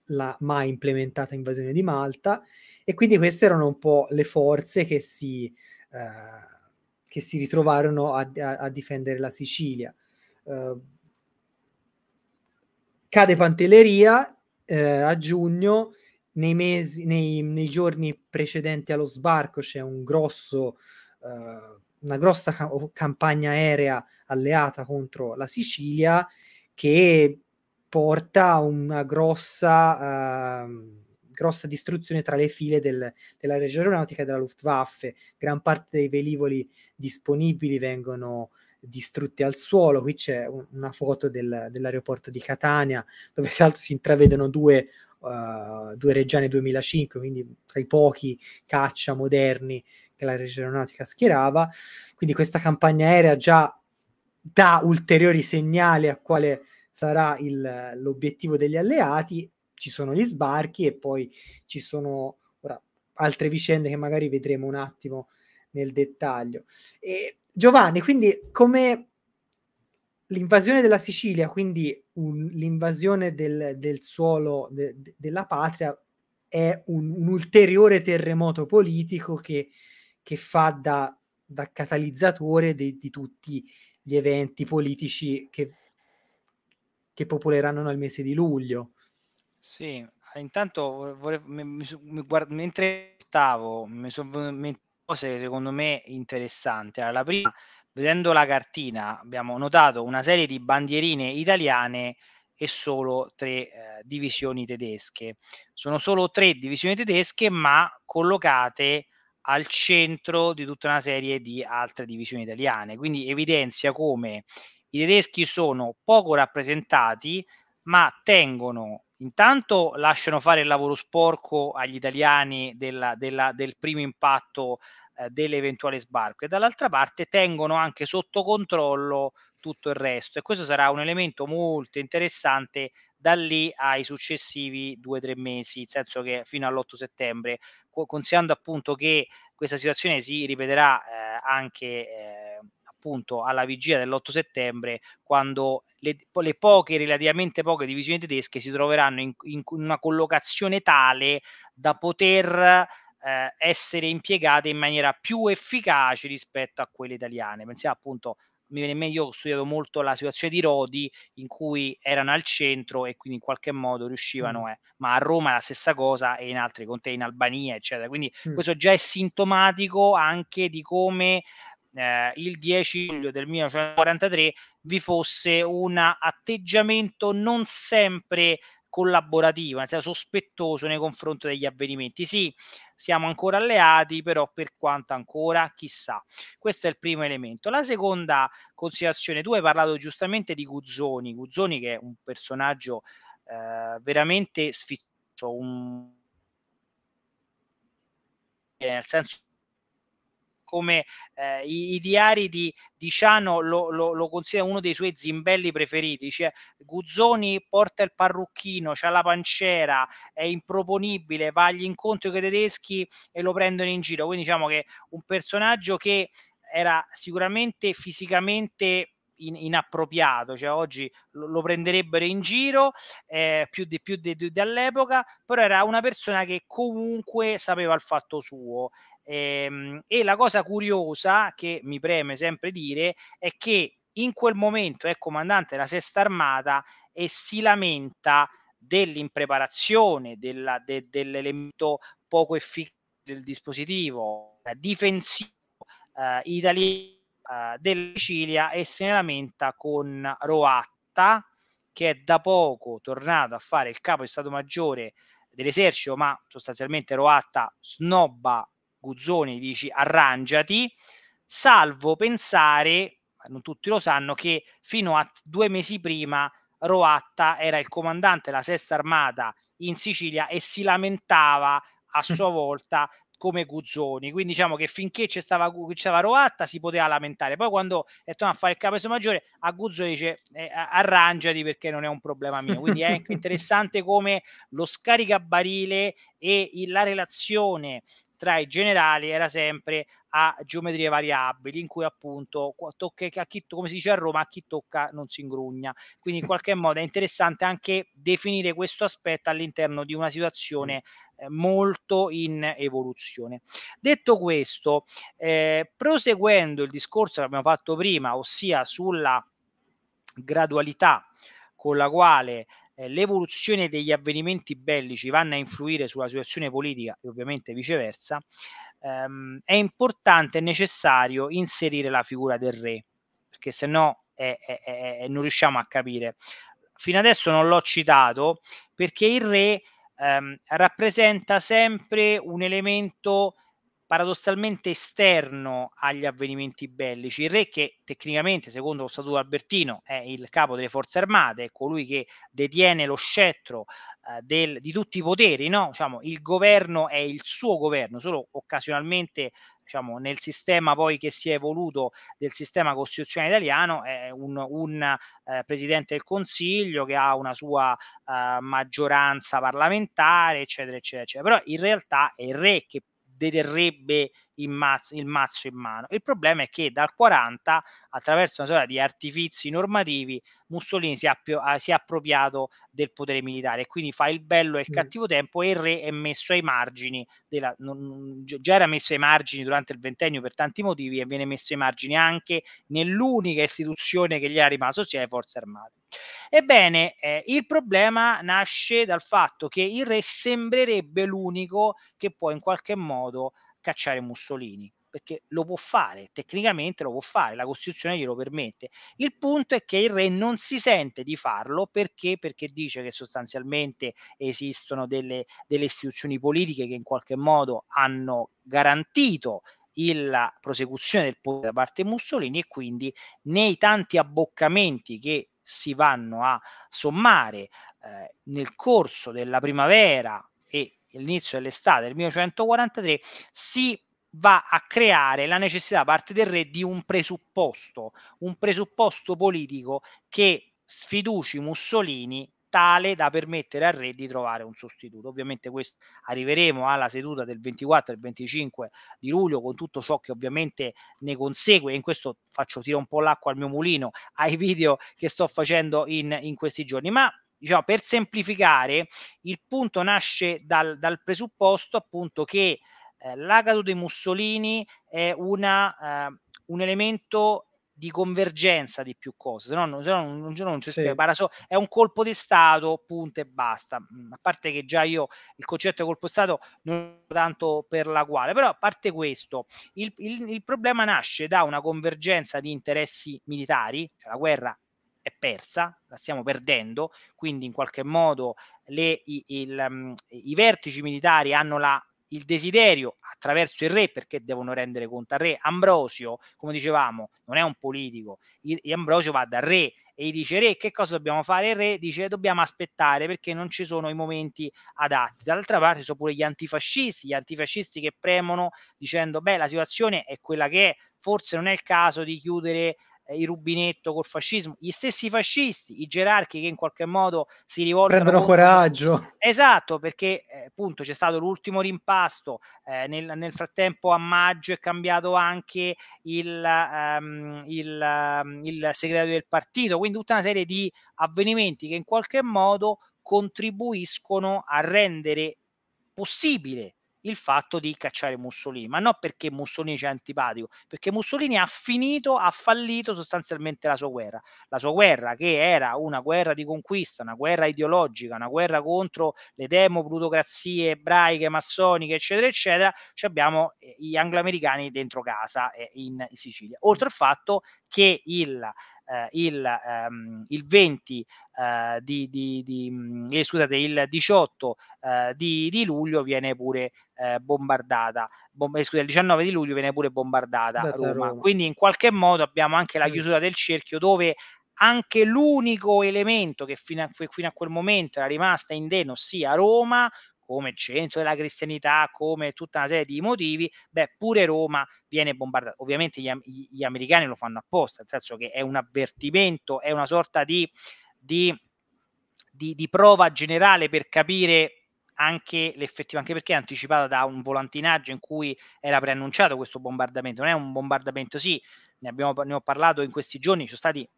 la mai implementata invasione di Malta e quindi queste erano un po' le forze che si, eh, che si ritrovarono a, a, a, difendere la Sicilia. Eh, cade Pantelleria eh, a giugno nei mesi, nei, nei giorni precedenti allo sbarco c'è un grosso, uh, una grossa cam- campagna aerea alleata contro la Sicilia che porta a una grossa, uh, grossa distruzione tra le file del, della regione Aeronautica e della Luftwaffe. Gran parte dei velivoli disponibili vengono distrutti al suolo. Qui c'è un, una foto del, dell'aeroporto di Catania dove si, si intravedono due uh, due reggiani 2005, quindi tra i pochi caccia moderni che la regione Aeronautica schierava. Quindi questa campagna aerea già dà ulteriori segnali a quale sarà il, l'obiettivo degli alleati. Ci sono gli sbarchi e poi ci sono ora, altre vicende che magari vedremo un attimo nel dettaglio. E, Giovanni, quindi come l'invasione della Sicilia, quindi un, l'invasione del, del suolo de, de, della patria, è un, un ulteriore terremoto politico che, che fa da, da catalizzatore de, di tutti gli eventi politici che, che popoleranno nel mese di luglio. Sì, intanto volevo, mi, mi, mi guard, mentre stavo, mi sono cose secondo me interessanti. Allora, la prima vedendo la cartina abbiamo notato una serie di bandierine italiane e solo tre eh, divisioni tedesche. Sono solo tre divisioni tedesche, ma collocate al centro di tutta una serie di altre divisioni italiane. Quindi evidenzia come i tedeschi sono poco rappresentati, ma tengono intanto lasciano fare il lavoro sporco agli italiani della, della, del primo impatto eh, dell'eventuale sbarco e dall'altra parte tengono anche sotto controllo tutto il resto e questo sarà un elemento molto interessante da lì ai successivi due o tre mesi, nel senso che fino all'8 settembre, considerando appunto che questa situazione si ripeterà eh, anche eh, appunto alla vigilia dell'8 settembre, quando le, le poche, relativamente poche divisioni tedesche si troveranno in, in una collocazione tale da poter eh, essere impiegate in maniera più efficace rispetto a quelle italiane. Pensiamo appunto mi viene in mente, io ho studiato molto la situazione di Rodi in cui erano al centro e quindi in qualche modo riuscivano, mm. eh, ma a Roma è la stessa cosa e in altri contesti, in Albania, eccetera. Quindi mm. questo già è sintomatico anche di come eh, il 10 luglio del 1943 vi fosse un atteggiamento non sempre collaborativo, nel senso sospettoso nei confronti degli avvenimenti. Sì, siamo ancora alleati, però per quanto ancora, chissà. Questo è il primo elemento. La seconda considerazione, tu hai parlato giustamente di Guzzoni, Guzzoni che è un personaggio eh, veramente sfittoso, un... nel senso come eh, i, i, diari di, di lo, lo, lo, considera uno dei suoi zimbelli preferiti, cioè Guzzoni porta il parrucchino, c'ha la pancera, è improponibile, va agli incontri con i tedeschi e lo prendono in giro, quindi diciamo che un personaggio che era sicuramente fisicamente inappropriato, cioè oggi lo, prenderebbero in giro eh, più, di, più di, di, dell'epoca, però era una persona che comunque sapeva il fatto suo e, ehm, e la cosa curiosa che mi preme sempre dire è che in quel momento è eh, comandante della Sesta Armata e si lamenta dell'impreparazione, della, de, dell'elemento poco efficace del dispositivo eh, difensivo eh, italiano eh, della Sicilia e se ne lamenta con Roatta che è da poco tornato a fare il capo di Stato Maggiore dell'esercito, ma sostanzialmente Roatta snobba Guzzoni, dici arrangiati, salvo pensare, non tutti lo sanno, che fino a due mesi prima Roatta era il comandante della Sesta Armata in Sicilia e si lamentava a sua volta come Guzzoni. Quindi diciamo che finché c'è stava, stava, Roatta si poteva lamentare. Poi quando è tornato a fare il capo maggiore, a Guzzoni dice eh, arrangiati perché non è un problema mio. Quindi è interessante come lo scaricabarile e la relazione tra i generali era sempre a geometrie variabili in cui appunto tocca, a chi, come si dice a Roma a chi tocca non si ingrugna quindi in qualche modo è interessante anche definire questo aspetto all'interno di una situazione eh, molto in evoluzione detto questo eh, proseguendo il discorso che abbiamo fatto prima ossia sulla gradualità con la quale eh, l'evoluzione degli avvenimenti bellici vanno a influire sulla situazione politica e ovviamente viceversa, ehm, è importante e necessario inserire la figura del re, perché se no è, è, è, non riusciamo a capire. Fino adesso non l'ho citato perché il re ehm, rappresenta sempre un elemento paradossalmente esterno agli avvenimenti bellici. Il re che tecnicamente, secondo lo Statuto Albertino, è il capo delle forze armate, è colui che detiene lo scettro eh, del, di tutti i poteri, no? diciamo, il governo è il suo governo, solo occasionalmente diciamo, nel sistema poi che si è evoluto del sistema costituzionale italiano è un, un eh, presidente del consiglio che ha una sua eh, maggioranza parlamentare eccetera eccetera eccetera però in realtà è il re che deterrebbe il mazzo, il mazzo in mano. Il problema è che dal 40 attraverso una sorta di artifizi normativi Mussolini si è, appio- ah, si è appropriato del potere militare e quindi fa il bello e il cattivo tempo e il re è messo ai margini della, non, già era messo ai margini durante il ventennio per tanti motivi e viene messo ai margini anche nell'unica istituzione che gli era rimasta, ossia le forze armate. Ebbene, eh, il problema nasce dal fatto che il re sembrerebbe l'unico che può in qualche modo cacciare Mussolini perché lo può fare, tecnicamente lo può fare, la Costituzione glielo permette. Il punto è che il re non si sente di farlo perché, perché dice che sostanzialmente esistono delle, delle istituzioni politiche che in qualche modo hanno garantito la prosecuzione del potere da parte di Mussolini e quindi nei tanti abboccamenti che si vanno a sommare eh, nel corso della primavera e l'inizio dell'estate del 1943 si va a creare la necessità da parte del re di un presupposto, un presupposto politico che sfiduci Mussolini tale da permettere al re di trovare un sostituto. Ovviamente questo arriveremo alla seduta del 24 e 25 di luglio con tutto ciò che ovviamente ne consegue. In questo faccio tirare un po' l'acqua al mio mulino ai video che sto facendo in, in questi giorni. Ma diciamo, per semplificare, il punto nasce dal, dal presupposto appunto che eh, l'Agado dei Mussolini è una, eh, un elemento di convergenza di più cose, se no non, se no, non, non ci sì. Paraso- è un colpo di Stato, punto e basta. Mm, a parte che già io il concetto di colpo di Stato non tanto per la quale, però a parte questo, il, il, il problema nasce da una convergenza di interessi militari, cioè la guerra è persa, la stiamo perdendo, quindi in qualche modo le, i, il, mm, i vertici militari hanno la il desiderio attraverso il re, perché devono rendere conto al re. Ambrosio, come dicevamo, non è un politico, il, Ambrosio va dal re e gli dice re che cosa dobbiamo fare? Il re dice dobbiamo aspettare perché non ci sono i momenti adatti. Dall'altra parte sono pure gli antifascisti, gli antifascisti che premono dicendo beh la situazione è quella che è, forse non è il caso di chiudere eh, il rubinetto col fascismo, gli stessi fascisti, i gerarchi che in qualche modo si rivolgono... Prendono coraggio. Esatto, perché eh, appunto c'è stato l'ultimo rimpasto, eh, nel, nel, frattempo a maggio è cambiato anche il, um, il, um, il segretario del partito, quindi tutta una serie di avvenimenti che in qualche modo contribuiscono a rendere possibile il fatto di cacciare Mussolini, ma non perché Mussolini c'è antipatico, perché Mussolini ha finito, ha fallito sostanzialmente la sua guerra, la sua guerra che era una guerra di conquista, una guerra ideologica, una guerra contro le demo demoplutocrazie ebraiche, massoniche, eccetera, eccetera, ci abbiamo eh, gli angloamericani dentro casa eh, in Sicilia, oltre al fatto che il, eh, il, ehm, il 20 eh, di, di, di mm, eh, scusate, il 18 eh, di, di luglio viene pure eh, bombardata. Bom- eh, scusa, il 19 di luglio viene pure bombardata Roma. Roma. Quindi in qualche modo abbiamo anche la mm. chiusura del cerchio dove anche l'unico elemento che fino a, fino a quel momento era rimasta indenne, ossia Roma, come centro della cristianità, come tutta una serie di motivi, beh, pure Roma viene bombardata. Ovviamente gli, gli americani lo fanno apposta, nel senso che è un avvertimento, è una sorta di, di, di, di prova generale per capire anche l'effettivo, anche perché è anticipata da un volantinaggio in cui era preannunciato questo bombardamento. Non è un bombardamento, sì, ne, abbiamo, ne ho parlato in questi giorni, ci sono stati,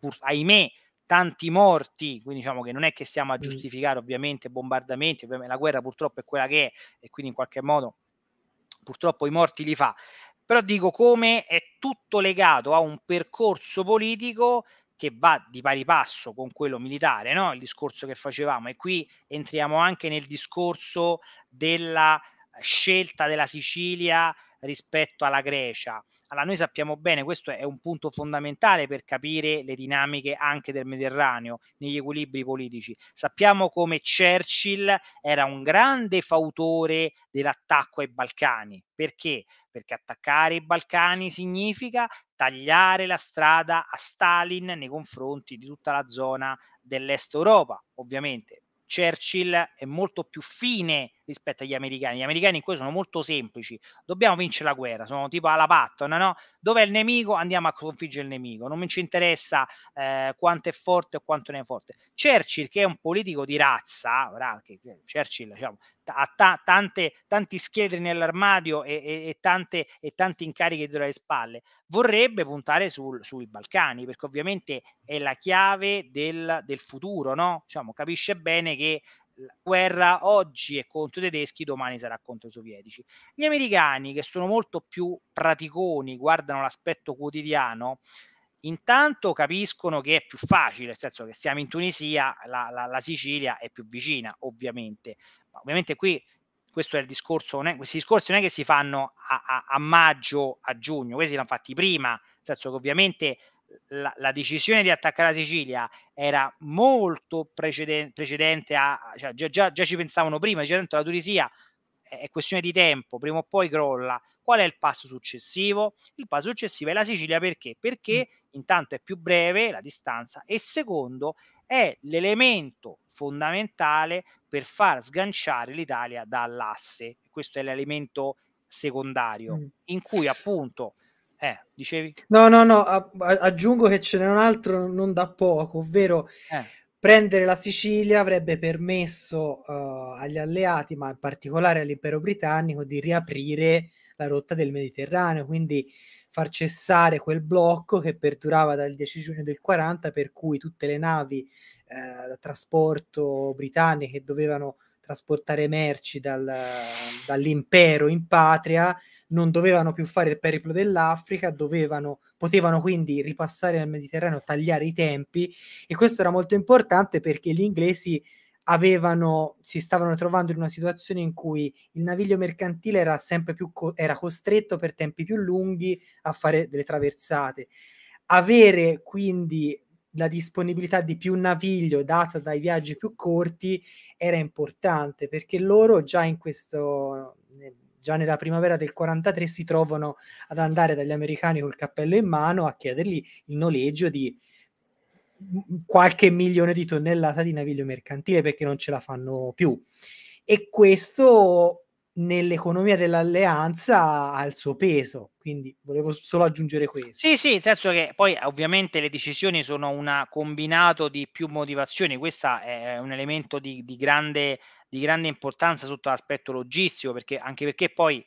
pur, ahimè, tanti morti, quindi diciamo che non è che stiamo a mm. giustificare ovviamente bombardamenti, ovviamente la guerra purtroppo è quella che è e quindi in qualche modo purtroppo i morti li fa, però dico come è tutto legato a un percorso politico che va di pari passo con quello militare, no? il discorso che facevamo e qui entriamo anche nel discorso della scelta della Sicilia rispetto alla Grecia. Allora noi sappiamo bene, questo è un punto fondamentale per capire le dinamiche anche del Mediterraneo, negli equilibri politici. Sappiamo come Churchill era un grande fautore dell'attacco ai Balcani. Perché? Perché attaccare i Balcani significa tagliare la strada a Stalin nei confronti di tutta la zona dell'Est Europa, ovviamente. Churchill è molto più fine rispetto agli americani. Gli americani in questo sono molto semplici. Dobbiamo vincere la guerra, sono tipo alla Patton, no? Dove è il nemico? Andiamo a sconfiggere il nemico. Non mi ci interessa eh, quanto è forte o quanto non è forte. Churchill, che è un politico di razza, bravo, che, Churchill, diciamo, ha ta- tante, tanti scheletri nell'armadio e, e, e, tante, e tanti incarichi dietro le spalle. Vorrebbe puntare sul, sui Balcani, perché ovviamente è la chiave del, del futuro, no? Diciamo, capisce bene che la guerra oggi è contro i tedeschi, domani sarà contro i sovietici. Gli americani, che sono molto più praticoni, guardano l'aspetto quotidiano, intanto capiscono che è più facile, nel senso che siamo in Tunisia, la, la, la Sicilia è più vicina, ovviamente. Ma ovviamente qui questo è il discorso, è, questi discorsi non è che si fanno a, a, a maggio, a giugno, questi li hanno fatti prima, nel senso che ovviamente la, la, decisione di attaccare la Sicilia era molto preceden- precedente a cioè, già, già, già, ci pensavano prima, già dentro la Tunisia è questione di tempo, prima o poi crolla. Qual è il passo successivo? Il passo successivo è la Sicilia perché? Perché mm. intanto è più breve la distanza e secondo è l'elemento fondamentale per far sganciare l'Italia dall'asse. Questo è l'elemento secondario mm. in cui appunto eh, dicevi? No, no, no, a- aggiungo che ce n'è un altro non da poco, ovvero eh. prendere la Sicilia avrebbe permesso uh, agli alleati, ma in particolare all'impero britannico, di riaprire la rotta del Mediterraneo, quindi far cessare quel blocco che perdurava dal 10 giugno del 40, per cui tutte le navi eh, da trasporto britanniche che dovevano trasportare merci dal, dall'impero in patria, non dovevano più fare il periplo dell'Africa, dovevano, potevano quindi ripassare nel Mediterraneo, tagliare i tempi e questo era molto importante perché gli inglesi avevano, si stavano trovando in una situazione in cui il naviglio mercantile era sempre più co- era costretto per tempi più lunghi a fare delle traversate. Avere quindi la disponibilità di più naviglio data dai viaggi più corti era importante perché loro già in questo già nella primavera del 43 si trovano ad andare dagli americani col cappello in mano a chiedergli il noleggio di qualche milione di tonnellata di naviglio mercantile perché non ce la fanno più e questo nell'economia dell'alleanza ha il suo peso, quindi volevo solo aggiungere questo. Sì, sì, nel senso che poi ovviamente le decisioni sono un combinato di più motivazioni, questo è un elemento di, di, grande, di grande importanza sotto l'aspetto logistico, perché, anche perché poi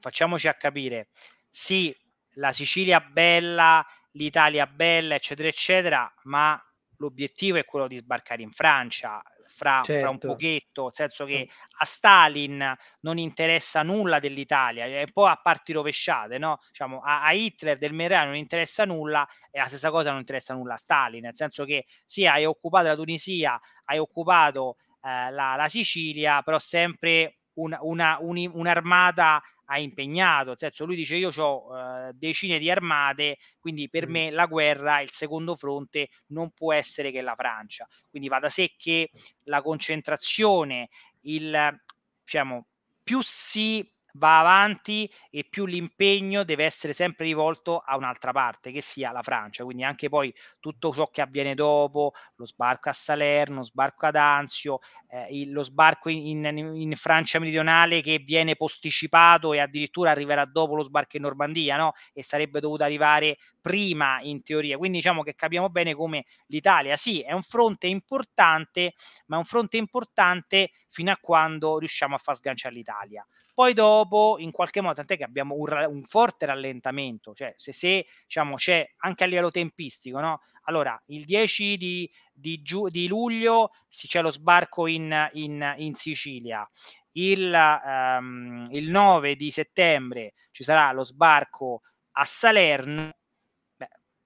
facciamoci a capire, sì, la Sicilia bella, l'Italia bella, eccetera, eccetera, ma l'obiettivo è quello di sbarcare in Francia, fra, certo. fra, un certo. pochetto, nel senso che a Stalin non interessa nulla dell'Italia, è un po' a parti rovesciate, no? diciamo, a, a, Hitler del Mediterraneo non interessa nulla e la stessa cosa non interessa nulla a Stalin, nel senso che sì, hai occupato la Tunisia, hai occupato eh, la, la, Sicilia, però sempre un, una, un, un'armata ha impegnato, nel cioè, senso cioè, lui dice io ho eh, decine di armate, quindi per mm. me la guerra, il secondo fronte non può essere che la Francia. Quindi va da sé che la concentrazione, il diciamo più si va avanti e più l'impegno deve essere sempre rivolto a un'altra parte, che sia la Francia. Quindi anche poi tutto ciò che avviene dopo, lo sbarco a Salerno, lo sbarco ad Anzio, eh, lo sbarco in, in, in, Francia meridionale che viene posticipato e addirittura arriverà dopo lo sbarco in Normandia, no? E sarebbe dovuto arrivare prima in teoria. Quindi diciamo che capiamo bene come l'Italia, sì, è un fronte importante, ma è un fronte importante fino a quando riusciamo a far sganciare l'Italia. Poi dopo, in qualche modo, tant'è che abbiamo un, un forte rallentamento, cioè se, se diciamo, c'è anche a livello tempistico, no? Allora, il 10 di, di, giu- di luglio si, c'è lo sbarco in, in, in Sicilia, il, um, il 9 di settembre ci sarà lo sbarco a Salerno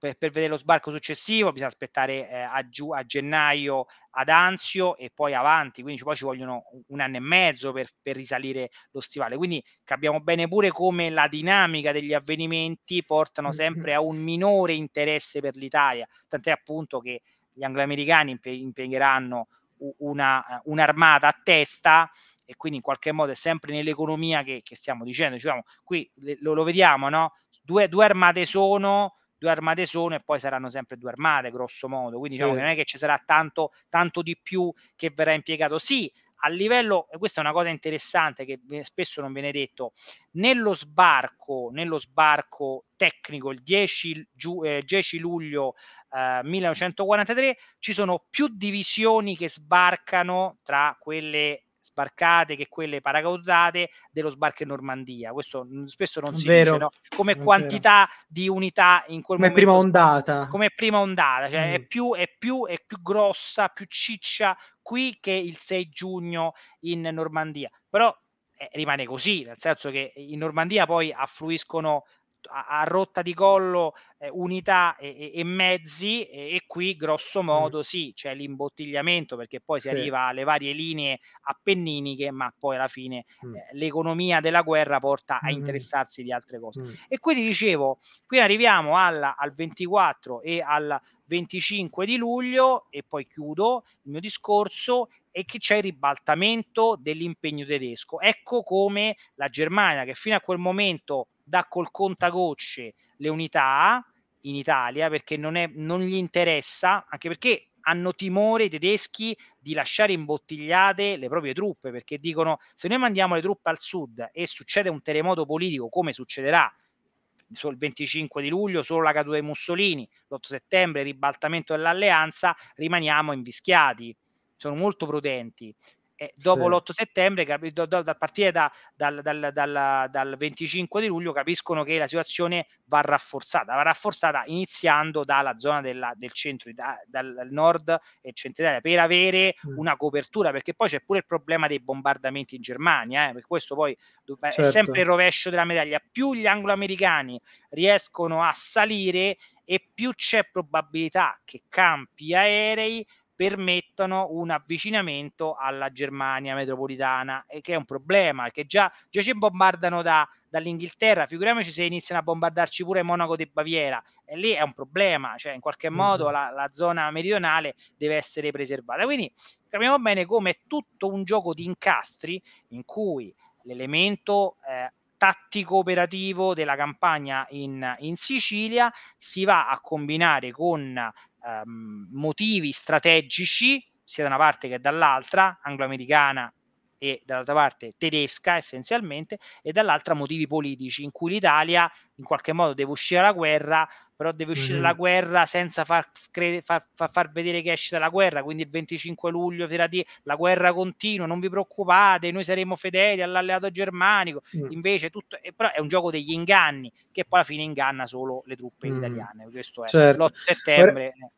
per, per vedere lo sbarco successivo bisogna aspettare eh, a, giu, a, gennaio ad Anzio e poi avanti, quindi poi ci vogliono un anno e mezzo per, per risalire lo stivale. Quindi capiamo bene pure come la dinamica degli avvenimenti portano mm-hmm. sempre a un minore interesse per l'Italia, tant'è appunto che gli angloamericani impiegheranno una, eh, un'armata a testa e quindi in qualche modo è sempre nell'economia che, che stiamo dicendo. Diciamo, qui lo, lo vediamo, no? Due, due, armate sono, due armate sono e poi saranno sempre due armate, grosso modo. Quindi sì. diciamo non è che ci sarà tanto, tanto di più che verrà impiegato. Sì, a livello, e questa è una cosa interessante che spesso non viene detto, nello sbarco, nello sbarco tecnico il 10, giu, eh, 10 luglio eh, 1943 ci sono più divisioni che sbarcano tra quelle sbarcate che quelle paracauzzate dello sbarco in Normandia. Questo mm, spesso non si vero, dice, no? come quantità vero. di unità in quel come momento. Prima ondata. Come prima ondata, cioè mm. è, più, è, più, è più grossa, più ciccia qui che il 6 giugno in Normandia. Però eh, rimane così, nel senso che in Normandia poi affluiscono a, rotta di collo eh, unità e, e mezzi e, e, qui grosso modo mm. sì c'è l'imbottigliamento perché poi si arriva alle varie linee appenniniche ma poi alla fine mm. eh, l'economia della guerra porta a interessarsi di altre cose e quindi dicevo qui arriviamo alla, al 24 e al 25 di luglio e poi chiudo il mio discorso e che c'è il ribaltamento dell'impegno tedesco. Ecco come la Germania, che fino a quel momento dà col contagocce le unità in Italia perché non, è, non gli interessa, anche perché hanno timore i tedeschi di lasciare imbottigliate le proprie truppe perché dicono se noi mandiamo le truppe al sud e succede un terremoto politico come succederà il 25 di luglio solo la caduta di Mussolini, l'8 settembre ribaltamento dell'alleanza, rimaniamo invischiati. Sono molto prudenti. Eh, dopo sì. l'8 settembre, capi, do, do, da partire da, dal, dal, dal, dal, 25 di luglio, capiscono che la situazione va rafforzata, va rafforzata iniziando dalla zona della, del centro, da, dal nord e centro Italia, per avere mm. una copertura, perché poi c'è pure il problema dei bombardamenti in Germania, eh, per questo poi è certo. sempre il rovescio della medaglia, più gli angloamericani riescono a salire e più c'è probabilità che campi aerei permettono un avvicinamento alla Germania metropolitana, e che è un problema, che già, già ci bombardano da, dall'Inghilterra, figuriamoci se iniziano a bombardarci pure Monaco di Baviera, e lì è un problema, cioè in qualche mm-hmm. modo la, la, zona meridionale deve essere preservata. Quindi capiamo bene come è tutto un gioco di incastri in cui l'elemento... Eh, tattico operativo della campagna in, in, Sicilia si va a combinare con ehm, motivi strategici, sia da una parte che dall'altra, angloamericana e dall'altra parte tedesca essenzialmente e dall'altra motivi politici in cui l'Italia in qualche modo deve uscire dalla guerra, però deve uscire dalla mm-hmm. guerra senza far, cre- far, far, far, vedere che esce dalla guerra, quindi il 25 luglio dirà di la guerra continua, non vi preoccupate, noi saremo fedeli all'alleato germanico, mm invece tutto, eh, però è un gioco degli inganni che poi alla fine inganna solo le truppe mm italiane, questo è certo. l'8 settembre. Ora eh.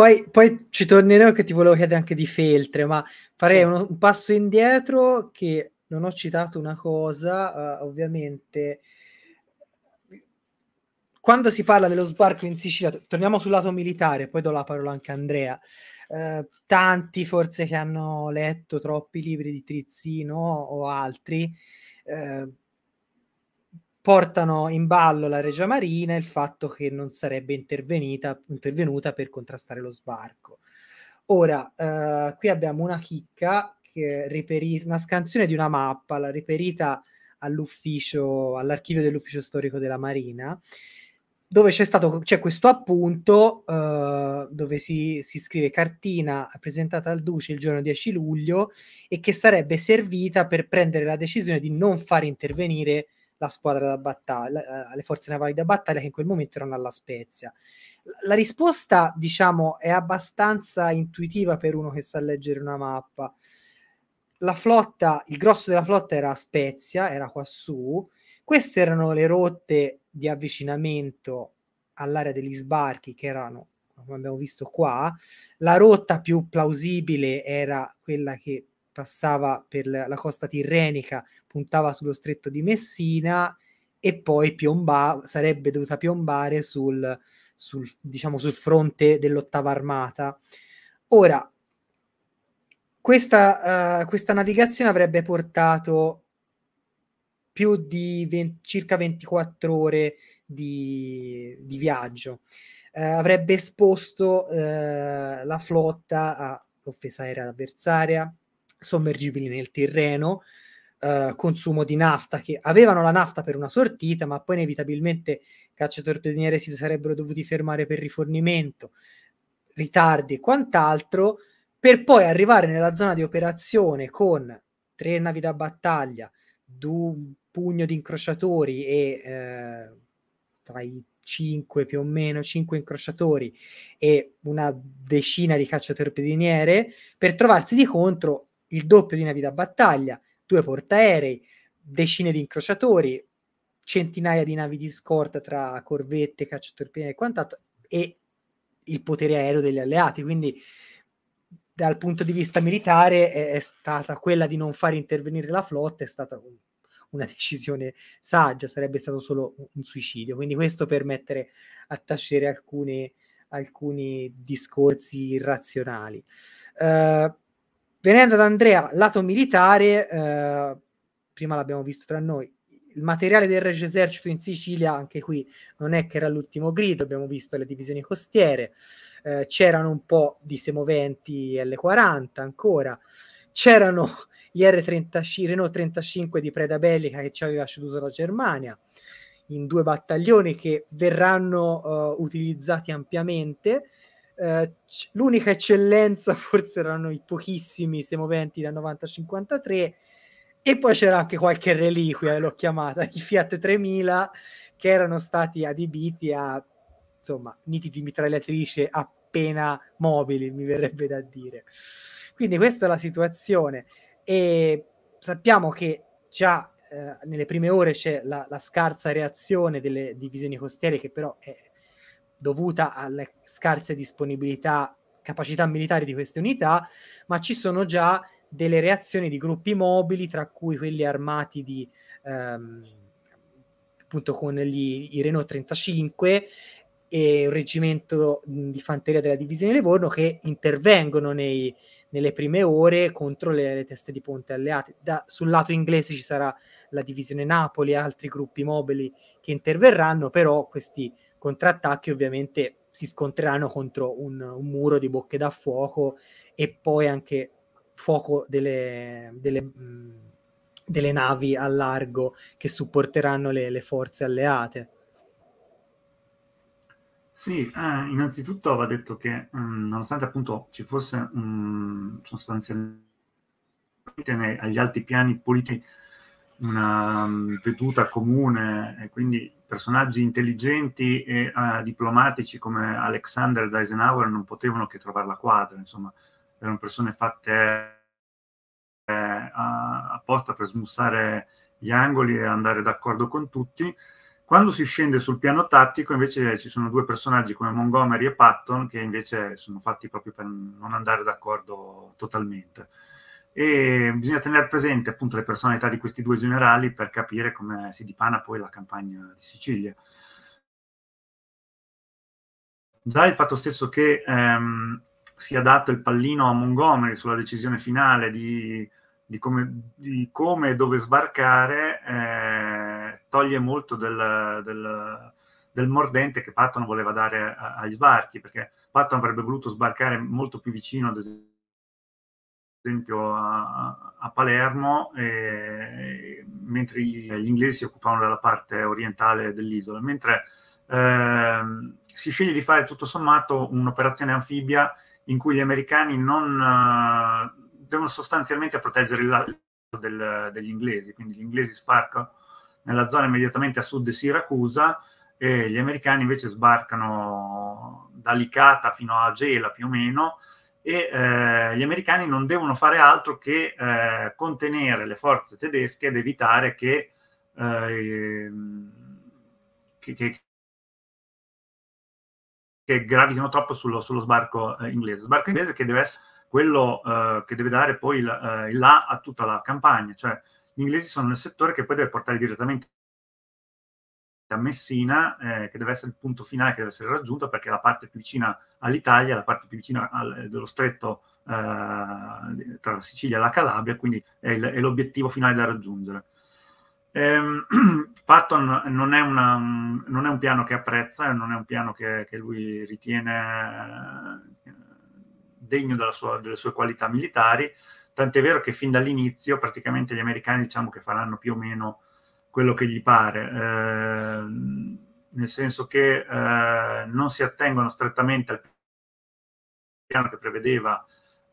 Poi, poi, ci tornerò che ti volevo chiedere anche di Feltre, ma farei sì. uno, un passo indietro che non ho citato una cosa, uh, ovviamente. Quando si parla dello sbarco in Sicilia, torniamo sul lato militare, poi do la parola anche a Andrea. Uh, tanti forse che hanno letto troppi libri di Trizzino o altri, uh, portano in ballo la Regia Marina e il fatto che non sarebbe intervenuta per contrastare lo sbarco. Ora, eh, qui abbiamo una chicca, reperita, una scansione di una mappa, la reperita all'ufficio, all'archivio dell'ufficio storico della Marina, dove c'è stato c'è questo appunto uh, dove si, si, scrive cartina presentata al Duce il giorno 10 luglio e che sarebbe servita per prendere la decisione di non far intervenire la squadra da battaglia, alle eh, forze navali da battaglia che in quel momento erano alla Spezia. La risposta, diciamo, è abbastanza intuitiva per uno che sa leggere una mappa. La flotta, il grosso della flotta era a Spezia, era quassù. Queste erano le rotte di avvicinamento all'area degli sbarchi che erano come abbiamo visto qua, la rotta più plausibile era quella che passava per la costa tirrenica, puntava sullo stretto di Messina e poi piomba- sarebbe dovuta piombare sul, sul, diciamo, sul fronte dell'ottava armata. Ora, questa, uh, questa navigazione avrebbe portato più di 20, circa 24 ore di, di viaggio. Uh, avrebbe esposto uh, la flotta all'offesa aerea avversaria, sommergibili nel Tirreno, eh, consumo di nafta, che avevano la nafta per una sortita, ma poi inevitabilmente cacciatorpediniere si sarebbero dovuti fermare per rifornimento, ritardi e quant'altro, per poi arrivare nella zona di operazione con tre navi da battaglia, un pugno di incrociatori e eh, tra i cinque più o meno cinque incrociatori e una decina di cacciatorpediniere per trovarsi di contro il doppio di navi da battaglia, due portaerei, decine di incrociatori, centinaia di navi di scorta tra corvette, cacciatorpedini e quant'altro, e il potere aereo degli alleati. Quindi dal punto di vista militare è, è stata quella di non far intervenire la flotta, è stata un, una decisione saggia, sarebbe stato solo un, un suicidio. Quindi questo per mettere a tacere alcune, alcuni discorsi irrazionali. Uh, Venendo ad Andrea, lato militare, eh, prima l'abbiamo visto tra noi, il materiale del Regio Esercito in Sicilia, anche qui non è che era l'ultimo grido, abbiamo visto le divisioni costiere, eh, c'erano un po' di semoventi L40 ancora, c'erano gli R35, Renault 35 di preda bellica che ci aveva ceduto la Germania, in due battaglioni che verranno uh, utilizzati ampiamente eh, c- l'unica eccellenza forse erano i pochissimi semoventi da 90-53 e poi c'era anche qualche reliquia, eh, l'ho chiamata, i Fiat 3000 che erano stati adibiti a insomma niti di mitragliatrice appena mobili, mi verrebbe da dire. Quindi questa è la situazione e sappiamo che già eh, nelle prime ore c'è la, la scarsa reazione delle divisioni costiere che però è dovuta alle scarse disponibilità, capacità militari di queste unità, ma ci sono già delle reazioni di gruppi mobili, tra cui quelli armati di, ehm, appunto con gli, i Renault 35 e un reggimento di fanteria della divisione Livorno che intervengono nei, nelle prime ore contro le, le teste di ponte alleate. Da, sul lato inglese ci sarà la divisione Napoli e altri gruppi mobili che interverranno, però questi contrattacchi ovviamente si scontreranno contro un, un, muro di bocche da fuoco e poi anche fuoco delle, delle, delle navi a largo che supporteranno le, le forze alleate. Sì, eh, innanzitutto va detto che mh, nonostante appunto ci fosse mh, sostanzialmente agli alti piani politici una veduta comune e quindi personaggi intelligenti e uh, diplomatici come Alexander ed Eisenhower non potevano che trovare la quadra, insomma, erano persone fatte eh, apposta per smussare gli angoli e andare d'accordo con tutti. Quando si scende sul piano tattico, invece, ci sono due personaggi come Montgomery e Patton che invece sono fatti proprio per non andare d'accordo totalmente e bisogna tenere presente appunto le personalità di questi due generali per capire come si dipana poi la campagna di Sicilia. Già il fatto stesso che ehm, sia dato il pallino a Montgomery sulla decisione finale di, di, come, di come, e dove sbarcare eh, toglie molto del, del, del, mordente che Patton voleva dare a, agli sbarchi, perché Patton avrebbe voluto sbarcare molto più vicino, ad esempio, esempio a, a Palermo, eh, mentre gli inglesi si occupavano della parte orientale dell'isola, mentre eh, si sceglie di fare tutto sommato un'operazione anfibia in cui gli americani non eh, devono sostanzialmente proteggere il del, degli inglesi, quindi gli inglesi sbarcano nella zona immediatamente a sud di Siracusa e gli americani invece sbarcano da Licata fino a Gela più o meno e eh, gli americani non devono fare altro che eh, contenere le forze tedesche ed evitare che, eh, che, che, che gravitino troppo sullo, sullo sbarco eh, inglese. Sbarco inglese che deve essere quello eh, che deve dare poi il, eh, il là a tutta la campagna, cioè gli inglesi sono nel settore che poi deve portare direttamente a Messina, eh, che deve essere il punto finale che deve essere raggiunto, perché è la parte più vicina all'Italia, la parte più vicina al, dello stretto eh, tra la Sicilia e la Calabria, quindi è, il, è l'obiettivo finale da raggiungere. Ehm, Patton non è, una, non è, un piano che apprezza, non è un piano che, che lui ritiene eh, degno sua, delle sue qualità militari, tant'è vero che fin dall'inizio praticamente gli americani diciamo che faranno più o meno quello che gli pare, eh, nel senso che eh, non si attengono strettamente al piano che prevedeva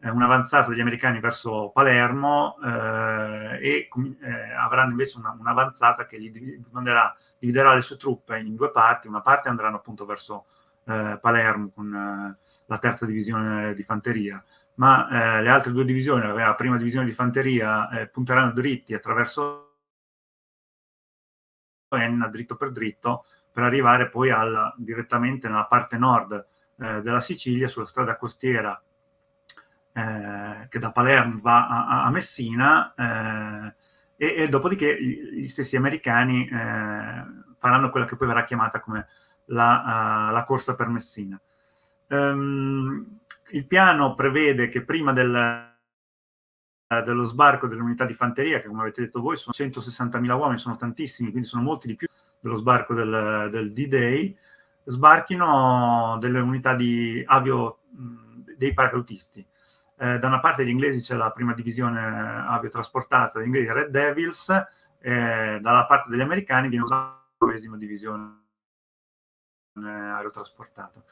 eh, un'avanzata degli americani verso Palermo eh, e eh, avranno invece una, un'avanzata che gli manderà, dividerà le sue truppe in due parti, una parte andranno appunto verso eh, Palermo con la terza divisione di fanteria, ma le altre due divisioni, la prima divisione di fanteria, punteranno dritti attraverso Enna dritto per dritto per arrivare poi al, direttamente nella parte nord eh, della Sicilia sulla strada costiera eh, che da Palermo va a, a Messina eh, e, e, dopodiché gli stessi americani eh, faranno quella che poi verrà chiamata come la, uh, la corsa per Messina. Um, il piano prevede che prima del, eh, dello sbarco delle unità di fanteria, che come avete detto voi sono 160.000 uomini, sono tantissimi, quindi sono molti di più dello sbarco del, del D-Day, sbarchino delle unità di avio dei paracadutisti. Eh, da una parte gli inglesi c'è la prima divisione eh, aviotrasportata degli inglesi Red Devils, eh, dalla parte degli americani viene usata la novesima divisione eh, aerotrasportata.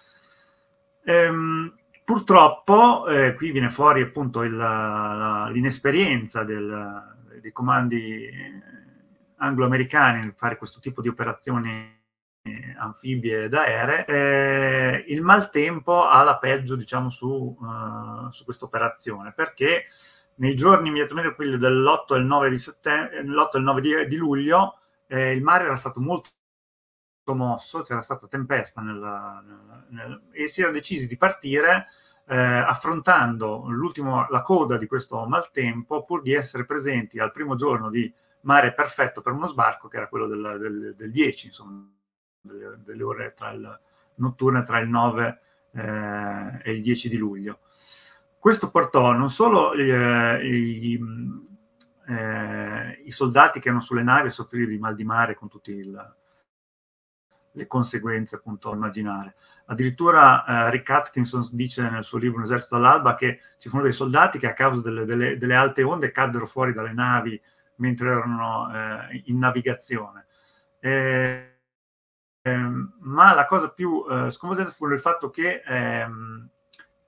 Ehm, Purtroppo, eh, qui viene fuori appunto il, la, l'inesperienza del, dei comandi anglo-americani nel fare questo tipo di operazioni eh, anfibie ed aeree, eh, il maltempo ha la peggio diciamo, su, uh, su questa operazione perché nei giorni immediatamente quelli dell'8 e il 9 di, settem- e il 9 di, di luglio eh, il mare era stato molto mosso, c'era stata tempesta nella, nel, e si era decisi di partire eh, affrontando la coda di questo maltempo pur di essere presenti al primo giorno di mare perfetto per uno sbarco che era quello del, del, del 10, insomma, delle, delle ore tra il, notturne tra il 9 eh, e il 10 di luglio. Questo portò non solo eh, eh, i, soldati che erano sulle navi a soffrire di mal di mare con tutti il, le conseguenze appunto immaginare. Addirittura eh, Rick Atkinson dice nel suo libro Un esercito all'alba che ci furono dei soldati che a causa delle, delle, delle alte onde caddero fuori dalle navi mentre erano eh, in navigazione. Eh, ma la cosa più eh, sconvolgente fu il fatto che ehm,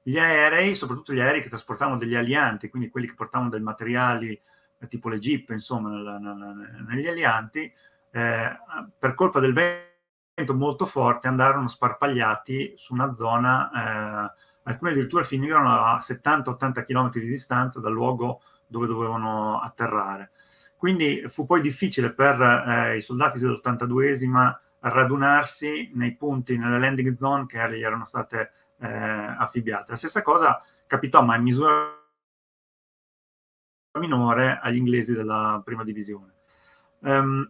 gli aerei, soprattutto gli aerei che trasportavano degli alianti, quindi quelli che portavano dei materiali eh, tipo le jeep, insomma, nel, nel, negli alianti, eh, per colpa del vento molto forte andarono sparpagliati su una zona, eh, alcuni addirittura finirono a 70-80 km di distanza dal luogo dove dovevano atterrare. Quindi fu poi difficile per eh, i soldati dell'82esima radunarsi nei punti, nelle landing zone che gli erano state eh, affibbiate. La stessa cosa capitò, ma in misura minore, agli inglesi della prima divisione. Um,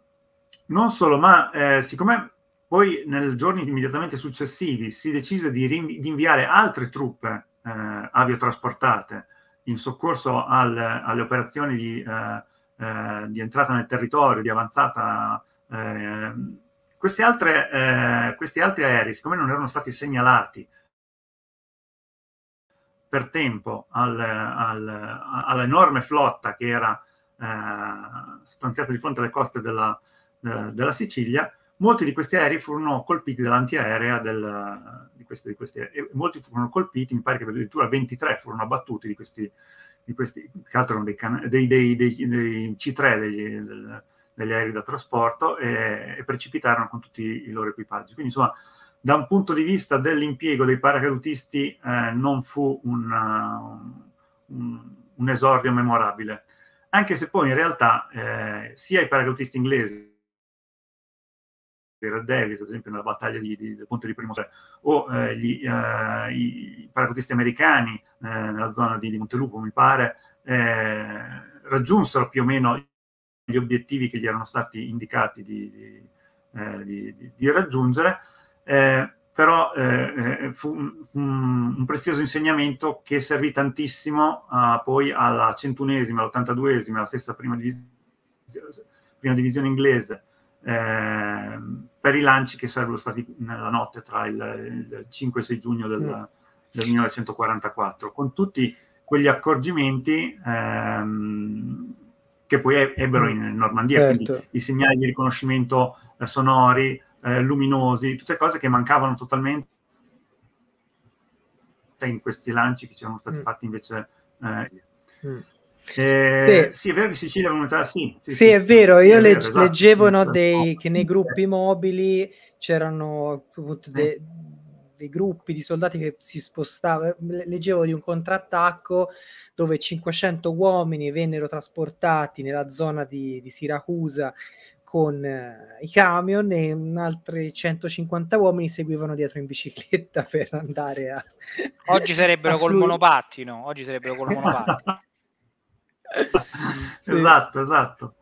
non solo, ma eh, siccome poi, nei giorni immediatamente successivi, si decise di, rinvi- di inviare altre truppe eh, aviotrasportate in soccorso al, alle operazioni di, eh, eh, di, entrata nel territorio, di avanzata. Eh, questi, altre, eh, questi altri aerei, siccome non erano stati segnalati per tempo al, al, all'enorme flotta che era eh, stanziata di fronte alle coste della, della Sicilia, molti di questi aerei furono colpiti dall'antiaerea del, di questi, di questi aerei, molti furono colpiti, mi pare che addirittura 23 furono abbattuti di questi, di questi che altro erano dei, dei, dei, dei C3 degli, del, degli, aerei da trasporto e, e, precipitarono con tutti i loro equipaggi. Quindi insomma, da un punto di vista dell'impiego dei paracadutisti eh, non fu un, un, un, esordio memorabile, anche se poi in realtà eh, sia i paracadutisti inglesi era Davis, ad esempio nella battaglia di, di, del ponte di Primo Sole, o eh, gli, eh, i paracutisti americani eh, nella zona di, di, Montelupo, mi pare, eh, raggiunsero più o meno gli obiettivi che gli erano stati indicati di, raggiungere, però fu, fu, un prezioso insegnamento che servì tantissimo eh, poi alla centunesima, all'ottantaduesima, alla sesta prima, prima divisione inglese, Ehm, per i lanci che sarebbero stati nella notte tra il, il 5 e 6 giugno del, mm. del 1944, con tutti quegli accorgimenti ehm, che poi ebbero mm. in Normandia, certo. i segnali di riconoscimento eh, sonori, eh, luminosi, tutte cose che mancavano totalmente in questi lanci che ci erano stati mm. fatti invece. Eh. Mm. Eh, sì. sì. è vero che Sicilia Volontà, sì. Sì, sì è vero, io è vero, esatto, leggevo esatto, no, Dei, che nei gruppi eh. mobili c'erano appunto dei, eh. dei gruppi di soldati che si spostavano. Leggevo di un contrattacco dove 500 uomini vennero trasportati nella zona di, di Siracusa con eh, i camion e un altri 150 uomini seguivano dietro in bicicletta per andare a... Oggi sarebbero a col monopattino, oggi sarebbero col monopattino. sì. Esatto, esatto.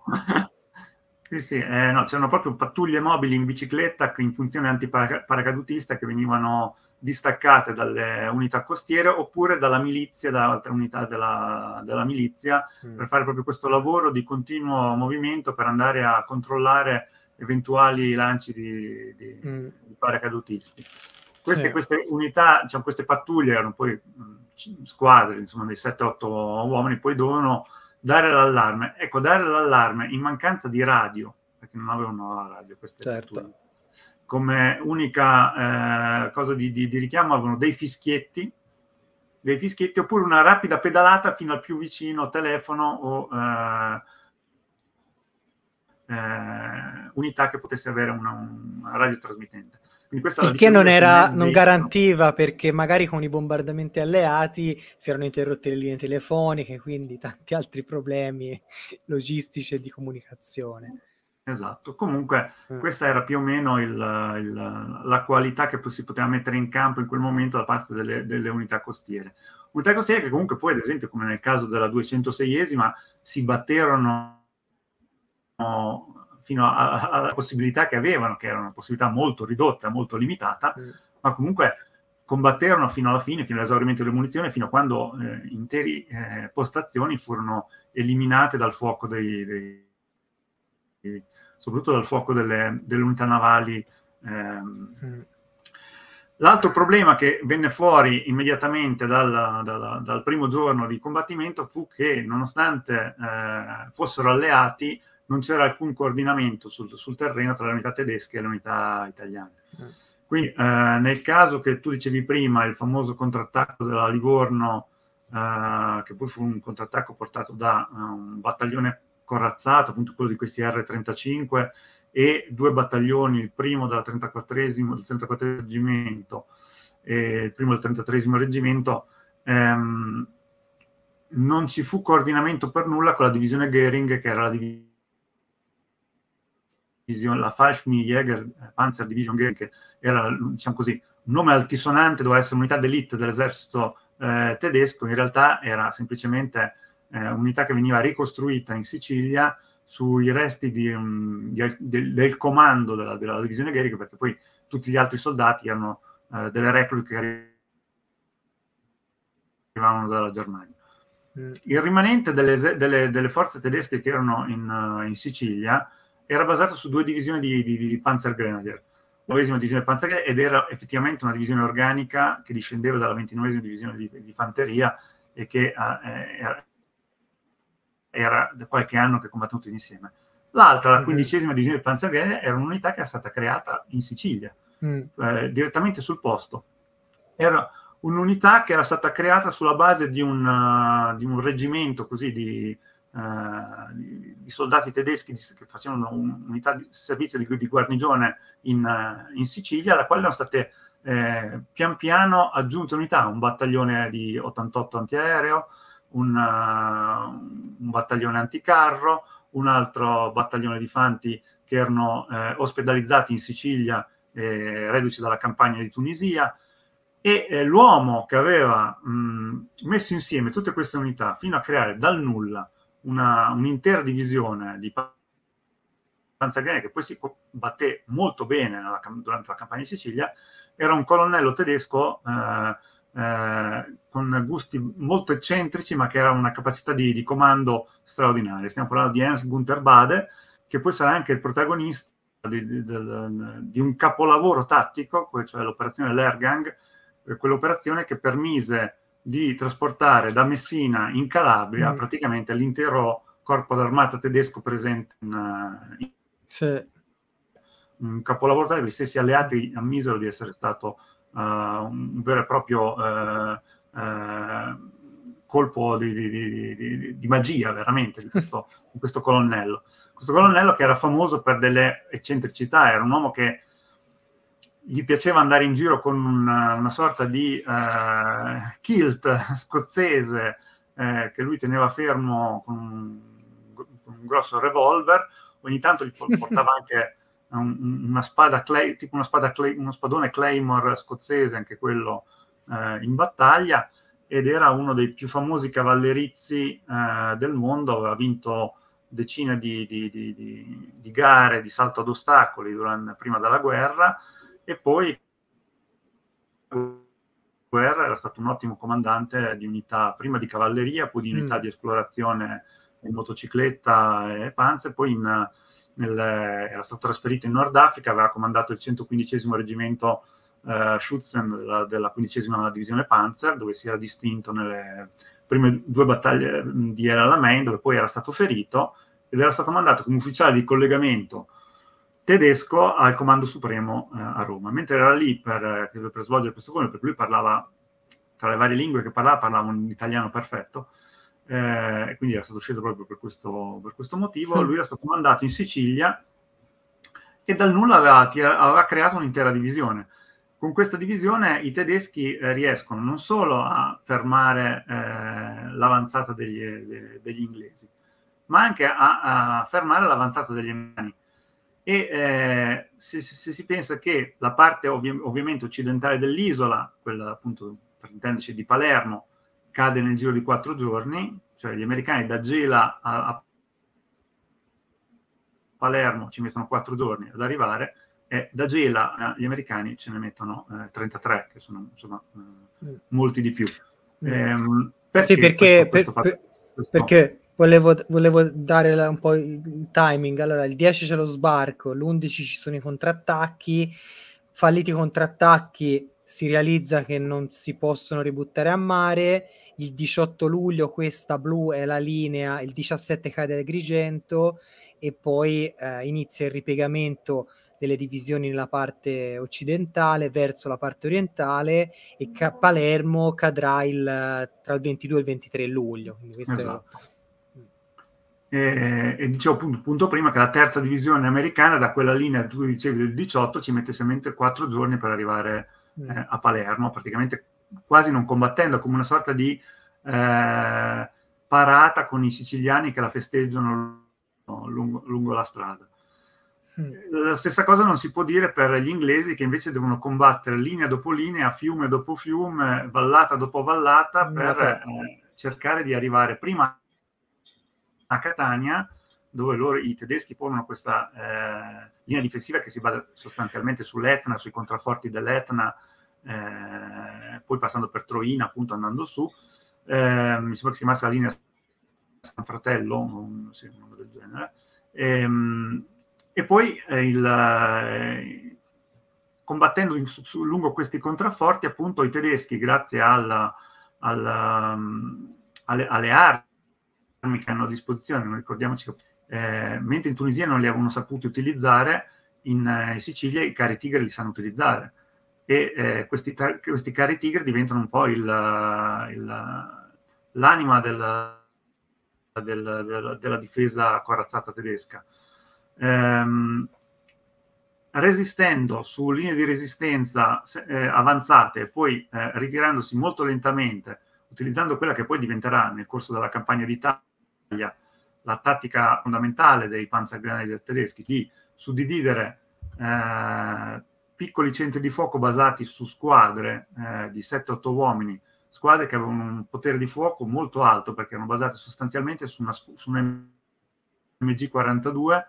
Sì, sì, eh, no, c'erano proprio pattuglie mobili in bicicletta in funzione antiparacadutista che venivano distaccate dalle unità costiere oppure dalla milizia, da altre unità della, della milizia, mm. per fare proprio questo lavoro di continuo movimento per andare a controllare eventuali lanci di, di, mm. di paracadutisti. Queste, sì. queste, unità, diciamo, queste pattuglie erano poi mh, mm, squadre, insomma, dei 7-8 uomini, poi dovevano dare l'allarme. Ecco, dare l'allarme in mancanza di radio, perché non avevano la radio, queste certo. Culture. come unica eh, cosa di, di, di, richiamo avevano dei fischietti, dei fischietti oppure una rapida pedalata fino al più vicino telefono o eh, eh, unità che potesse avere una, una radiotrasmittente. Perché non, era, non garantiva, perché magari con i bombardamenti alleati si erano interrotte le linee telefoniche, quindi tanti altri problemi logistici e di comunicazione. Esatto, comunque mm. questa era più o meno il, il, la qualità che si poteva mettere in campo in quel momento da parte delle, delle unità costiere. Unità costiere che comunque poi, ad esempio, come nel caso della 206esima, si batterono fino alla possibilità che avevano, che era una possibilità molto ridotta, molto limitata, mm. ma comunque combatterono fino alla fine, fino all'esaurimento delle munizioni, fino a quando eh, interi eh, postazioni furono eliminate dal fuoco dei, dei, dei soprattutto dal fuoco delle, delle unità navali. Ehm. Mm. L'altro problema che venne fuori immediatamente dal, dal, dal, primo giorno di combattimento fu che, nonostante eh, fossero alleati, non c'era alcun coordinamento sul, sul, terreno tra le unità tedesche e le unità italiane. Eh. Quindi eh, nel caso che tu dicevi prima, il famoso contrattacco della Livorno, eh, che poi fu un contrattacco portato da eh, un battaglione corazzato, appunto quello di questi R35, e due battaglioni, il primo della 34esimo, del 34 reggimento e il primo del 33 reggimento, ehm, non ci fu coordinamento per nulla con la divisione Goering, che era la divisione Division, la Fallschirmjäger Panzer Division che era, diciamo così, un nome altisonante, doveva essere un'unità d'elite dell'esercito eh, tedesco, in realtà era semplicemente eh, unità che veniva ricostruita in Sicilia sui resti di, mm, di, del, del, comando della, della divisione Gerica, perché poi tutti gli altri soldati erano eh, delle reclute che arrivavano dalla Germania. Eh. Il rimanente delle, delle, delle forze tedesche che erano in, eh, in Sicilia era basato su due divisioni di, di, di Panzer la novesima divisione Panzer Grenadier ed era effettivamente una divisione organica che discendeva dalla ventinovesima divisione di, di fanteria e che eh, era, era da qualche anno che combattuti insieme. L'altra, la mm-hmm. quindicesima mm. divisione Panzer Grenadier, era un'unità che era stata creata in Sicilia, mm. eh, direttamente sul posto. Era un'unità che era stata creata sulla base di un, uh, di un reggimento così di, eh, i soldati tedeschi che facevano un'unità di servizio di, di guarnigione in, eh, in, Sicilia, alla quale erano state eh, pian piano aggiunte unità, un battaglione di 88 antiaereo, un, uh, un battaglione anticarro, un altro battaglione di fanti che erano eh, ospedalizzati in Sicilia, eh, reduci dalla campagna di Tunisia, e eh, l'uomo che aveva mh, messo insieme tutte queste unità fino a creare dal nulla una, un'intera divisione di Panzergrenadieri che poi si batté molto bene nella, durante la campagna di Sicilia, era un colonnello tedesco eh, eh, con gusti molto eccentrici, ma che era una capacità di, di comando straordinaria. Stiamo parlando di Hans Gunther Bade, che poi sarà anche il protagonista di, di, di un capolavoro tattico, cioè l'operazione Lergang, eh, quell'operazione che permise di trasportare da Messina in Calabria mm. praticamente l'intero corpo d'armata tedesco presente in, eh, in sì. un capolavoro tale che gli stessi alleati ammisero di essere stato uh, un vero e proprio uh, uh, colpo di, di, di, di, magia veramente di questo, questo colonnello questo colonnello che era famoso per delle eccentricità, era un uomo che gli piaceva andare in giro con una, una sorta di eh, kilt scozzese eh, che lui teneva fermo con un, con un, grosso revolver, ogni tanto gli portava anche un, una spada clay, tipo una spada clay, uno spadone Claymore scozzese, anche quello eh, in battaglia, ed era uno dei più famosi cavallerizi eh, del mondo, aveva vinto decine di, di, di, di gare di salto ad ostacoli durante, prima della guerra, e poi Guerra era stato un ottimo comandante di unità prima di cavalleria, poi di unità mm. di esplorazione in motocicletta e panze, poi in, nel, era stato trasferito in Nord Africa, aveva comandato il 115 reggimento eh, Schutzen della, della 15 divisione Panzer, dove si era distinto nelle prime due battaglie mm, di El Alamein, dove poi era stato ferito ed era stato mandato come ufficiale di collegamento tedesco al comando supremo eh, a Roma, mentre era lì per, eh, per svolgere questo compito, perché lui parlava tra le varie lingue che parlava, parlava un italiano perfetto, eh, quindi era stato scelto proprio per questo, per questo motivo. Sì. Lui era stato mandato in Sicilia e dal nulla aveva, aveva creato un'intera divisione. Con questa divisione i tedeschi eh, riescono non solo a fermare eh, l'avanzata degli, de, degli, inglesi, ma anche a, a fermare l'avanzata degli americani e eh, se, se, si pensa che la parte ovvi- ovviamente occidentale dell'isola, quella appunto per intenderci di Palermo, cade nel giro di quattro giorni, cioè gli americani da Gela a, a Palermo ci mettono quattro giorni ad arrivare, e da Gela eh, gli americani ce ne mettono eh, 33, che sono insomma eh, mm. molti di più. Mm. Ehm, perché, sì, perché, questo, questo per, fatto, per, perché Volevo, volevo, dare un po' il timing. Allora, il 10 c'è lo sbarco, l'11 ci sono i contrattacchi. Falliti i contrattacchi, si realizza che non si possono ributtare a mare. Il 18 luglio questa blu è la linea, il 17 cade Agrigento e poi eh, inizia il ripiegamento delle divisioni nella parte occidentale verso la parte orientale e ca- Palermo cadrà il, tra il 22 e il 23 luglio. Quindi questo esatto. è e, e, dicevo appunto, appunto, prima che la terza divisione americana da quella linea tu dicevi del 18 ci mette solamente quattro giorni per arrivare mm. eh, a Palermo praticamente quasi non combattendo come una sorta di eh, parata con i siciliani che la festeggiano lungo, lungo la strada sì. Mm. la stessa cosa non si può dire per gli inglesi che invece devono combattere linea dopo linea, fiume dopo fiume, vallata dopo vallata mm, per eh, cercare di arrivare prima a Catania, dove loro, i tedeschi formano questa eh, linea difensiva che si basa sostanzialmente sull'Etna, sui contrafforti dell'Etna, eh, poi passando per Troina, appunto andando su. Eh, mi sembra che si chiamasse la linea San Fratello, un, sì, un nome del genere. E, ehm, e poi eh, il, eh, combattendo in, su, lungo questi contrafforti, appunto i tedeschi, grazie alla, alla, mm, alle, alle armi, armi che hanno a disposizione, non ricordiamoci eh, mentre in Tunisia non li avevano saputi utilizzare, in, eh, in Sicilia i carri tigre li sanno utilizzare e eh, questi, tar- questi, carri tigre diventano un po' il, il, l'anima della, della, della, della, difesa corazzata tedesca. Ehm, resistendo su linee di resistenza eh, avanzate e poi eh, ritirandosi molto lentamente, utilizzando quella che poi diventerà nel corso della campagna d'Italia la tattica fondamentale dei panzergrenadier tedeschi di suddividere eh, piccoli centri di fuoco basati su squadre eh, di 7-8 uomini, squadre che avevano un potere di fuoco molto alto perché erano basate sostanzialmente su, una, su un MG42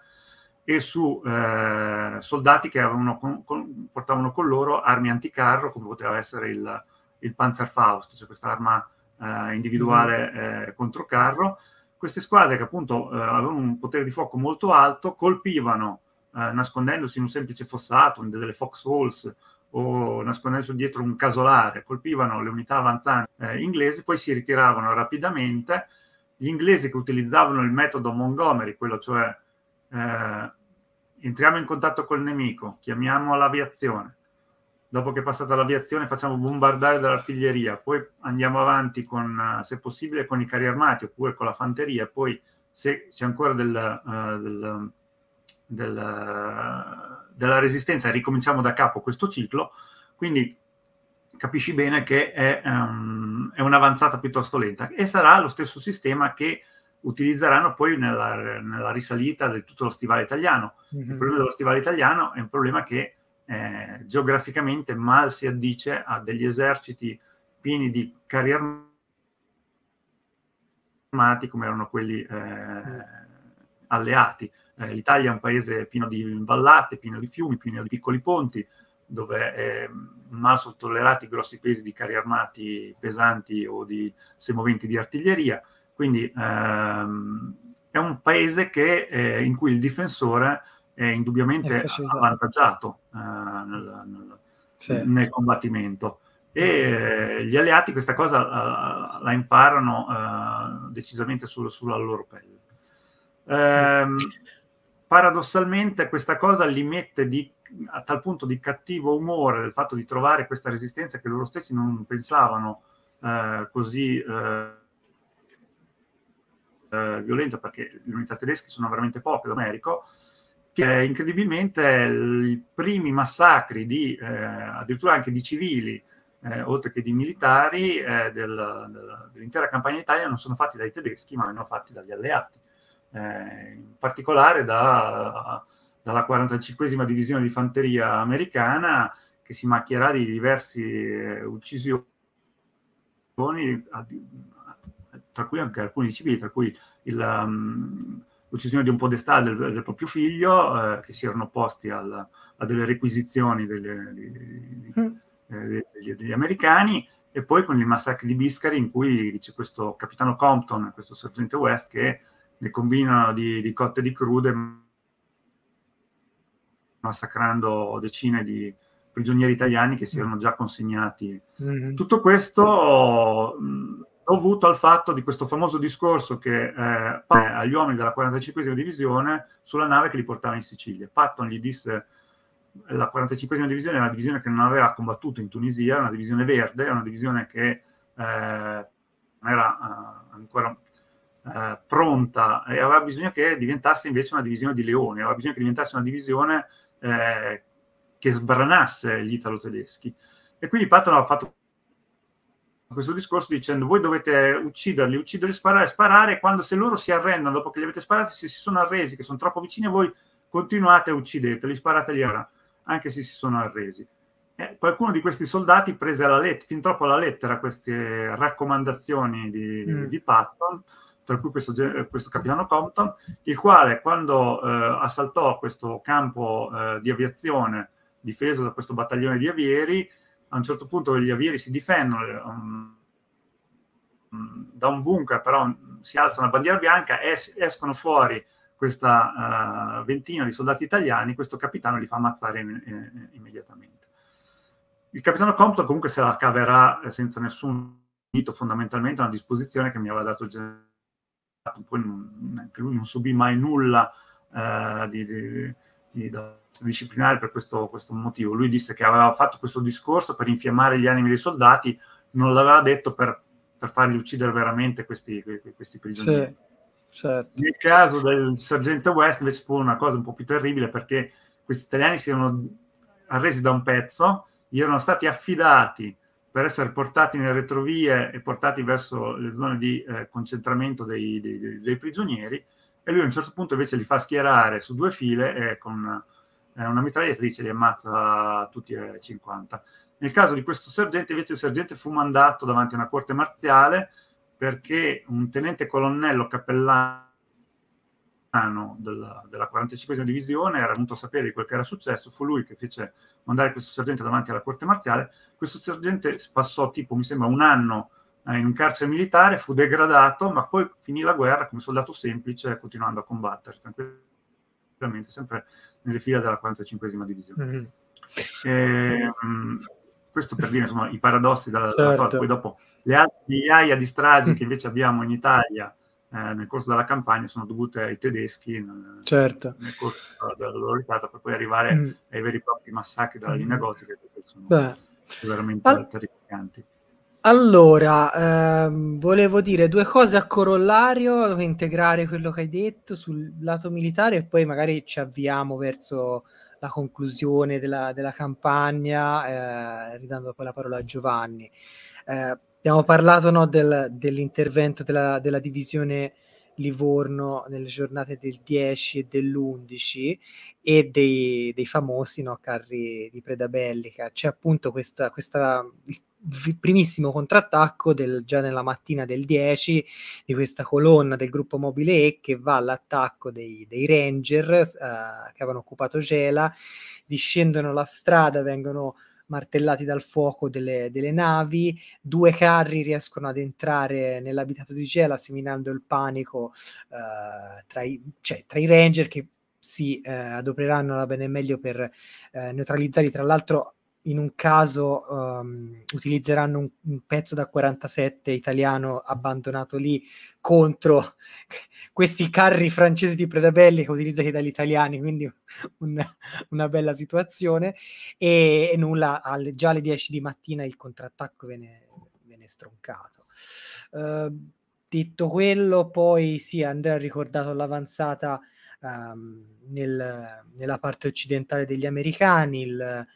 e su eh, soldati che con, con, portavano con loro armi anticarro come poteva essere il, il Panzerfaust, cioè questa arma eh, individuale mm. eh, contro carro, queste squadre che appunto eh, avevano un potere di fuoco molto alto colpivano eh, nascondendosi in un semplice fossato, in delle foxholes o nascondendosi dietro un casolare, colpivano le unità avanzanti eh, inglesi, poi si ritiravano rapidamente. Gli inglesi che utilizzavano il metodo Montgomery, quello cioè eh, entriamo in contatto col nemico, chiamiamo l'aviazione, dopo che è passata l'aviazione facciamo bombardare dall'artiglieria, poi andiamo avanti con, eh, se possibile, con i carri armati oppure con la fanteria, poi se c'è ancora del, uh, del, del, della resistenza ricominciamo da capo questo ciclo, quindi capisci bene che è, um, è un'avanzata piuttosto lenta e sarà lo stesso sistema che utilizzeranno poi nella, nella risalita di tutto lo stivale italiano. Mm-hmm. Il mhm. problema dello stivale italiano è un problema che eh, geograficamente mal si addice a degli eserciti pieni di carri armati come erano quelli eh, mm. alleati. Eh, L'Italia è un paese pieno di vallate, pieno di fiumi, pieno di piccoli ponti, dove eh, mal sono tollerati grossi pesi di carri armati pesanti o di semoventi di artiglieria. Quindi ehm, è un paese che, eh, in cui il difensore è indubbiamente avvantaggiato eh, nel, nel, sì. nel, combattimento. E eh, gli alleati questa cosa uh, la imparano uh, decisamente solo, solo loro pelle. Ehm, paradossalmente questa cosa li mette di, a tal punto di cattivo umore il fatto di trovare questa resistenza che loro stessi non pensavano uh, così violenta perché le unità tedesche sono veramente poche, l'Americo, che incredibilmente i primi massacri di, eh, addirittura anche di civili, eh, oltre che di militari, eh, del, del, dell'intera campagna d'Italia non sono fatti dai tedeschi, ma vengono fatti dagli alleati. Eh, in particolare da, dalla 45 divisione di fanteria americana, che si macchierà di diverse eh, uccisioni, tra cui anche alcuni civili, tra cui il... Um, l'uccisione di un podestà del, del proprio figlio, eh, che si erano posti al, a delle requisizioni delle, di, mm. eh, degli, degli, americani, e poi con il massacro di Biscari in cui c'è questo capitano Compton, questo sergente West, che ne combinano di, di cotte di crude, massacrando decine di prigionieri italiani che si mm. erano già consegnati. Mm. Tutto questo... Mh, mm, dovuto al fatto di questo famoso discorso che eh, agli uomini della 45esima divisione sulla nave che li portava in Sicilia. Patton gli disse la 45esima divisione è una divisione che non aveva combattuto in Tunisia, è una divisione verde, è una divisione che eh, non era eh, ancora eh, pronta e aveva bisogno che diventasse invece una divisione di leoni, aveva bisogno che diventasse una divisione eh, che sbranasse gli italo-tedeschi. E quindi Patton aveva fatto questo discorso dicendo voi dovete ucciderli, ucciderli, sparare, sparare, quando se loro si arrendono dopo che li avete sparati, se si sono arresi, che sono troppo vicini a voi, continuate a uccideteli, sparateli ora, anche se si sono arresi. Eh, qualcuno di questi soldati prese alla let- fin troppo alla lettera queste raccomandazioni di, mm. di Patton, tra cui questo, questo, capitano Compton, il quale quando eh, assaltò questo campo eh, di aviazione difeso da questo battaglione di avieri, a un certo punto gli avieri si difendono um, da un bunker, però si alza una bandiera bianca, es- escono fuori questa uh, ventina di soldati italiani, questo capitano li fa ammazzare in, in, immediatamente. Il capitano Compton comunque se la caverà senza nessun dito, fondamentalmente una disposizione che mi aveva dato già, generale, poi non, non, subì mai nulla uh, di, di aspetti da disciplinare per questo, questo, motivo. Lui disse che aveva fatto questo discorso per infiammare gli animi dei soldati, non l'aveva detto per, per farli uccidere veramente questi, questi prigionieri. Sì, certo. Nel caso del sergente West invece fu una cosa un po' più terribile perché questi italiani si erano arresi da un pezzo, gli erano stati affidati per essere portati nelle retrovie e portati verso le zone di eh, concentramento dei, dei, dei prigionieri e lui a un certo punto invece li fa schierare su due file e con eh, una mitragliatrice li ammazza tutti e 50. Nel caso di questo sergente, invece, il sergente fu mandato davanti a una corte marziale perché un tenente colonnello cappellano della, della 45esima divisione era venuto a sapere di quel che era successo, fu lui che fece mandare questo sergente davanti alla corte marziale. Questo sergente passò tipo, mi sembra, un anno eh, in un carcere militare, fu degradato, ma poi finì la guerra come soldato semplice, continuando a combattere tranquillamente, sempre nelle file della 45 divisione. Mm-hmm. E, ehm, questo per dire insomma, i paradossi della, certo. storia. Poi dopo le altre migliaia di stragi che invece abbiamo in Italia eh, nel corso della campagna sono dovute ai tedeschi nel, certo. nel corso della, della loro ricatta, per poi arrivare mm. ai veri e propri massacri della mm. linea gotica che sono Beh. veramente All- terrificanti. Allora, ehm, volevo dire due cose a corollario, integrare quello che hai detto sul lato militare e poi magari ci avviamo verso la conclusione della, della campagna, eh, ridando poi la parola a Giovanni. Eh, abbiamo parlato no, del, dell'intervento della, della, divisione Livorno nelle giornate del 10 e dell'11 e dei, dei famosi no, carri di preda bellica. C'è appunto questa, questa primissimo contrattacco del, già nella mattina del 10 di questa colonna del gruppo mobile E che va all'attacco dei, dei Ranger eh, che avevano occupato Gela, discendono la strada, vengono martellati dal fuoco delle, delle, navi, due carri riescono ad entrare nell'abitato di Gela seminando il panico eh, tra, i, cioè, tra i Ranger che si eh, adopreranno la bene e meglio per eh, neutralizzare. Tra l'altro, in un caso um, utilizzeranno un, un, pezzo da 47 italiano abbandonato lì contro questi carri francesi di Predabelli che utilizzati dagli italiani, quindi un, una bella situazione. E, e nulla, al, già alle 10 di mattina il contrattacco viene, viene stroncato. Uh, detto quello, poi sì, Andrea ha ricordato l'avanzata um, nel, nella parte occidentale degli americani, il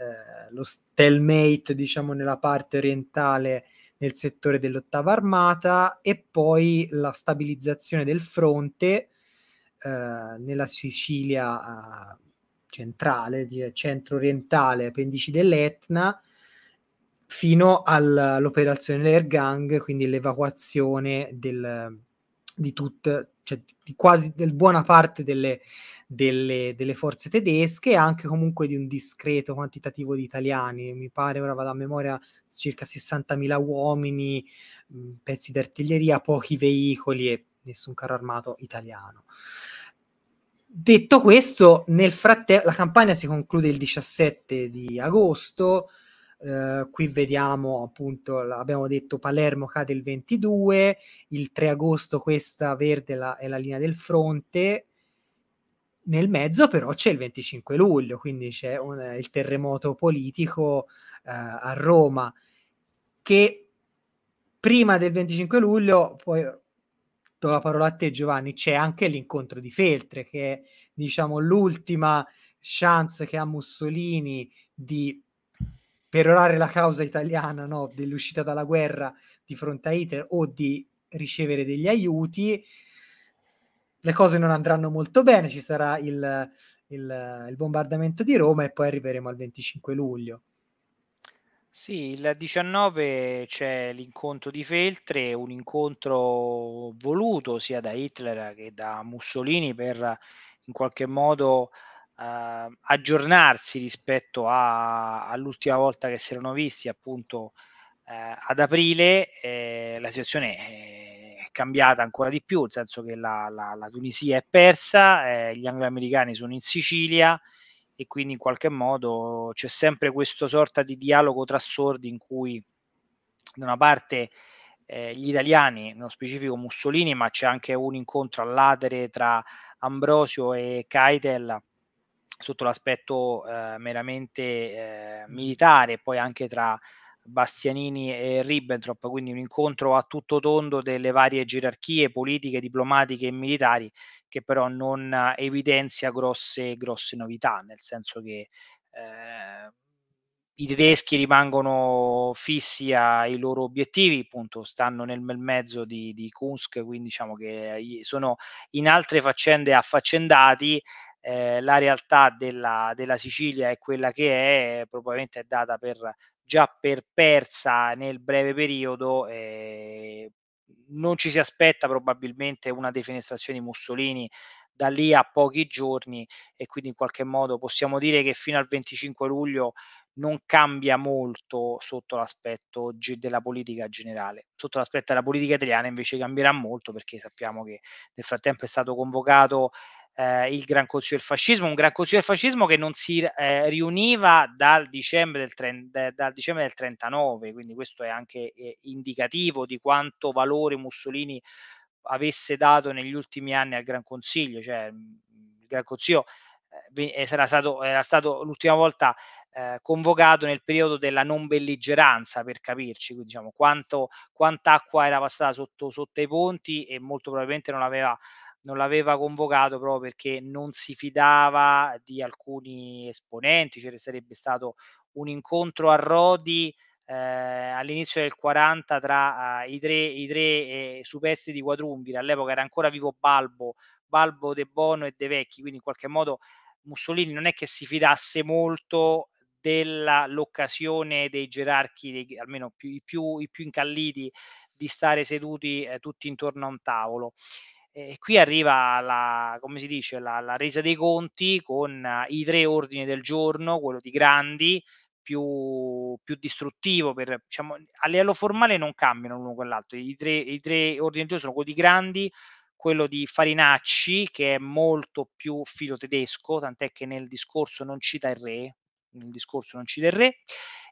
eh, lo stalemate, diciamo, nella parte orientale nel settore dell'ottava armata e poi la stabilizzazione del fronte eh, nella Sicilia eh, centrale, centro-orientale, appendici dell'Etna, fino all'operazione Lergang, quindi l'evacuazione del, di tut, cioè di quasi del buona parte delle, delle, delle, forze tedesche e anche comunque di un discreto quantitativo di italiani. Mi pare, ora vado a memoria, circa 60.000 uomini, mh, mm, pezzi d'artiglieria, pochi veicoli e nessun carro armato italiano. Detto questo, nel frattempo la campagna si conclude il 17 di agosto, Uhm, qui vediamo appunto, abbiamo detto Palermo cade il 22, il 3 agosto questa verde la, è la linea del fronte, nel mezzo però c'è il 25 luglio, quindi c'è un, il terremoto politico eh, a Roma che prima del 25 luglio, poi do la parola a te Giovanni, c'è anche l'incontro di Feltre che è diciamo l'ultima chance che ha Mussolini di perorare la causa italiana no, dell'uscita dalla guerra di fronte a Hitler o di ricevere degli aiuti, le cose non andranno molto bene, ci sarà il, il, il bombardamento di Roma e poi arriveremo al 25 luglio. Sì, il 19 c'è l'incontro di Feltre, un incontro voluto sia da Hitler che da Mussolini per in qualche modo eh, aggiornarsi rispetto a, all'ultima volta che si erano visti appunto eh, ad aprile, eh, la situazione è cambiata ancora di più, nel senso che la, la, la Tunisia è persa, eh, gli angloamericani sono in Sicilia e quindi in qualche modo c'è sempre questa sorta di dialogo tra sordi in cui da una parte eh, gli italiani, nello specifico Mussolini, ma c'è anche un incontro all'atere tra Ambrosio e Keitel sotto l'aspetto eh, meramente eh, militare, poi anche tra Bastianini e Ribbentrop, quindi un incontro a tutto tondo delle varie gerarchie politiche, diplomatiche e militari, che però non evidenzia grosse, grosse novità, nel senso che eh, i tedeschi rimangono fissi ai loro obiettivi, appunto stanno nel bel mezzo di, di Kunsk, quindi diciamo che eh, sono in altre faccende affaccendati eh, la realtà della, della, Sicilia è quella che è, probabilmente è data per, già per persa nel breve periodo. Eh, non ci si aspetta probabilmente una defenestrazione di Mussolini da lì a pochi giorni e quindi in qualche modo possiamo dire che fino al 25 luglio non cambia molto sotto l'aspetto della politica generale. Sotto l'aspetto della politica italiana invece cambierà molto perché sappiamo che nel frattempo è stato convocato eh, il Gran Consiglio del Fascismo, un Gran Consiglio del Fascismo che non si eh, riuniva dal dicembre, del 30, dal dicembre del 39, quindi questo è anche eh, indicativo di quanto valore Mussolini avesse dato negli ultimi anni al Gran Consiglio, cioè mm, il Gran Consiglio era eh, eh, stato, era stato, l'ultima volta eh, convocato nel periodo della non belligeranza, per capirci, quindi diciamo quanto, quant'acqua era passata sotto, sotto i ponti e molto probabilmente non aveva non l'aveva convocato proprio perché non si fidava di alcuni esponenti, cioè sarebbe stato un incontro a Rodi eh, all'inizio del 40 tra eh, i tre, i tre eh, superstiti di Quadrumvir, all'epoca era ancora vivo Balbo, Balbo De Bono e De Vecchi, quindi in qualche modo Mussolini non è che si fidasse molto dell'occasione dei gerarchi, dei, almeno più, i, più, i, più, incalliti, di stare seduti eh, tutti intorno a un tavolo. E qui arriva la, come si dice, la, la resa dei conti con eh, i tre ordini del giorno, quello di Grandi, più, più, distruttivo. Per, diciamo, a livello formale non cambiano l'uno con l'altro. I tre, i tre ordini del giorno sono quello di Grandi, quello di Farinacci, che è molto più filo tedesco, tant'è che nel discorso non cita il re, nel discorso non ci terré,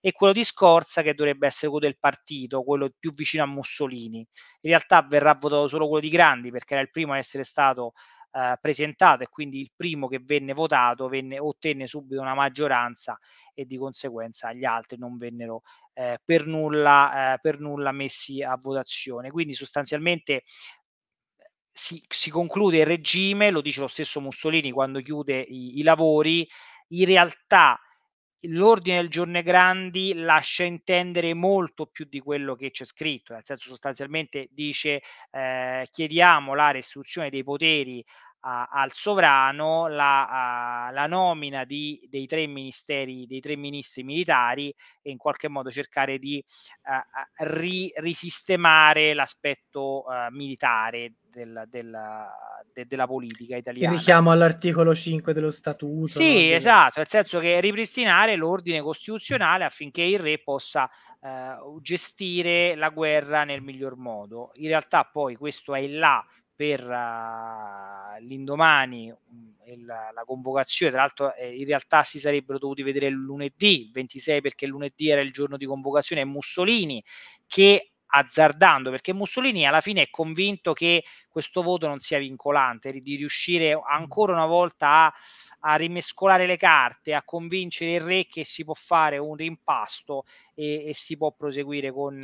e quello di Scorza che dovrebbe essere quello del partito, quello più vicino a Mussolini. In realtà verrà votato solo quello di Grandi perché era il primo a essere stato eh, presentato e quindi il primo che venne votato venne, ottenne subito una maggioranza e di conseguenza gli altri non vennero eh, per, nulla, eh, per nulla messi a votazione. Quindi sostanzialmente si, si, conclude il regime, lo dice lo stesso Mussolini quando chiude i, i lavori, in realtà l'ordine del giorno Grandi lascia intendere molto più di quello che c'è scritto, nel senso sostanzialmente dice eh, chiediamo la restituzione dei poteri al sovrano la, a, la nomina di, dei tre ministeri, dei tre ministri militari e in qualche modo cercare di a, eh, eh, ri, risistemare l'aspetto uh, militare del, del, de, della politica italiana. Il richiamo all'articolo 5 dello statuto. Sì, no? esatto, nel senso che ripristinare l'ordine costituzionale affinché il re possa uh, gestire la guerra nel miglior modo. In realtà poi questo è il là per uh, l'indomani mh, mhmm, la, la, convocazione, tra l'altro eh, in realtà si sarebbero dovuti vedere lunedì 26 perché lunedì era il giorno di convocazione, Mussolini che azzardando perché Mussolini alla fine è convinto che questo voto non sia vincolante, di riuscire ancora una volta a, a rimescolare le carte, a convincere il re che si può fare un rimpasto e, e si può proseguire con,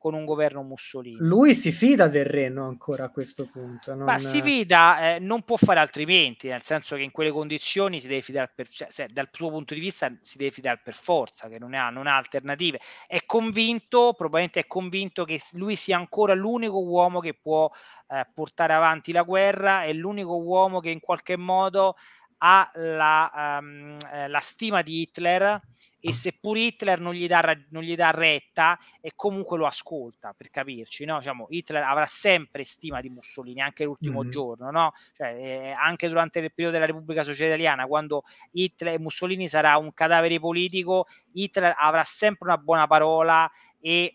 con un governo Mussolini. Lui si fida del Reno ancora a questo punto. Non... Ma si eh. fida, eh, non può fare altrimenti, nel senso che in quelle condizioni si deve fidare, per, cioè, dal suo punto di vista si deve fidare per forza, che non ha, non ha alternative. È convinto, probabilmente è convinto che lui sia ancora l'unico uomo che può eh, portare avanti la guerra, è l'unico uomo che in qualche modo ha la, um, la, stima di Hitler e mm. seppur Hitler non gli, dà, non gli dà retta e comunque lo ascolta per capirci no? diciamo, Hitler avrà sempre stima di Mussolini anche l'ultimo mm-hmm. giorno no? cioè, eh, anche durante il periodo della Repubblica Sociale Italiana quando Hitler, Mussolini sarà un cadavere politico Hitler avrà sempre una buona parola e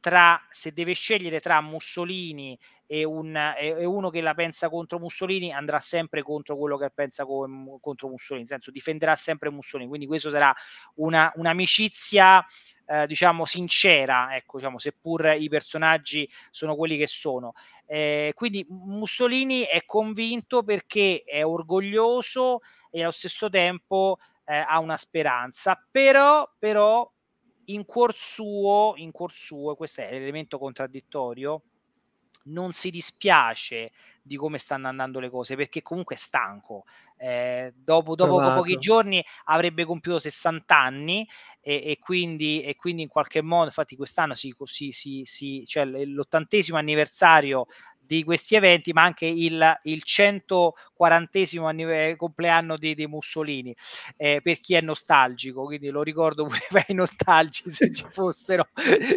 tra, se deve scegliere tra Mussolini e, un, e, uno che la pensa contro Mussolini andrà sempre contro quello che pensa con, contro Mussolini, nel senso difenderà sempre Mussolini, quindi questo sarà una, un'amicizia eh, diciamo sincera, ecco, diciamo, seppur i personaggi sono quelli che sono. Eh, quindi Mussolini è convinto perché è orgoglioso e allo stesso tempo eh, ha una speranza, però, però in cuor suo, in cuor suo, questo è l'elemento contraddittorio, non si dispiace di come stanno andando le cose perché comunque è stanco. Eh, dopo, dopo pochi giorni avrebbe compiuto 60 anni e, e, quindi, e quindi in qualche modo, infatti quest'anno si, si, si, si, cioè l'ottantesimo anniversario di questi eventi, ma anche il, il 140 eh, compleanno di, di Mussolini, eh, per chi è nostalgico, quindi lo ricordo pure per i nostalgici se ci fossero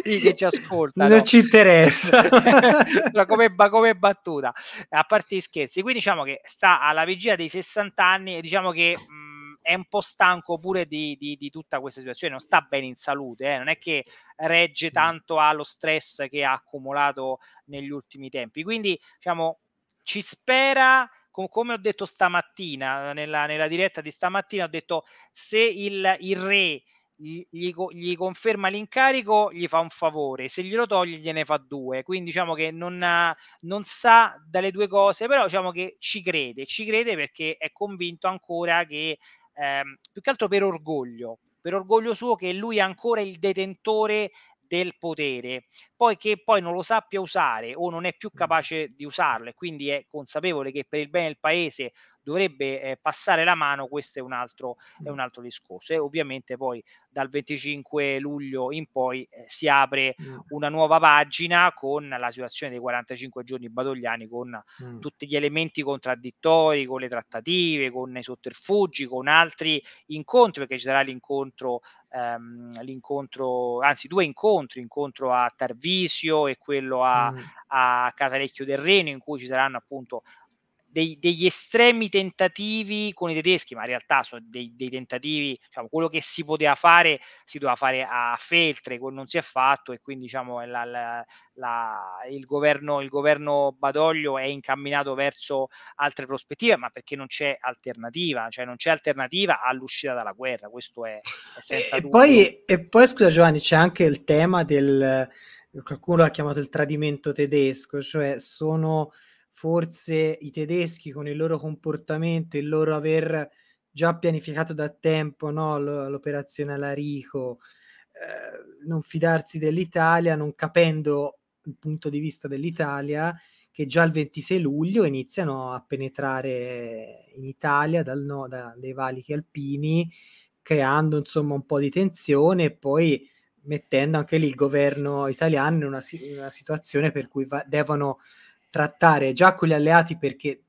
i che ci ascoltano. Non ci interessa. come, come, battuta, a parte gli scherzi. Quindi diciamo che sta alla vigilia dei 60 anni e diciamo che... Mh, mm, è un po' stanco pure di, di, di tutta questa situazione, non sta bene in salute, eh? non è che regge tanto allo stress che ha accumulato negli ultimi tempi. Quindi diciamo, ci spera come ho detto stamattina, eh, nella, nella, diretta di stamattina, ho detto se il, il re gli, gli, conferma l'incarico, gli fa un favore, se glielo toglie, gliene fa due. Quindi diciamo che non, ha, non sa dalle due cose, però diciamo che ci crede, ci crede perché è convinto ancora che ehm, più che altro per orgoglio, per orgoglio suo che lui è ancora il detentore del potere, poi che poi non lo sappia usare o non è più capace di usarlo e quindi è consapevole che per il bene del paese dovrebbe eh, passare la mano, questo è un altro, è un altro discorso. E ovviamente poi dal 25 luglio in poi eh, si apre mm. una nuova pagina con la situazione dei 45 giorni badogliani, con mm. tutti gli elementi contraddittori, con le trattative, con i sotterfugi, con altri incontri, perché ci sarà l'incontro, ehm, l'incontro anzi due incontri, incontro a Tarvino Fisio e quello a, mm. a Casalecchio del Reno, in cui ci saranno appunto dei, degli estremi tentativi con i tedeschi, ma in realtà sono dei, dei tentativi, diciamo, quello che si poteva fare si doveva fare a Feltre, non si è fatto e quindi diciamo, la, la, la, il, governo, il governo Badoglio è incamminato verso altre prospettive, ma perché non c'è alternativa, cioè non c'è alternativa all'uscita dalla guerra, questo è, è senza e, dubbio. Poi, e poi scusa Giovanni, c'è anche il tema del qualcuno l'ha chiamato il tradimento tedesco, cioè sono forse i tedeschi con il loro comportamento, il loro aver già pianificato da tempo no, l'operazione Alarico, eh, non fidarsi dell'Italia, non capendo il punto di vista dell'Italia, che già il 26 luglio iniziano a penetrare in Italia dal, no, da, dai valichi alpini, creando insomma un po' di tensione e poi mettendo anche lì il governo italiano in una, una situazione per cui va, devono trattare già con gli alleati perché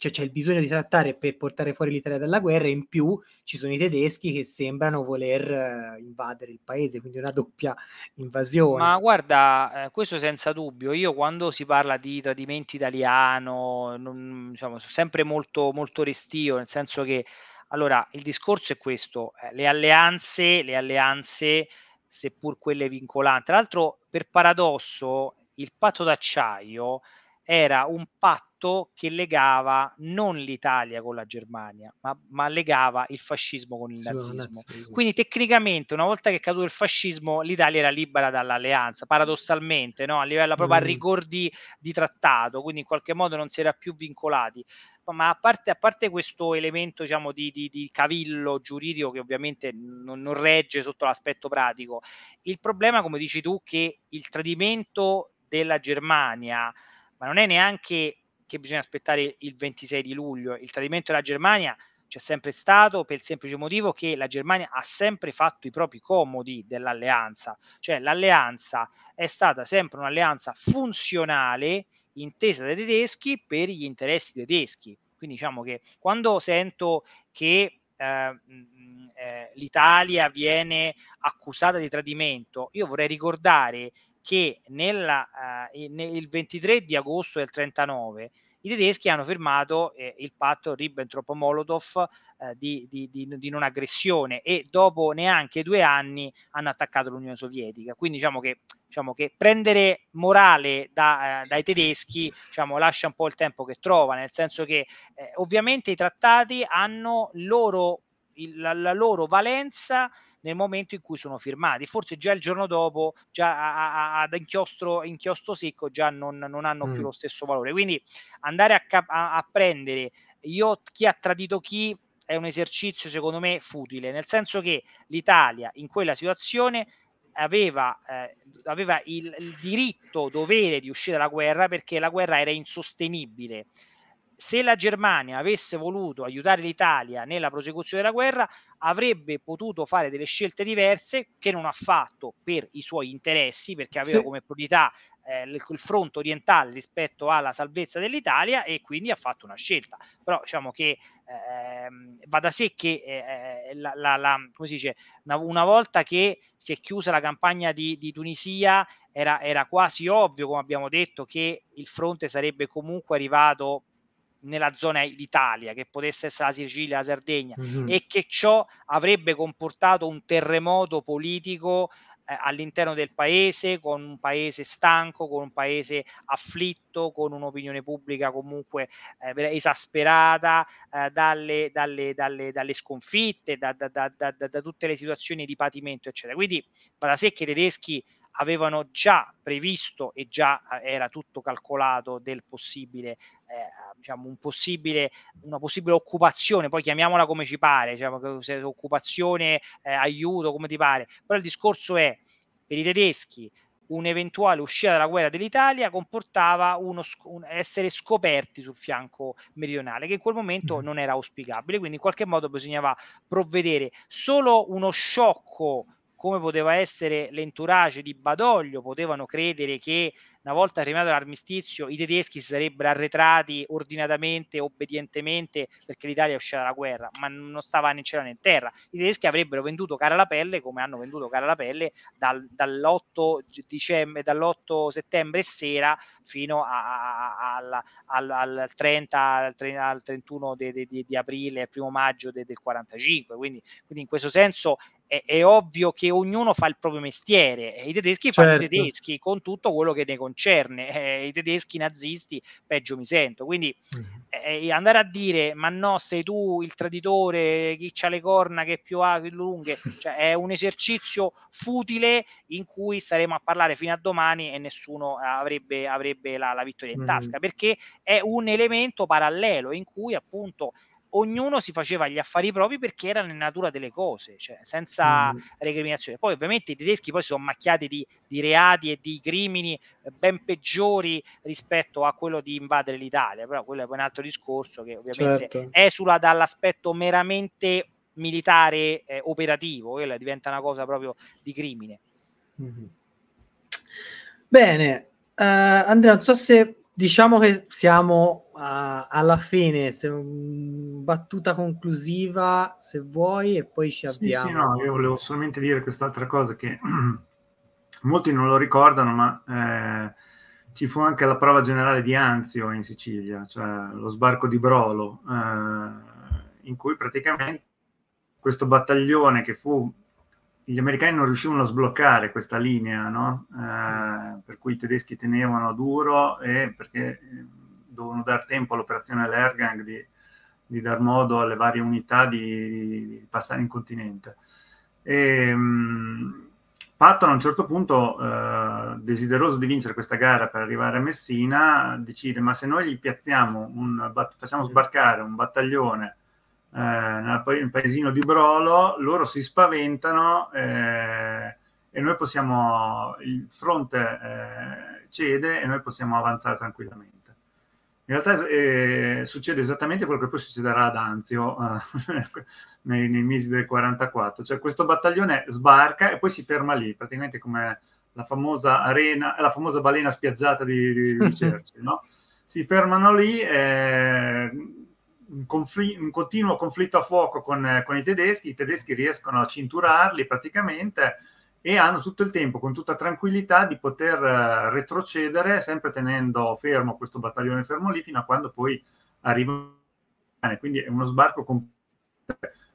cioè, c'è il bisogno di trattare per portare fuori l'Italia dalla guerra, in più ci sono i tedeschi che sembrano voler uh, invadere il paese, quindi una doppia invasione. Ma guarda, eh, questo senza dubbio, io quando si parla di tradimento italiano, non, diciamo, sono sempre molto, molto restio, nel senso che, allora, il discorso è questo, eh, le alleanze, le alleanze seppur quelle vincolanti. Tra l'altro, per paradosso, il patto d'acciaio era un patto che legava non l'Italia con la Germania, ma, ma legava il fascismo con il nazismo. Quindi tecnicamente, una volta che è caduto il fascismo, l'Italia era libera dall'alleanza, paradossalmente, no? a livello proprio mm. a rigor di, trattato, quindi in qualche modo non si era più vincolati ma a parte, a parte, questo elemento diciamo, di, di, di, cavillo giuridico che ovviamente non, non, regge sotto l'aspetto pratico, il problema, come dici tu, che il tradimento della Germania ma non è neanche che bisogna aspettare il 26 di luglio. Il tradimento della Germania c'è sempre stato per il semplice motivo che la Germania ha sempre fatto i propri comodi dell'alleanza, cioè l'alleanza è stata sempre un'alleanza funzionale intesa dai tedeschi per gli interessi tedeschi. Quindi diciamo che quando sento che eh, mm, mm, eh, l'Italia viene accusata di tradimento, io vorrei ricordare che nella, eh, ah, nel, il 23 di agosto del 39 i tedeschi hanno firmato eh, il patto Ribbentrop-Molotov eh, di, di, di, di, non aggressione e dopo neanche due anni hanno attaccato l'Unione Sovietica. Quindi diciamo che, diciamo che prendere morale da, eh, dai tedeschi diciamo, lascia un po' il tempo che trova, nel senso che eh, ovviamente i trattati hanno loro, il, la, la loro valenza nel momento in cui sono firmati. Forse già il giorno dopo, già ad inchiostro, inchiostro secco, già non, non hanno mm. più lo stesso valore. Quindi andare a, cap- a, a prendere io, chi ha tradito chi è un esercizio secondo me futile, nel senso che l'Italia in quella situazione aveva, eh, aveva il, il, diritto, dovere di uscire dalla guerra perché la guerra era insostenibile se la Germania avesse voluto aiutare l'Italia nella prosecuzione della guerra, avrebbe potuto fare delle scelte diverse che non ha fatto per i suoi interessi, perché aveva sì. come priorità eh, il, fronte orientale rispetto alla salvezza dell'Italia e quindi ha fatto una scelta. Però diciamo che ehm, va da sé che eh, eh, la, la, la, come si dice, una, una, volta che si è chiusa la campagna di, di Tunisia era, era quasi ovvio, come abbiamo detto, che il fronte sarebbe comunque arrivato nella zona d'Italia, che potesse essere la Sicilia, la Sardegna, mm-hmm. e che ciò avrebbe comportato un terremoto politico eh, all'interno del paese, con un paese stanco, con un paese afflitto, con un'opinione pubblica comunque eh, esasperata eh, dalle, dalle, dalle, dalle, sconfitte, da, da, da, da tutte le situazioni di patimento, eccetera. Quindi va da sé che i tedeschi avevano già previsto e già eh, era tutto calcolato del possibile, eh, diciamo, un possibile, una possibile occupazione, poi chiamiamola come ci pare, diciamo, se occupazione, eh, aiuto, come ti pare, però il discorso è per i tedeschi un'eventuale uscita dalla guerra dell'Italia comportava uno, un essere scoperti sul fianco meridionale, che in quel momento mm-hmm. non era auspicabile, quindi in qualche modo bisognava provvedere. Solo uno sciocco come poteva essere l'entourage di Badoglio, potevano credere che una volta arrivato l'armistizio i tedeschi si sarebbero arretrati ordinatamente, obbedientemente perché l'Italia è uscita dalla guerra, ma non stava né in cielo né in terra. I tedeschi avrebbero venduto cara la pelle come hanno venduto cara la pelle dal, dall'8, dicembre, dall'8 settembre sera fino a, a, a, al, al, 30, al, al 31 de, de, de, di aprile, al primo maggio del 45. Quindi, quindi in questo senso è, è, ovvio che ognuno fa il proprio mestiere e i tedeschi certo. fanno i certo. tedeschi con tutto quello che ne contiene concerne, eh, i tedeschi nazisti peggio mi sento, quindi eh, eh, andare a dire ma no sei tu il traditore, chi ha le corna che più ha, più lunghe, cioè, è un esercizio futile in cui staremo a parlare fino a domani e nessuno avrebbe, avrebbe la, la vittoria in mm. tasca, perché è un elemento parallelo in cui appunto ognuno si faceva gli affari propri perché era nella natura delle cose, cioè senza mm. recriminazione. Poi ovviamente i tedeschi poi si sono macchiati di, di, reati e di crimini eh, ben peggiori rispetto a quello di invadere l'Italia, però quello è un altro discorso che ovviamente certo. esula dall'aspetto meramente militare eh, operativo, quella diventa una cosa proprio di crimine. Mm-hmm. Bene, uh, Andrea, non so se diciamo che siamo uh, alla fine, se, battuta conclusiva se vuoi e poi ci avviamo. Sì, sì, no, io volevo solamente dire quest'altra cosa che molti non lo ricordano, ma eh, ci fu anche la prova generale di Anzio in Sicilia, cioè lo sbarco di Brolo, eh, in cui praticamente questo battaglione che fu gli americani non riuscivano a sbloccare questa linea, no? eh, mm. per cui i tedeschi tenevano duro e perché eh, dovevano dar tempo all'operazione Lergang di, di, dar modo alle varie unità di, di passare in continente. E, ehm, mh, Patton a un certo punto, eh, desideroso di vincere questa gara per arrivare a Messina, decide ma se noi gli piazziamo un, facciamo sbarcare un battaglione eh, nel paesino di Brolo, loro si spaventano eh, e noi possiamo, il fronte eh, cede e noi possiamo avanzare tranquillamente. In realtà eh, succede esattamente quello che poi succederà ad Anzio eh, nei, nei, mesi del 44, cioè questo battaglione sbarca e poi si ferma lì, praticamente come la famosa, arena, la famosa balena spiaggiata di, di, di Cerci, no? Si fermano lì, eh, un, confl- un, continuo conflitto a fuoco con, eh, con, i tedeschi, i tedeschi riescono a cinturarli praticamente e hanno tutto il tempo, con tutta tranquillità, di poter eh, retrocedere, sempre tenendo fermo questo battaglione fermo lì, fino a quando poi arriva. Quindi è uno sbarco completo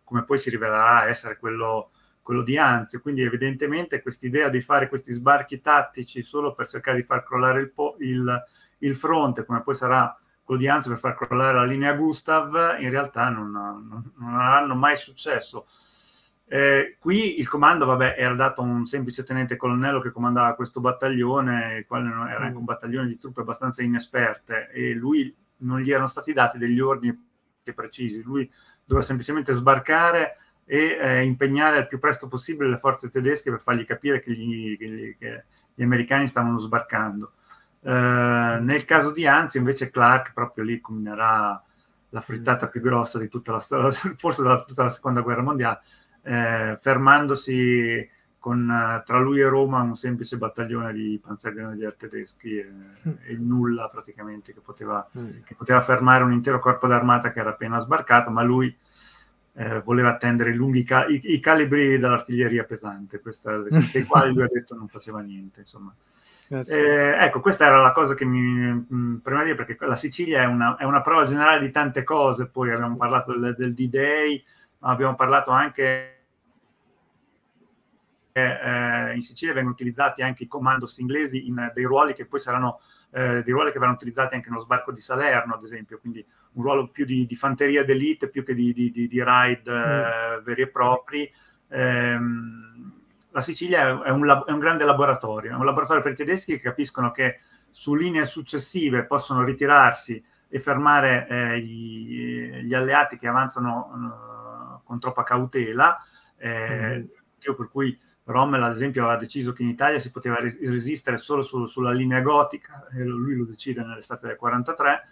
come poi si rivelerà essere quello, quello di Anzio. Quindi evidentemente quest'idea di fare questi sbarchi tattici solo per cercare di far crollare il, po- il, il fronte, come poi sarà quello di Hans per far crollare la linea Gustav, in realtà non, non, non hanno mai successo. Eh, qui il comando vabbè, era dato a un semplice tenente colonnello che comandava questo battaglione, il quale era anche un mm. battaglione di truppe abbastanza inesperte e lui non gli erano stati dati degli ordini precisi, lui doveva semplicemente sbarcare e eh, impegnare al più presto possibile le forze tedesche per fargli capire che gli, che gli, che gli americani stavano sbarcando. Eh, nel caso di Anzi, invece, Clark proprio lì combinerà la frittata più grossa di tutta la storia, forse della tutta la seconda guerra mondiale, eh, fermandosi con tra lui e Roma un semplice battaglione di panzergrenadier tedeschi e, eh, mm. e, nulla praticamente che poteva, mm. che poteva, fermare un intero corpo d'armata che era appena sbarcato, ma lui eh, voleva attendere i, ca- i, i, calibri dell'artiglieria pesante, questa, dei quali lui ha detto non faceva niente. Insomma. Eh, eh ecco, questa era la cosa che mi mh, mm, prima di dire, perché la Sicilia è una, è una, prova generale di tante cose, poi abbiamo parlato del, del D-Day, ma abbiamo parlato anche eh, eh, in Sicilia vengono utilizzati anche i comandos inglesi in eh, dei ruoli che poi saranno eh, dei ruoli che verranno utilizzati anche nello sbarco di Salerno, ad esempio, quindi un ruolo più di, di fanteria d'elite più che di, di, di, di ride mm. eh, veri e propri. Ehm, la Sicilia è un, è un grande laboratorio, è un laboratorio per i tedeschi che capiscono che su linee successive possono ritirarsi e fermare eh, gli, gli, alleati che avanzano eh, con troppa cautela, eh, mm. per cui Rommel ad esempio aveva deciso che in Italia si poteva res- resistere solo su- sulla linea gotica, e lui lo decide nell'estate del 43,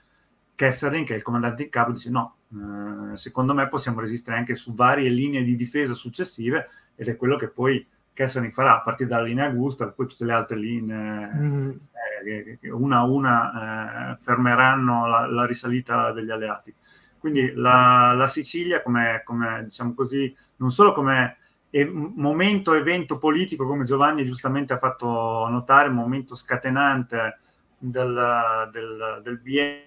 Kesselring, che è il comandante in capo, dice no, eh, secondo me possiamo resistere anche su varie linee di difesa successive ed è quello che poi che ne farà a partire dalla linea Gusta, poi tutte le altre linee mm. eh, che una a una eh, fermeranno la, la, risalita degli alleati. Quindi la, la Sicilia, come, come, diciamo così, non solo come momento, evento politico, come Giovanni giustamente ha fatto notare, momento scatenante del, del, del biennio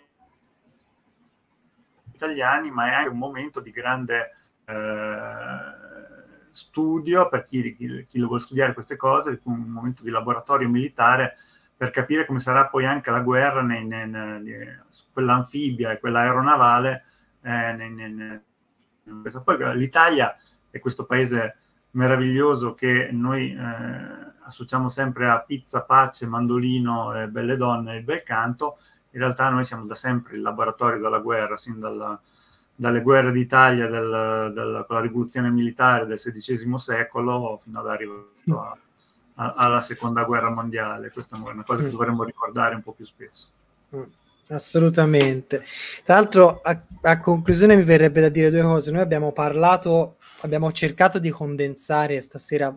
italiani, ma è anche un momento di grande eh, studio per chi, chi, chi lo vuole studiare queste cose, un momento di laboratorio militare per capire come sarà poi anche la guerra nei, nei, nei, su quell'anfibia e quell'aeronavale. quella aeronavale. Eh, poi l'Italia è questo paese meraviglioso che noi eh, associamo sempre a pizza, pace, mandolino, eh, belle donne e bel canto. In realtà noi siamo da sempre il laboratorio della guerra, sin dalla, eh, dalle guerre d'Italia del, del, con la rivoluzione militare del XVI secolo fino ad arrivare a, a, alla seconda guerra mondiale. Questa è una cosa che mm. dovremmo ricordare un po' più spesso. Mm. Assolutamente. Tra l'altro, a, a conclusione mi verrebbe da dire due cose. Noi abbiamo parlato, abbiamo cercato di condensare stasera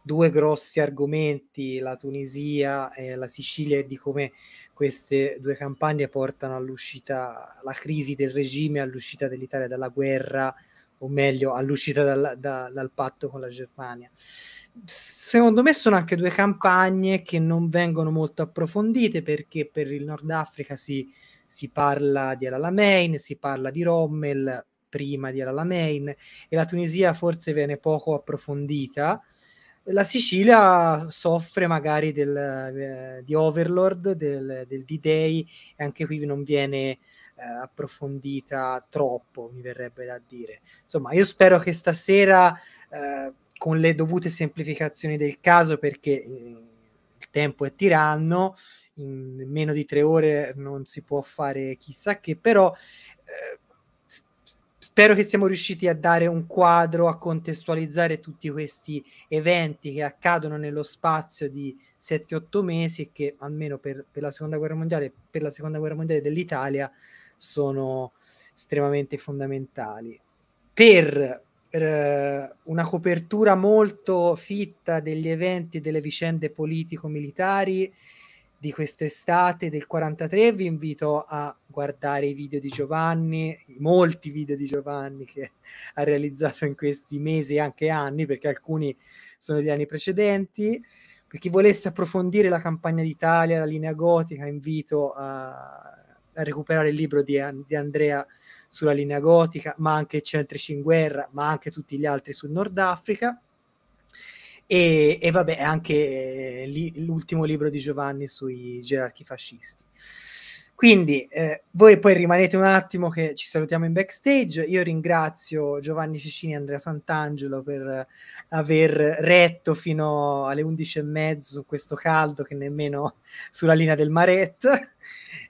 due grossi argomenti, la Tunisia e la Sicilia, e di come queste due campagne portano all'uscita, alla crisi del regime, all'uscita dell'Italia dalla guerra, o meglio all'uscita dal, da, dal patto con la Germania. Secondo me sono anche due campagne che non vengono molto approfondite perché per il Nord Africa si, si parla di El Alamein, si parla di Rommel prima di El Alamein e la Tunisia forse viene poco approfondita la Sicilia soffre magari del, eh, di Overlord, del, del, D-Day, e anche qui non viene eh, approfondita troppo, mi verrebbe da dire. Insomma, io spero che stasera, eh, con le dovute semplificazioni del caso, perché eh, il tempo è tiranno, in meno di tre ore non si può fare chissà che, però eh, spero che siamo riusciti a dare un quadro, a contestualizzare tutti questi eventi che accadono nello spazio di 7-8 mesi e che almeno per, per, la seconda guerra mondiale, per la seconda guerra mondiale dell'Italia sono estremamente fondamentali. Per eh, una copertura molto fitta degli eventi, delle vicende politico-militari, di quest'estate del 43 vi invito a guardare i video di Giovanni, i molti video di Giovanni che ha realizzato in questi mesi e anche anni, perché alcuni sono degli anni precedenti. Per chi volesse approfondire la campagna d'Italia, la linea gotica, invito a, a recuperare il libro di, di, Andrea sulla linea gotica, ma anche Centrici in guerra, ma anche tutti gli altri sul Nord Africa. E, e vabbè, anche eh, li, l'ultimo libro di Giovanni sui gerarchi fascisti. Quindi eh, voi poi rimanete un attimo che ci salutiamo in backstage. Io ringrazio Giovanni Cicini e Andrea Sant'Angelo per aver retto fino alle e mezzo su questo caldo che nemmeno sulla linea del Maret.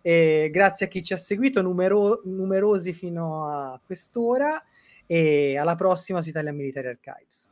E grazie a chi ci ha seguito, numero- numerosi fino a quest'ora. E alla prossima su Italia Military Archives.